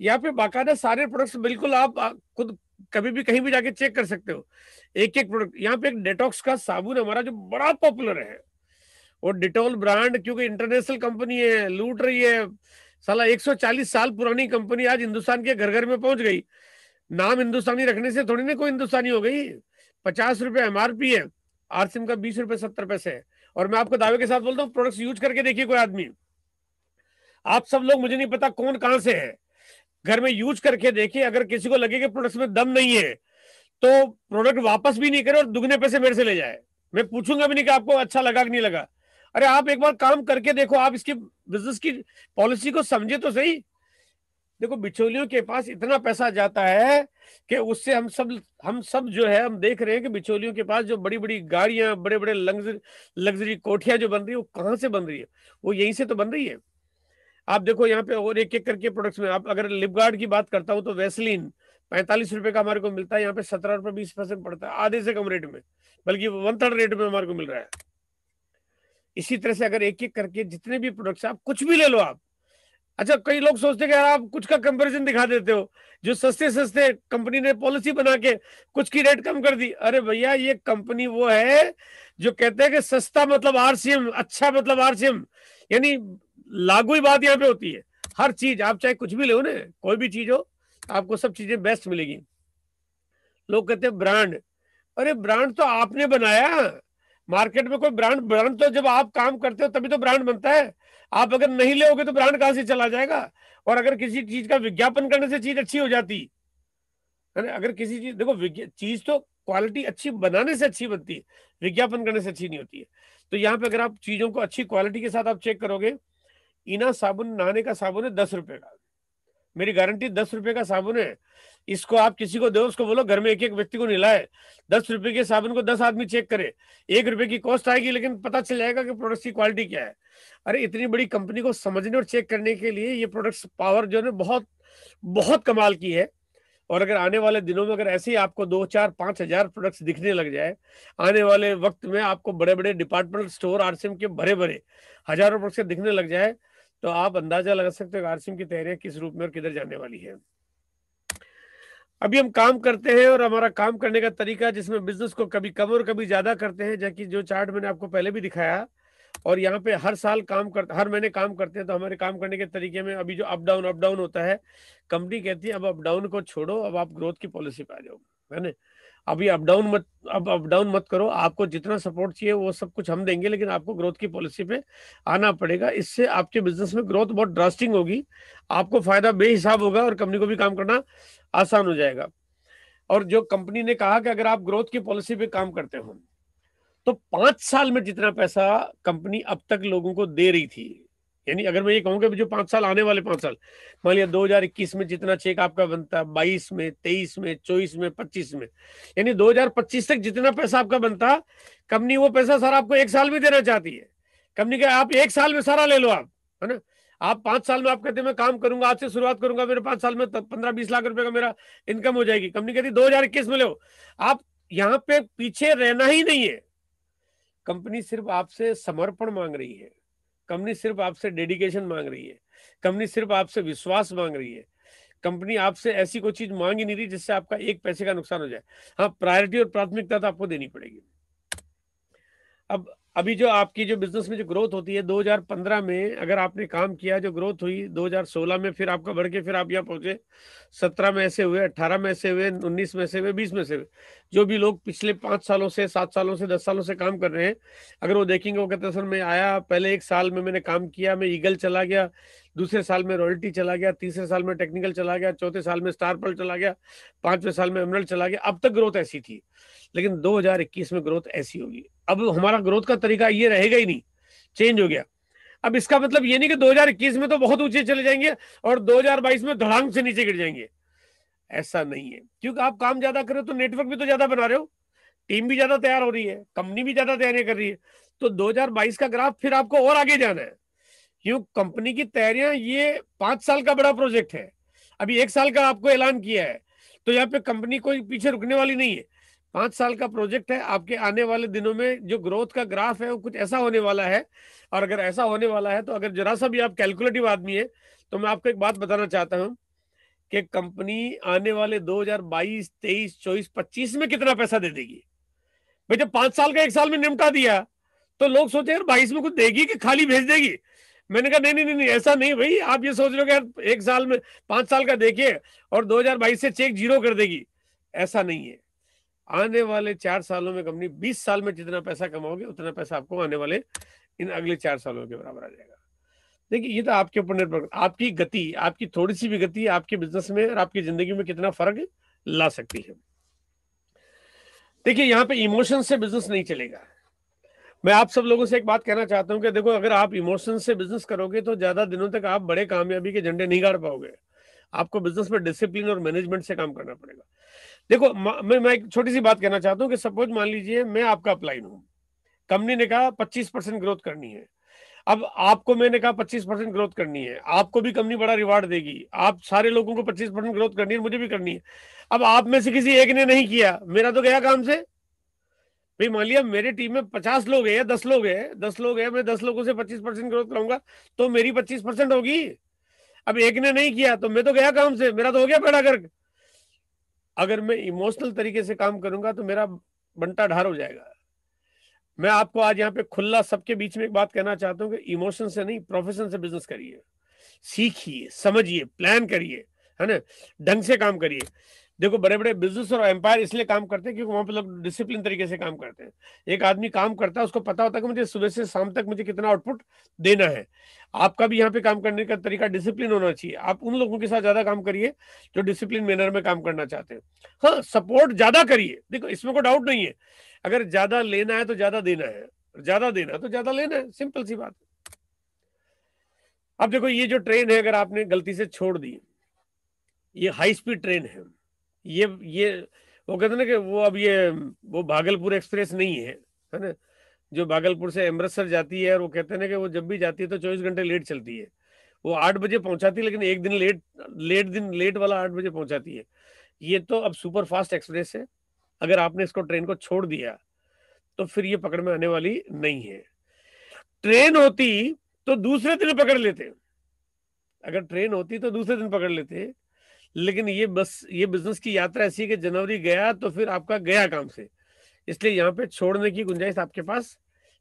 यहाँ पे बाकायदा सारे प्रोडक्ट्स बिल्कुल आप खुद कभी भी कहीं भी जाके चेक कर सकते हो एक एक प्रोडक्ट यहाँ पे एक डेटॉक्स का साबुन हमारा जो बड़ा पॉपुलर है और डिटॉल ब्रांड क्योंकि इंटरनेशनल कंपनी है लूट रही है साला 140 साल पुरानी कंपनी आज हिंदुस्तान के घर घर में पहुंच गई नाम हिंदुस्तानी रखने से थोड़ी ना कोई हिंदुस्तानी हो गई पचास रुपए एम आर पी है आरसीएम का बीस रुपए सत्तर पैसे है और मैं आपको दावे के साथ बोलता हूँ प्रोडक्ट यूज करके देखिए कोई आदमी आप सब लोग मुझे नहीं पता कौन कहां से है घर में यूज करके देखिए अगर किसी को लगे कि प्रोडक्ट में दम नहीं है तो प्रोडक्ट वापस भी नहीं करे और दुगने पैसे मेरे से ले जाए मैं पूछूंगा भी नहीं कि आपको अच्छा लगा कि नहीं लगा अरे आप एक बार काम करके देखो आप इसकी बिजनेस की पॉलिसी को समझे तो सही देखो बिचौलियों के पास इतना पैसा जाता है कि उससे हम सब हम सब जो है हम देख रहे हैं कि बिचौलियों के पास जो बड़ी बड़ी गाड़ियां बड़े बड़े लग्जरी लग्जरी कोठियां जो बन रही है वो कहाँ से बन रही है वो यहीं से तो बन रही है आप देखो यहाँ पे और एक एक करके प्रोडक्ट्स में आप अगर लिपगार्ड की बात करता हूँ तो वैसलीन पैंतालीस रुपए का हमारे को मिलता है यहाँ पे सत्रह रुपए बीस परसेंट पड़ता है आधे से कम रेट में बल्कि वन थर्ड रेट में हमारे को मिल रहा है इसी तरह से अगर एक एक करके जितने भी प्रोडक्ट्स आप कुछ भी ले लो आप अच्छा कई लोग सोचते कि आप कुछ का कंपैरिजन दिखा देते हो जो सस्ते सस्ते कंपनी ने पॉलिसी बना के कुछ की रेट कम कर दी अरे भैया ये कंपनी वो है जो कहते हैं कि सस्ता मतलब आरसीएम अच्छा मतलब आरसीएम यानी लागू ही बात यहाँ पे होती है हर चीज आप चाहे कुछ भी ले ना कोई भी चीज हो आपको सब चीजें बेस्ट मिलेगी लोग कहते हैं ब्रांड अरे ब्रांड तो आपने बनाया मार्केट में कोई ब्रांड ब्रांड तो जब आप काम करते हो तभी तो ब्रांड बनता है आप अगर नहीं लोगे तो ब्रांड कहां से चला जाएगा और अगर किसी चीज का विज्ञापन करने से चीज अच्छी हो जाती है अगर किसी चीज देखो चीज तो क्वालिटी अच्छी बनाने से अच्छी बनती है विज्ञापन करने से अच्छी नहीं होती है तो यहाँ पे अगर आप चीजों को अच्छी क्वालिटी के साथ आप चेक करोगे इना साबुन नहाने का साबुन है दस रुपए का मेरी गारंटी दस रुपए का साबुन है इसको आप किसी को दो उसको बोलो घर में एक एक व्यक्ति को निलाए दस रुपए के साबुन को दस आदमी चेक करे एक रुपए की कॉस्ट आएगी लेकिन पता चल जाएगा कि प्रोडक्ट की क्वालिटी क्या है अरे इतनी बड़ी कंपनी को समझने और चेक करने के लिए ये प्रोडक्ट पावर जो है बहुत बहुत कमाल की है और अगर आने वाले दिनों में अगर ऐसे ही आपको दो चार पांच हजार प्रोडक्ट्स दिखने लग जाए आने वाले वक्त में आपको बड़े बड़े डिपार्टमेंट स्टोर आरसीएम के भरे भरे हजारों प्रोडक्ट्स दिखने लग जाए तो आप अंदाजा लगा सकते हो आरसीएम की तैयारियां किस रूप में और किधर जाने वाली है अभी हम काम करते हैं और हमारा काम करने का तरीका जिसमें बिजनेस को कभी कम और कभी ज्यादा करते हैं जबकि जो चार्ट मैंने आपको पहले भी दिखाया और यहाँ पे हर साल काम कर हर महीने काम करते हैं तो हमारे काम करने के तरीके में अभी जो अप डाउन अप डाउन होता है कंपनी कहती है अब अप डाउन को छोड़ो अब आप ग्रोथ की पॉलिसी पे आ जाओ है ना अभी अप डाउन मत अब अप डाउन मत करो आपको जितना सपोर्ट चाहिए वो सब कुछ हम देंगे लेकिन आपको ग्रोथ की पॉलिसी पे आना पड़ेगा इससे आपके बिजनेस में ग्रोथ बहुत ड्रास्टिंग होगी आपको फायदा बेहिसाब होगा और कंपनी को भी काम करना आसान हो जाएगा और जो कंपनी ने कहा कि अगर आप ग्रोथ की पॉलिसी पे काम करते हो तो पांच साल में जितना पैसा कंपनी अब तक लोगों को दे रही थी यानी अगर मैं ये कहूँ जो पांच साल आने वाले पांच साल मान लिया इक्कीस में जितना चेक आपका बनता है बाईस में तेईस में चौबीस में पच्चीस में यानी पच्चीस तक जितना पैसा आपका बनता कंपनी वो पैसा सारा आपको एक साल में देना चाहती है कंपनी का आप एक साल में सारा ले लो आप है ना आप पांच साल में आप कहते मैं काम करूंगा आज से शुरुआत करूंगा मेरे पांच साल में तो पंद्रह बीस लाख रुपए का मेरा इनकम हो जाएगी कंपनी कहती दो हजार इक्कीस में लो आप यहाँ पे पीछे रहना ही नहीं है कंपनी सिर्फ आपसे समर्पण मांग रही है कंपनी सिर्फ आपसे डेडिकेशन मांग रही है कंपनी सिर्फ आपसे विश्वास मांग रही है कंपनी आपसे ऐसी कोई चीज मांग ही नहीं रही जिससे आपका एक पैसे का नुकसान हो जाए हाँ प्रायोरिटी और प्राथमिकता तो आपको देनी पड़ेगी अब अभी जो आपकी जो बिजनेस में जो ग्रोथ होती है 2015 में अगर आपने काम किया जो ग्रोथ हुई 2016 में फिर आपका बढ़ के फिर आप यहाँ पहुंचे 17 में ऐसे हुए 18 में ऐसे हुए 19 में से हुए 20 में से हुए जो भी लोग पिछले पाँच सालों से सात सालों से दस सालों से काम कर रहे हैं अगर वो देखेंगे वो कहते हैं सर मैं आया पहले एक साल में मैंने काम किया मैं ईगल चला गया दूसरे साल में रॉयल्टी चला गया तीसरे साल में टेक्निकल चला गया चौथे साल में स्टार पल चला गया पांचवें साल में एमरल्ड चला गया अब तक ग्रोथ ऐसी थी लेकिन 2021 में ग्रोथ ऐसी होगी अब हमारा ग्रोथ का तरीका ये रहेगा ही नहीं चेंज हो गया अब इसका मतलब ये नहीं कि 2021 में तो बहुत ऊंचे चले जाएंगे और 2022 में धड़ांग से नीचे गिर जाएंगे ऐसा नहीं है क्योंकि आप काम ज्यादा कर रहे हो तो नेटवर्क भी तो ज्यादा बना रहे हो टीम भी ज्यादा तैयार हो रही है कंपनी भी ज्यादा तैयारियां कर रही है तो 2022 का ग्राफ फिर आपको और आगे जाना है क्यों कंपनी की तैयारियां ये पांच साल का बड़ा प्रोजेक्ट है अभी एक साल का आपको ऐलान किया है तो यहाँ पे कंपनी कोई पीछे रुकने वाली नहीं है पांच साल का प्रोजेक्ट है आपके आने वाले दिनों में जो ग्रोथ का ग्राफ है वो कुछ ऐसा होने वाला है और अगर ऐसा होने वाला है तो अगर जरा सा भी आप कैलकुलेटिव आदमी है तो मैं आपको एक बात बताना चाहता हूँ कि कंपनी आने वाले 2022, 23, 24, 25 में कितना पैसा दे देगी भाई जब पांच साल का एक साल में निपटा दिया तो लोग सोचे यार बाईस में कुछ देगी कि खाली भेज देगी मैंने कहा नहीं नहीं नहीं ऐसा नहीं भाई आप ये सोच रहे हो यार एक साल में पांच साल का देखिए और 2022 से चेक जीरो कर देगी ऐसा नहीं है आने वाले चार सालों में कंपनी बीस साल में जितना पैसा कमाओगे उतना पैसा आपको आने वाले इन अगले चार सालों के बराबर आ जाएगा देखिए ये तो आपके ऊपर निर्भर आपकी गति आपकी थोड़ी सी भी गति आपके बिजनेस में और आपकी जिंदगी में कितना फर्क ला सकती है देखिए यहाँ पे इमोशन से बिजनेस नहीं चलेगा मैं आप सब लोगों से एक बात कहना चाहता हूँ कि देखो अगर आप इमोशन से बिजनेस करोगे तो ज्यादा दिनों तक आप बड़े कामयाबी के झंडे नहीं गाड़ पाओगे आपको बिजनेस में डिसिप्लिन और मैनेजमेंट से काम करना पड़ेगा देखो मैं मैं एक छोटी सी बात कहना चाहता हूँ कि सपोज मान लीजिए मैं आपका अप्लाइन हूँ कंपनी ने कहा पच्चीस परसेंट ग्रोथ करनी है अब आपको मैंने कहा पच्चीस परसेंट ग्रोथ करनी है आपको भी कंपनी बड़ा रिवार्ड देगी आप सारे लोगों को पच्चीस परसेंट ग्रोथ करनी है मुझे भी करनी है अब आप में से किसी एक ने नहीं किया मेरा तो गया काम से भाई मान लिया मेरे टीम में पचास लोग हैं दस लोग है दस लोग है मैं दस लोगों से पच्चीस परसेंट ग्रोथ करूंगा तो मेरी पच्चीस परसेंट होगी अब एक ने नहीं किया तो मैं तो गया काम से मेरा तो हो गया बेड़ा गर्क अगर मैं इमोशनल तरीके से काम करूंगा तो मेरा बंटा ढार हो जाएगा मैं आपको आज यहाँ पे खुला सबके बीच में एक बात कहना चाहता हूँ कि इमोशन से नहीं प्रोफेशन से बिजनेस करिए सीखिए समझिए प्लान करिए है ना ढंग से काम करिए देखो बड़े बड़े बिजनेस और एम्पायर इसलिए काम करते हैं क्योंकि वहां पर लोग डिसिप्लिन तरीके से काम करते हैं एक आदमी काम करता है उसको पता होता है कि मुझे सुबह से शाम तक मुझे कितना आउटपुट देना है आपका भी यहाँ पे काम करने का तरीका डिसिप्लिन होना चाहिए आप उन लोगों के साथ ज्यादा काम करिए जो डिसिप्लिन मैनर में काम करना चाहते हैं हाँ सपोर्ट ज्यादा करिए देखो इसमें कोई डाउट नहीं है अगर ज्यादा लेना है तो ज्यादा देना है ज्यादा देना है तो ज्यादा लेना है सिंपल सी बात है अब देखो ये जो ट्रेन है अगर आपने गलती से छोड़ दी ये हाई स्पीड ट्रेन है ये ये वो कहते ना कि वो अब ये वो भागलपुर एक्सप्रेस नहीं है है ना जो भागलपुर से अमृतसर जाती है और वो कहते ना कि वो जब भी जाती है तो चौबीस घंटे लेट चलती है वो आठ बजे पहुंचाती है लेकिन एक दिन लेट लेट दिन लेट वाला आठ बजे पहुंचाती है ये तो अब सुपर फास्ट एक्सप्रेस है अगर आपने इसको ट्रेन को छोड़ दिया तो फिर ये पकड़ में आने वाली नहीं है ट्रेन होती तो दूसरे दिन पकड़ लेते अगर ट्रेन होती तो दूसरे दिन पकड़ लेते लेकिन ये बस ये बिजनेस की यात्रा ऐसी है कि जनवरी गया तो फिर आपका गया काम से इसलिए यहाँ पे छोड़ने की गुंजाइश आपके पास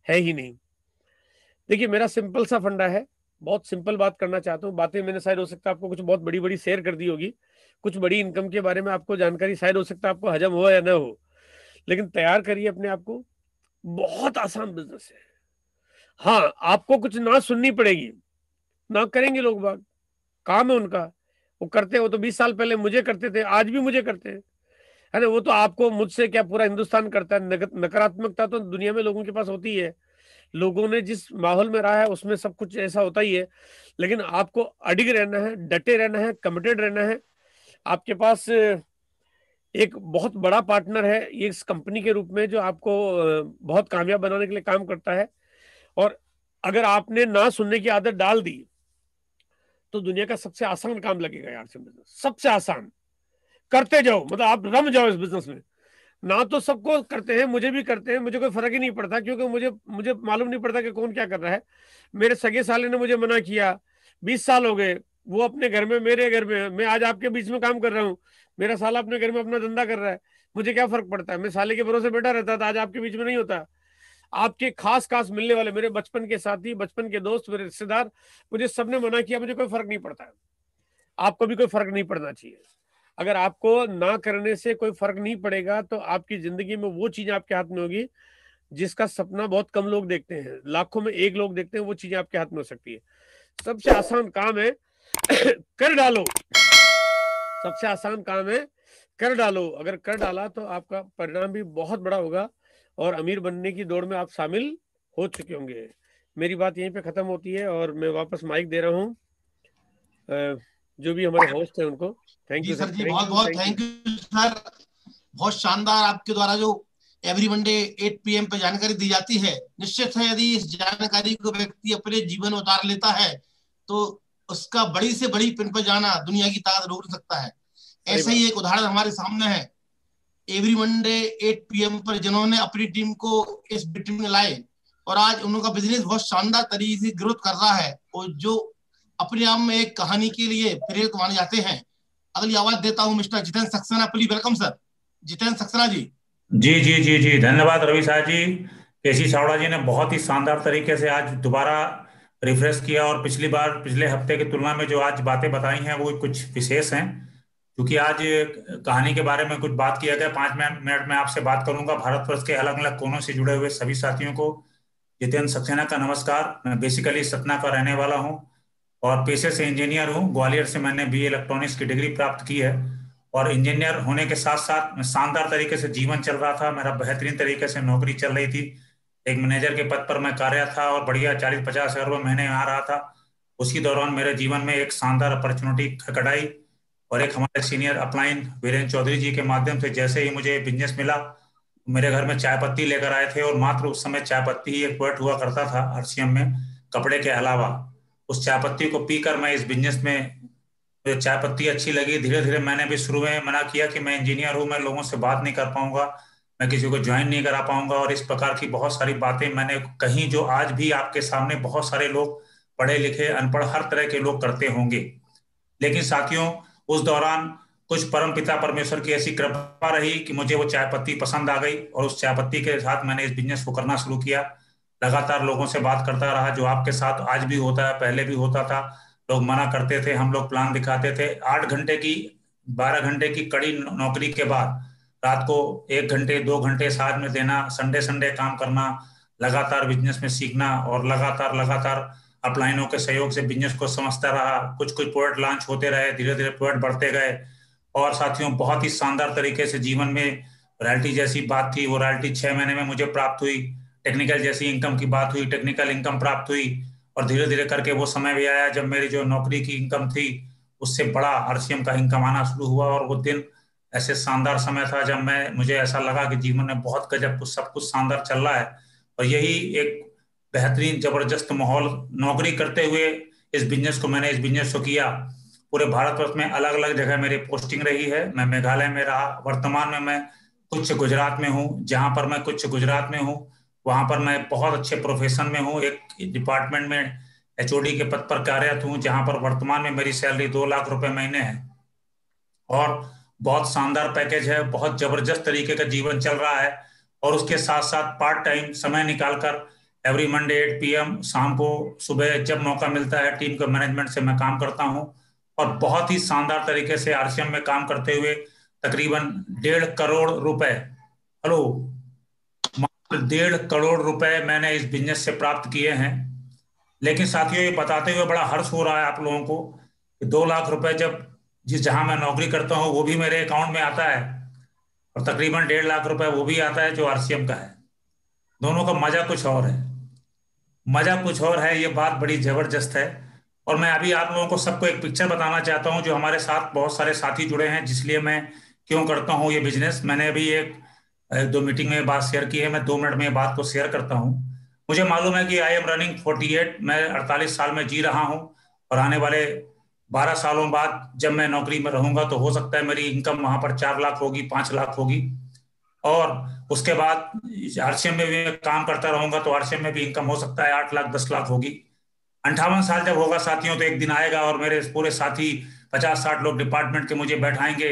है ही नहीं देखिए मेरा सिंपल सा फंडा है बहुत सिंपल बात करना चाहता हूँ बातें मैंने शायद हो सकता है आपको कुछ बहुत बड़ी बड़ी शेयर कर दी होगी कुछ बड़ी इनकम के बारे में आपको जानकारी शायद हो सकता है आपको हजम हो या ना हो लेकिन तैयार करिए अपने आप को बहुत आसान बिजनेस है हाँ आपको कुछ ना सुननी पड़ेगी ना करेंगे लोग बाग काम है उनका वो करते वो तो बीस साल पहले मुझे करते थे आज भी मुझे करते हैं है ना वो तो आपको मुझसे क्या पूरा हिंदुस्तान करता है नकारात्मकता तो दुनिया में लोगों के पास होती है लोगों ने जिस माहौल में रहा है उसमें सब कुछ ऐसा होता ही है लेकिन आपको अडिग रहना है डटे रहना है कमिटेड रहना है आपके पास एक बहुत बड़ा पार्टनर है ये इस कंपनी के रूप में जो आपको बहुत कामयाब बनाने के लिए काम करता है और अगर आपने ना सुनने की आदत डाल दी तो दुनिया का सबसे आसान काम लगेगा यार बिजनेस सबसे आसान करते जाओ मतलब आप रम जाओ इस बिजनेस में ना तो सबको करते हैं मुझे भी करते हैं मुझे कोई फर्क ही नहीं पड़ता क्योंकि मुझे मुझे मालूम नहीं पड़ता कि कौन क्या कर रहा है मेरे सगे साले ने मुझे मना किया बीस साल हो गए वो अपने घर में मेरे घर में मैं आज आपके बीच में काम कर रहा हूँ मेरा साला अपने घर में अपना धंधा कर रहा है मुझे क्या फर्क पड़ता है मैं साले के भरोसे बैठा रहता था आज आपके बीच में नहीं होता आपके खास खास मिलने वाले मेरे बचपन के साथी बचपन के दोस्त मेरे रिश्तेदार मुझे सबने मना किया मुझे कोई फर्क नहीं पड़ता है आपको भी कोई फर्क नहीं पड़ना चाहिए अगर आपको ना करने से कोई फर्क नहीं पड़ेगा तो आपकी जिंदगी में वो चीज आपके हाथ में होगी जिसका सपना बहुत कम लोग देखते हैं लाखों में एक लोग देखते हैं वो चीजें आपके हाथ में हो सकती है सबसे आसान काम है कर डालो सबसे आसान काम है कर डालो अगर कर डाला तो आपका परिणाम भी बहुत बड़ा होगा और अमीर बनने की दौड़ में आप शामिल हो चुके होंगे मेरी बात यहीं पे ख़त्म होती है और मैं वापस माइक दे रहा हूँ जो भी हमारे होस्ट है उनको थैंक यू सर जी बहुत बहुत थैंक यू सर बहुत शानदार आपके द्वारा जो एवरी मंडे 8 पीएम पे जानकारी दी जाती है निश्चित है यदि इस जानकारी को व्यक्ति अपने जीवन उतार लेता है तो उसका बड़ी से बड़ी पिन पर जाना दुनिया की ताकत रोक सकता है ऐसा ही एक उदाहरण हमारे सामने है एवरी मंडे 8 पीएम पर जिन्होंने अपनी टीम को इस टीम में लाए और आज उनका बिजनेस बहुत शानदार तरीके से ग्रोथ कर रहा है और जो अपने आप में एक कहानी के लिए प्रेरित माने जाते हैं अगली आवाज देता हूँ mister Jitendra Saxena please welcome sir Jitendra Saxena ji जी जी जी जी धन्यवाद रवि शाह जी के सी सावड़ा जी ने बहुत ही शानदार तरीके से आज दोबारा रिफ्रेश किया और पिछली बार पिछले हफ्ते की तुलना में जो आज बातें बताई हैं वो कुछ विशेष हैं क्योंकि आज कहानी के बारे में कुछ बात किया गया पांच मिनट में आपसे बात करूंगा भारतवर्ष के अलग अलग कोनों से जुड़े हुए सभी साथियों को जितेंद्र सक्सेना का नमस्कार मैं बेसिकली सतना का रहने वाला हूँ और पेशे से इंजीनियर हूँ ग्वालियर से मैंने बी इलेक्ट्रॉनिक्स की डिग्री प्राप्त की है और इंजीनियर होने के साथ साथ मैं शानदार तरीके से जीवन चल रहा था मेरा बेहतरीन तरीके से नौकरी चल रही थी एक मैनेजर के पद पर मैं कार्य था और बढ़िया चालीस पचास हजार रुपये महीने आ रहा था उसी दौरान मेरे जीवन में एक शानदार अपॉर्चुनिटी खकड़ाई और एक हमारे सीनियर अपलाइन वीरेंद्र चौधरी जी के माध्यम से जैसे ही मुझे बिजनेस मिला मेरे घर में चाय पत्ती लेकर आए थे और मात्र उस समय चाय पत्ती ही एक प्रोडक्ट हुआ करता था आरसीएम में कपड़े के अलावा उस चाय पत्ती को पीकर मैं इस बिजनेस में मुझे चाय पत्ती अच्छी लगी धीरे धीरे मैंने भी शुरू में मना किया कि मैं इंजीनियर हूं मैं लोगों से बात नहीं कर पाऊंगा मैं किसी को ज्वाइन नहीं करा पाऊंगा और इस प्रकार की बहुत सारी बातें मैंने कहीं जो आज भी आपके सामने बहुत सारे लोग पढ़े लिखे अनपढ़ हर तरह के लोग करते होंगे लेकिन साथियों उस दौरान कुछ परम पिता परमेश्वर की ऐसी कृपा रही कि मुझे वो चाय पत्ती पसंद आ गई और उस चाय पत्ती के साथ मैंने इस बिजनेस को करना शुरू किया लगातार लोगों से बात करता रहा जो आपके साथ आज भी होता है पहले भी होता था लोग मना करते थे हम लोग प्लान दिखाते थे आठ घंटे की बारह घंटे की कड़ी नौकरी के बाद रात को एक घंटे दो घंटे साथ में देना संडे संडे काम करना लगातार बिजनेस में सीखना और लगातार लगातार अपलाइनों के सहयोग से बिजनेस को समझता रहा कुछ कुछ प्रोडक्ट लॉन्च होते रहे धीरे धीरे प्रोडक्ट बढ़ते गए और साथियों बहुत ही शानदार तरीके से जीवन में रॉयल्टी जैसी बात थी वो रॉयल्टी छः महीने में मुझे प्राप्त हुई टेक्निकल जैसी इनकम की बात हुई टेक्निकल इनकम प्राप्त हुई और धीरे धीरे करके वो समय भी आया जब मेरी जो नौकरी की इनकम थी उससे बड़ा आरसीएम का इनकम आना शुरू हुआ और वो दिन ऐसे शानदार समय था जब मैं मुझे ऐसा लगा कि जीवन में बहुत गजब कुछ सब कुछ शानदार चल रहा है और यही एक बेहतरीन जबरदस्त माहौल नौकरी करते हुए इस बिजनेस को मैंने इस बिजनेस को किया पूरे भारतवर्ष में अलग अलग जगह मेरी पोस्टिंग रही है मैं मेघालय में रहा वर्तमान में मैं कुछ गुजरात में हूँ जहाँ पर मैं कुछ गुजरात में हूँ वहाँ पर मैं बहुत अच्छे प्रोफेशन में हूँ एक डिपार्टमेंट में एच के पद पर कार्यरत हूँ जहाँ पर वर्तमान में मेरी सैलरी दो लाख रुपए महीने है और बहुत शानदार पैकेज है बहुत जबरदस्त तरीके का जीवन चल रहा है और उसके साथ साथ पार्ट टाइम समय निकालकर एवरी मंडे एट पी शाम को सुबह जब मौका मिलता है टीम के मैनेजमेंट से मैं काम करता हूँ और बहुत ही शानदार तरीके से आरसीएम में काम करते हुए तकरीबन डेढ़ करोड़ रुपए हेलो मात्र डेढ़ करोड़ रुपए मैंने इस बिजनेस से प्राप्त किए हैं लेकिन साथियों ये बताते हुए बड़ा हर्ष हो रहा है आप लोगों को कि दो लाख रुपए जब जिस जहां मैं नौकरी करता हूँ वो भी मेरे अकाउंट में आता है और तकरीबन डेढ़ लाख रुपए वो भी आता है जो आरसीएम का है दोनों का मजा कुछ और है मजा कुछ और है ये बात बड़ी जबरदस्त है और मैं अभी आप लोगों को सबको एक पिक्चर बताना चाहता हूँ जो हमारे साथ बहुत सारे साथी जुड़े हैं जिसलिए मैं क्यों करता हूँ ये बिजनेस मैंने अभी एक दो मीटिंग में बात शेयर की है मैं दो मिनट में बात को शेयर करता हूँ मुझे मालूम है कि आई एम रनिंग 48 मैं 48 साल में जी रहा हूँ और आने वाले 12 सालों बाद जब मैं नौकरी में रहूंगा तो हो सकता है मेरी इनकम वहां पर चार लाख होगी पांच लाख होगी और उसके बाद आरसीएम में भी काम करता रहूंगा तो आरसीएम में भी इनकम हो सकता है आठ लाख दस लाख होगी अंठावन साल जब होगा साथियों तो एक दिन आएगा और मेरे पूरे साथी पचास साठ लोग डिपार्टमेंट के मुझे बैठाएंगे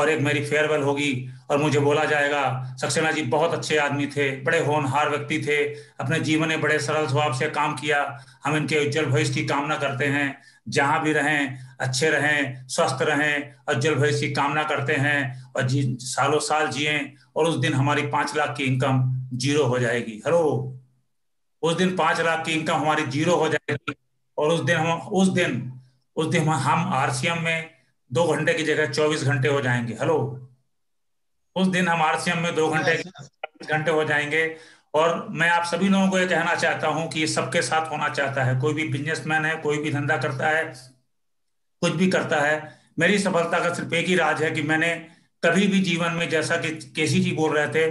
और एक मेरी फेयरवेल होगी और मुझे बोला जाएगा सक्सेना जी बहुत अच्छे आदमी थे बड़े होनहार व्यक्ति थे अपने जीवन में बड़े सरल स्वभाव से काम किया हम इनके उज्जवल भविष्य की कामना करते हैं जहां भी रहें अच्छे रहें स्वस्थ रहें अज्जल भैस की कामना करते हैं और जी सालों साल जिए और उस दिन हमारी पांच लाख की इनकम जीरो हो जाएगी हेलो उस दिन पांच लाख की इनकम हमारी जीरो हो जाएगी और उस दिन हम उस दिन उस दिन हम आरसीएम में दो घंटे की जगह चौबीस घंटे हो जाएंगे हेलो उस दिन हम आरसीएम में दो घंटे घंटे हो जाएंगे और मैं आप सभी लोगों को यह कहना चाहता हूं कि ये सबके साथ होना चाहता है कोई भी बिजनेसमैन है कोई भी धंधा करता है कुछ भी करता है मेरी सफलता का सिर्फ एक ही राज है कि मैंने कभी भी जीवन में जैसा कि केसी जी बोल रहे थे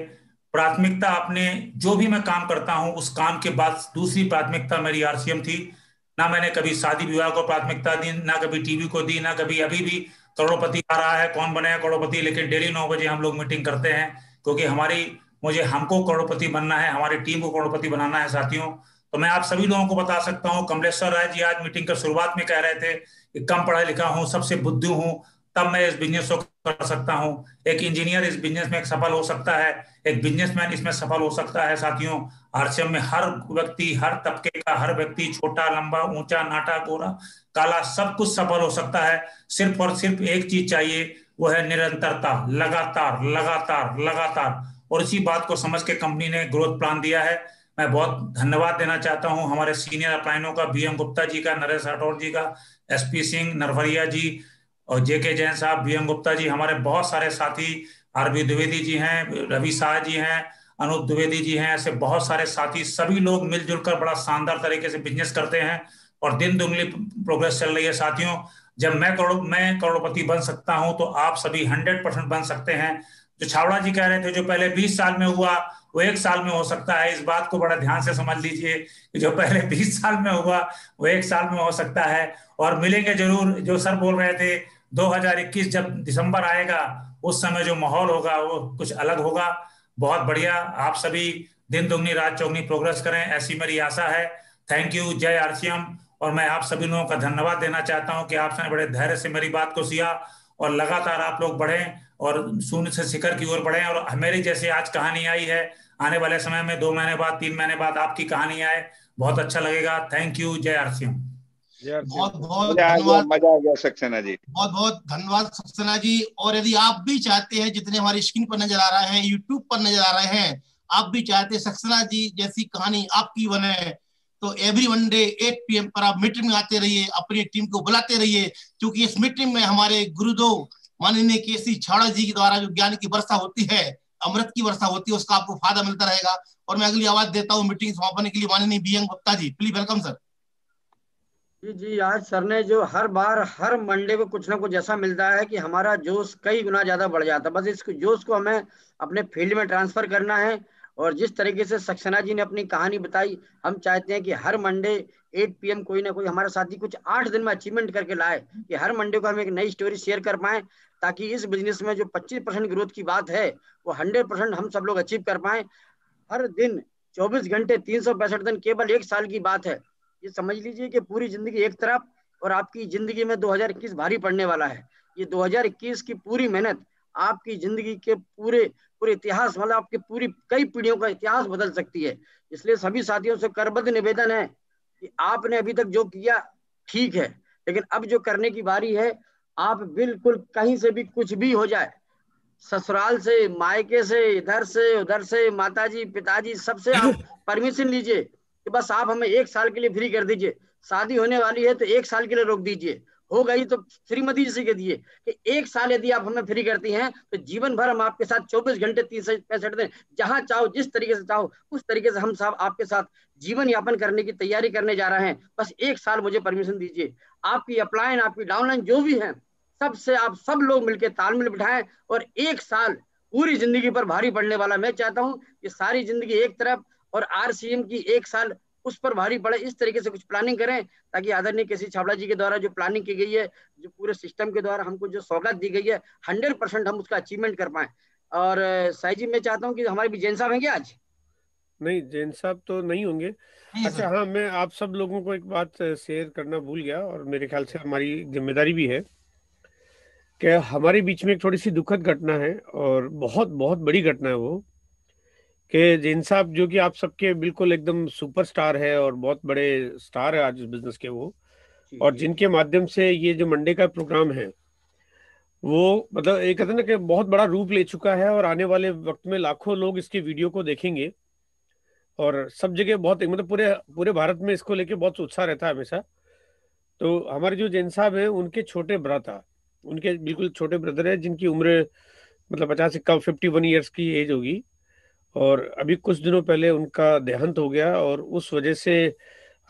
प्राथमिकता आपने जो भी मैं काम करता हूं उस काम के बाद दूसरी प्राथमिकता मेरी आरसीएम थी ना मैंने कभी शादी विवाह को प्राथमिकता दी ना कभी टीवी को दी ना कभी अभी भी करोड़पति आ रहा है कौन बनेगा करोड़पति लेकिन डेली नौ बजे हम लोग मीटिंग करते हैं क्योंकि हमारी मुझे हमको करोड़पति बनना है हमारी टीम को करोड़पति बनाना है साथियों तो मैं आप सभी लोगों को बता सकता हूँ कमलेश्वर राय जी आज मीटिंग के शुरुआत में कह रहे थे कि कम पढ़ा लिखा हूँ सबसे बुद्धू हूँ तब मैं इस बिजनेस को कर सकता हूँ एक इंजीनियर इस बिजनेस में सफल हो सकता है एक बिजनेसमैन इसमें सफल हो सकता है साथियों आरसीएम में हर व्यक्ति हर तबके का हर व्यक्ति छोटा लंबा ऊंचा नाटा गोरा काला सब कुछ सफल हो सकता है सिर्फ और सिर्फ एक चीज चाहिए वो है निरंतरता लगातार लगातार लगातार और इसी बात को समझ के कंपनी ने ग्रोथ प्लान दिया है मैं बहुत धन्यवाद देना चाहता हूं हमारे सीनियर अपलाइनों का बी एम गुप्ता जी का नरेश राठौर जी का एस पी सिंह नरवरिया जी और जेके जैन साहब बीएम गुप्ता जी हमारे बहुत सारे साथी आर बी द्विवेदी जी हैं रवि शाह जी हैं अनूप द्विवेदी जी हैं ऐसे बहुत सारे साथी सभी लोग मिलजुल कर बड़ा शानदार तरीके से बिजनेस करते हैं और दिन दुगली प्रोग्रेस चल रही है साथियों जब मैं करोड़ मैं करोड़पति बन सकता हूं तो आप सभी हंड्रेड परसेंट बन सकते हैं जो तो छावड़ा जी कह रहे थे जो पहले 20 साल में हुआ वो एक साल में हो सकता है इस बात को बड़ा ध्यान से समझ लीजिए कि जो पहले 20 साल में हुआ वो एक साल में हो सकता है और मिलेंगे जरूर जो सर बोल रहे थे 2021 जब दिसंबर आएगा उस समय जो माहौल होगा वो कुछ अलग होगा बहुत बढ़िया आप सभी दिन दुगनी रात चौगनी प्रोग्रेस करें ऐसी मेरी आशा है थैंक यू जय आर और मैं आप सभी लोगों का धन्यवाद देना चाहता हूँ कि आपने बड़े धैर्य से मेरी बात को सिया और लगातार आप लोग बढ़े और शून्य से शिखर की ओर बढ़े और हमारी जैसे आज कहानी आई है आने वाले समय में दो महीने बाद तीन महीने बाद आपकी कहानी आए बहुत अच्छा लगेगा थैंक यू जय सिंह बहुत बहुत धन्यवाद मजा आ गया सक्सेना जी बहुत बहुत धन्यवाद सक्सेना जी और यदि आप भी चाहते हैं जितने हमारी स्क्रीन पर नजर आ रहे हैं यूट्यूब पर नजर आ रहे हैं आप भी चाहते हैं सक्सेना जी जैसी कहानी आपकी बने तो एवरी वनडे एट पी पर आप मीटिंग में आते रहिए अपनी टीम को बुलाते रहिए क्योंकि इस मीटिंग में हमारे गुरुदेव माननीय के सी छाड़ा जी के द्वारा जो ज्ञान की वर्षा होती है अमृत की वर्षा होती है उसका आपको फायदा मिलता रहेगा और मैं अगली आवाज देता हूँ मीटिंग समापन के लिए माननीय B M Gupta ji please welcome sir जी जी आज सर ने जो हर बार हर मंडे को कुछ ना कुछ ऐसा मिलता है कि हमारा जोश कई गुना ज्यादा बढ़ जाता है बस इस जोश को हमें अपने फील्ड में ट्रांसफर करना है और जिस तरीके से सक्सेना जी ने अपनी कहानी बताई हम चाहते हैं कि हर मंडे 8 पीएम कोई ना कोई हमारे साथी कुछ आठ दिन में अचीवमेंट करके लाए कि हर मंडे को हम एक नई स्टोरी शेयर कर पाए ताकि इस बिजनेस में जो 25 परसेंट ग्रोथ की बात है वो 100 परसेंट हम सब लोग अचीव कर पाए हर दिन 24 घंटे तीन दिन केवल एक साल की बात है ये समझ लीजिए कि पूरी जिंदगी एक तरफ और आपकी जिंदगी में 2021 भारी पड़ने वाला है ये 2021 की पूरी मेहनत आपकी जिंदगी के पूरे पूरे इतिहास मतलब आपके पूरी कई पीढ़ियों का इतिहास बदल सकती है इसलिए सभी साथियों से करबद्ध निवेदन है कि आपने अभी तक जो किया ठीक है लेकिन अब जो करने की बारी है आप बिल्कुल कहीं से भी कुछ भी हो जाए ससुराल से मायके से इधर से उधर से माताजी पिताजी सबसे आप परमिशन लीजिए कि बस आप हमें एक साल के लिए फ्री कर दीजिए शादी होने वाली है तो एक साल के लिए रोक दीजिए हो गई तो श्रीमती जी के दिए कि एक साल यदि आप हमें फ्री करती हैं तो जीवन भर हम आपके साथ 24 घंटे तीन सौ पैंसठ दिन जहां चाहो जिस तरीके से चाहो उस तरीके से हम साहब आपके साथ जीवन यापन करने की तैयारी करने जा रहे हैं बस एक साल मुझे परमिशन दीजिए आपकी अपलाइन आपकी डाउनलाइन जो भी है सबसे आप सब लोग मिलकर तालमेल बिठाए और एक साल पूरी जिंदगी पर भारी पड़ने वाला मैं चाहता हूँ कि सारी जिंदगी एक तरफ और आरसीएम की एक साल उस पर भारी पड़े इस तरीके से कुछ प्लानिंग करें ताकि आदरणीय केसी छावड़ा जी के द्वारा जो प्लानिंग की गई है जो पूरे सिस्टम के द्वारा हमको जो सौगात दी गई है हंड्रेड परसेंट हम उसका अचीवमेंट कर पाए और साई जी मैं चाहता हूँ कि हमारे भी जैन साहब हैं आज नहीं जैन साहब तो नहीं होंगे अच्छा हाँ मैं आप सब लोगों को एक बात शेयर करना भूल गया और मेरे ख्याल से हमारी जिम्मेदारी भी है कि हमारे बीच में एक थोड़ी सी दुखद घटना है और बहुत बहुत बड़ी घटना है वो कि जैन साहब जो कि आप सबके बिल्कुल एकदम सुपरस्टार है और बहुत बड़े स्टार है आज इस बिजनेस के वो और जिनके माध्यम से ये जो मंडे का प्रोग्राम है वो मतलब एक कहते ना कि बहुत बड़ा रूप ले चुका है और आने वाले वक्त में लाखों लोग इसके वीडियो को देखेंगे और सब जगह बहुत मतलब पूरे पूरे भारत में इसको लेके बहुत उत्साह रहता है हमेशा तो हमारे जो जैन साहब है उनके छोटे ब्राता उनके बिल्कुल छोटे ब्रदर है जिनकी उम्र मतलब पचास से कम फिफ्टी वन ईयर्स की एज होगी और अभी कुछ दिनों पहले उनका देहांत हो गया और उस वजह से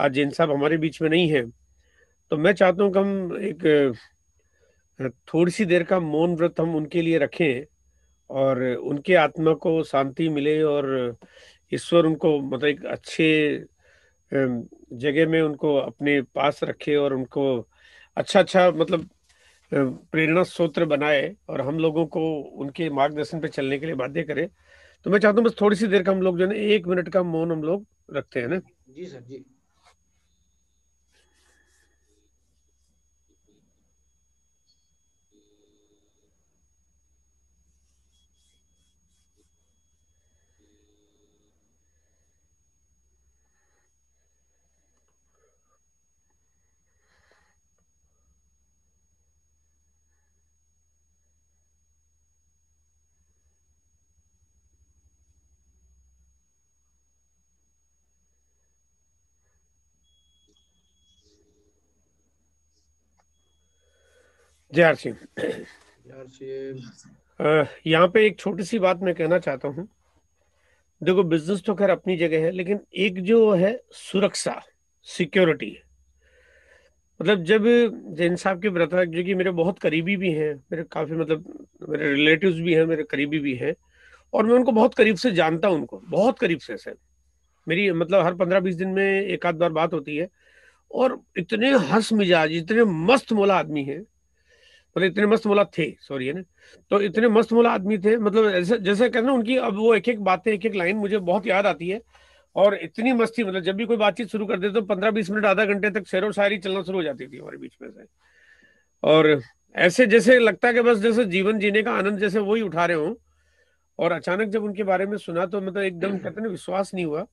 आज जैन साहब हमारे बीच में नहीं है तो मैं चाहता हूँ कि हम एक थोड़ी सी देर का मौन व्रत हम उनके लिए रखें और उनके आत्मा को शांति मिले और ईश्वर उनको मतलब एक अच्छे जगह में उनको अपने पास रखे और उनको अच्छा अच्छा मतलब प्रेरणा स्रोत्र बनाए और हम लोगों को उनके मार्गदर्शन पे चलने के लिए बाध्य करे तो मैं चाहता हूँ बस थोड़ी सी देर का हम लोग जो है ना एक मिनट का मौन हम लोग रखते हैं ना जी सर जी हर सिंह यहाँ पे एक छोटी सी बात मैं कहना चाहता हूँ देखो बिजनेस तो खैर अपनी जगह है लेकिन एक जो है सुरक्षा सिक्योरिटी मतलब जब जैन साहब के ब्रदर जो कि मेरे बहुत करीबी भी हैं मेरे काफी मतलब मेरे रिलेटिव्स भी हैं मेरे करीबी भी हैं और मैं उनको बहुत करीब से जानता हूँ उनको बहुत करीब से सर मेरी मतलब हर पंद्रह बीस दिन में एक आध बार बात होती है और इतने हंस मिजाज इतने मस्त मोला आदमी है मतलब इतने मस्त मुला थे सॉरी है ना तो इतने मस्त मुला आदमी थे मतलब जैसे जैसे कहते ना उनकी अब वो एक एक बातें एक एक लाइन मुझे बहुत याद आती है और इतनी मस्ती मतलब जब भी कोई बातचीत शुरू कर देते तो पंद्रह बीस मिनट आधा घंटे तक शेर शायरी चलना शुरू हो जाती थी हमारे बीच में से और ऐसे जैसे लगता है कि बस जैसे जीवन जीने का आनंद जैसे वही उठा रहे हो और अचानक जब उनके बारे में सुना तो मतलब एकदम कहते ना विश्वास नहीं हुआ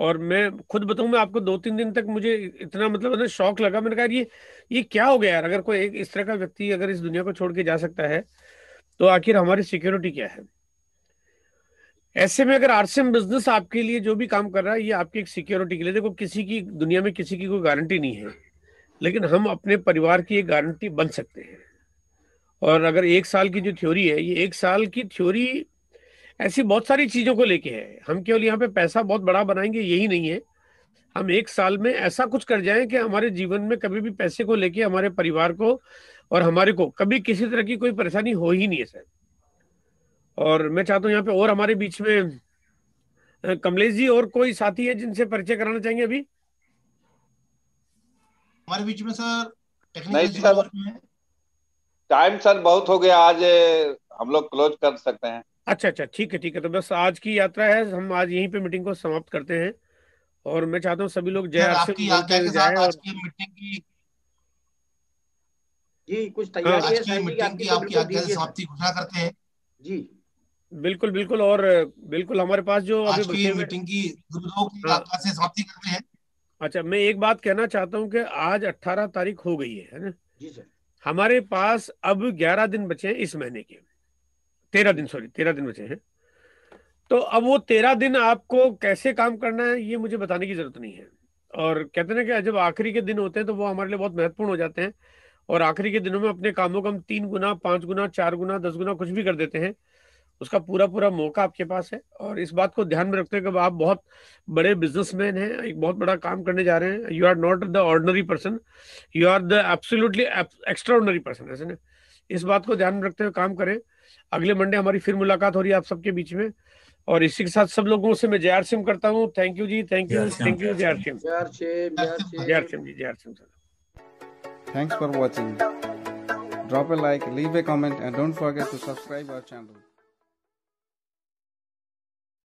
और मैं खुद बताऊं मैं आपको दो तीन दिन तक मुझे इतना मतलब ना शौक लगा मैंने कहा ये ये क्या हो गया यार अगर कोई एक इस तरह का व्यक्ति अगर इस दुनिया को छोड़ के जा सकता है तो आखिर हमारी सिक्योरिटी क्या है ऐसे में अगर आरसीएम बिजनेस आपके लिए जो भी काम कर रहा है ये आपकी एक सिक्योरिटी के लिए देखो किसी की दुनिया में किसी की कोई गारंटी नहीं है लेकिन हम अपने परिवार की एक गारंटी बन सकते हैं और अगर एक साल की जो थ्योरी है ये एक साल की थ्योरी ऐसी बहुत सारी चीजों को लेके है हम केवल यहाँ पे पैसा बहुत बड़ा बनाएंगे यही नहीं है हम एक साल में ऐसा कुछ कर जाएं कि हमारे जीवन में कभी भी पैसे को लेके हमारे परिवार को और हमारे को कभी किसी तरह की कोई परेशानी हो ही नहीं है सर और मैं चाहता हूँ यहाँ पे और हमारे बीच में कमलेश जी और कोई साथी है जिनसे परिचय कराना चाहेंगे अभी हमारे बीच में सर टाइम सर बहुत हो गया आज हम लोग क्लोज कर सकते हैं अच्छा अच्छा ठीक है ठीक है तो बस आज की यात्रा है हम आज यहीं पे मीटिंग को समाप्त करते हैं और मैं चाहता हूँ सभी लोग जय आपकी यात्रा के साथ आज की मीटिंग की जी कुछ हाँ, तैयारी है की मीटिंग की तो आपकी यात्रा से समाप्ति घोषणा करते हैं जी बिल्कुल बिल्कुल और बिल्कुल हमारे पास जो आज की मीटिंग की गुरुदेव की हाँ। यात्रा से समाप्ति करते हैं अच्छा मैं एक बात कहना चाहता हूँ कि आज 18 तारीख हो गई है है ना जी सर हमारे पास अब 11 दिन बचे हैं इस महीने के तेरह दिन सॉरी तेरह दिन बचे हैं तो अब वो तेरह दिन आपको कैसे काम करना है ये मुझे बताने की जरूरत नहीं है और कहते हैं कि जब आखिरी के दिन होते हैं तो वो हमारे लिए बहुत महत्वपूर्ण हो जाते हैं और आखिरी के दिनों में अपने कामों को हम तीन गुना पांच गुना चार गुना दस गुना कुछ भी कर देते हैं उसका पूरा पूरा मौका आपके पास है और इस बात को ध्यान में रखते हुए आप बहुत बड़े बिजनेसमैन हैं एक बहुत बड़ा काम करने जा रहे हैं you are not the ordinary person you are the absolutely extraordinary person ऐसे ना इस बात को ध्यान में रखते हुए काम करें अगले मंडे हमारी फिर मुलाकात हो रही है आप सबके बीच में और इसी के साथ सब लोगों से मैं जय आर सिंह करता हूँ थैंक यू जी थैंक यू थैंक यू जय आर सिंह जय आर सिंह जी जय R Singh sir thanks for watching drop a like leave a comment and don't forget to subscribe our channel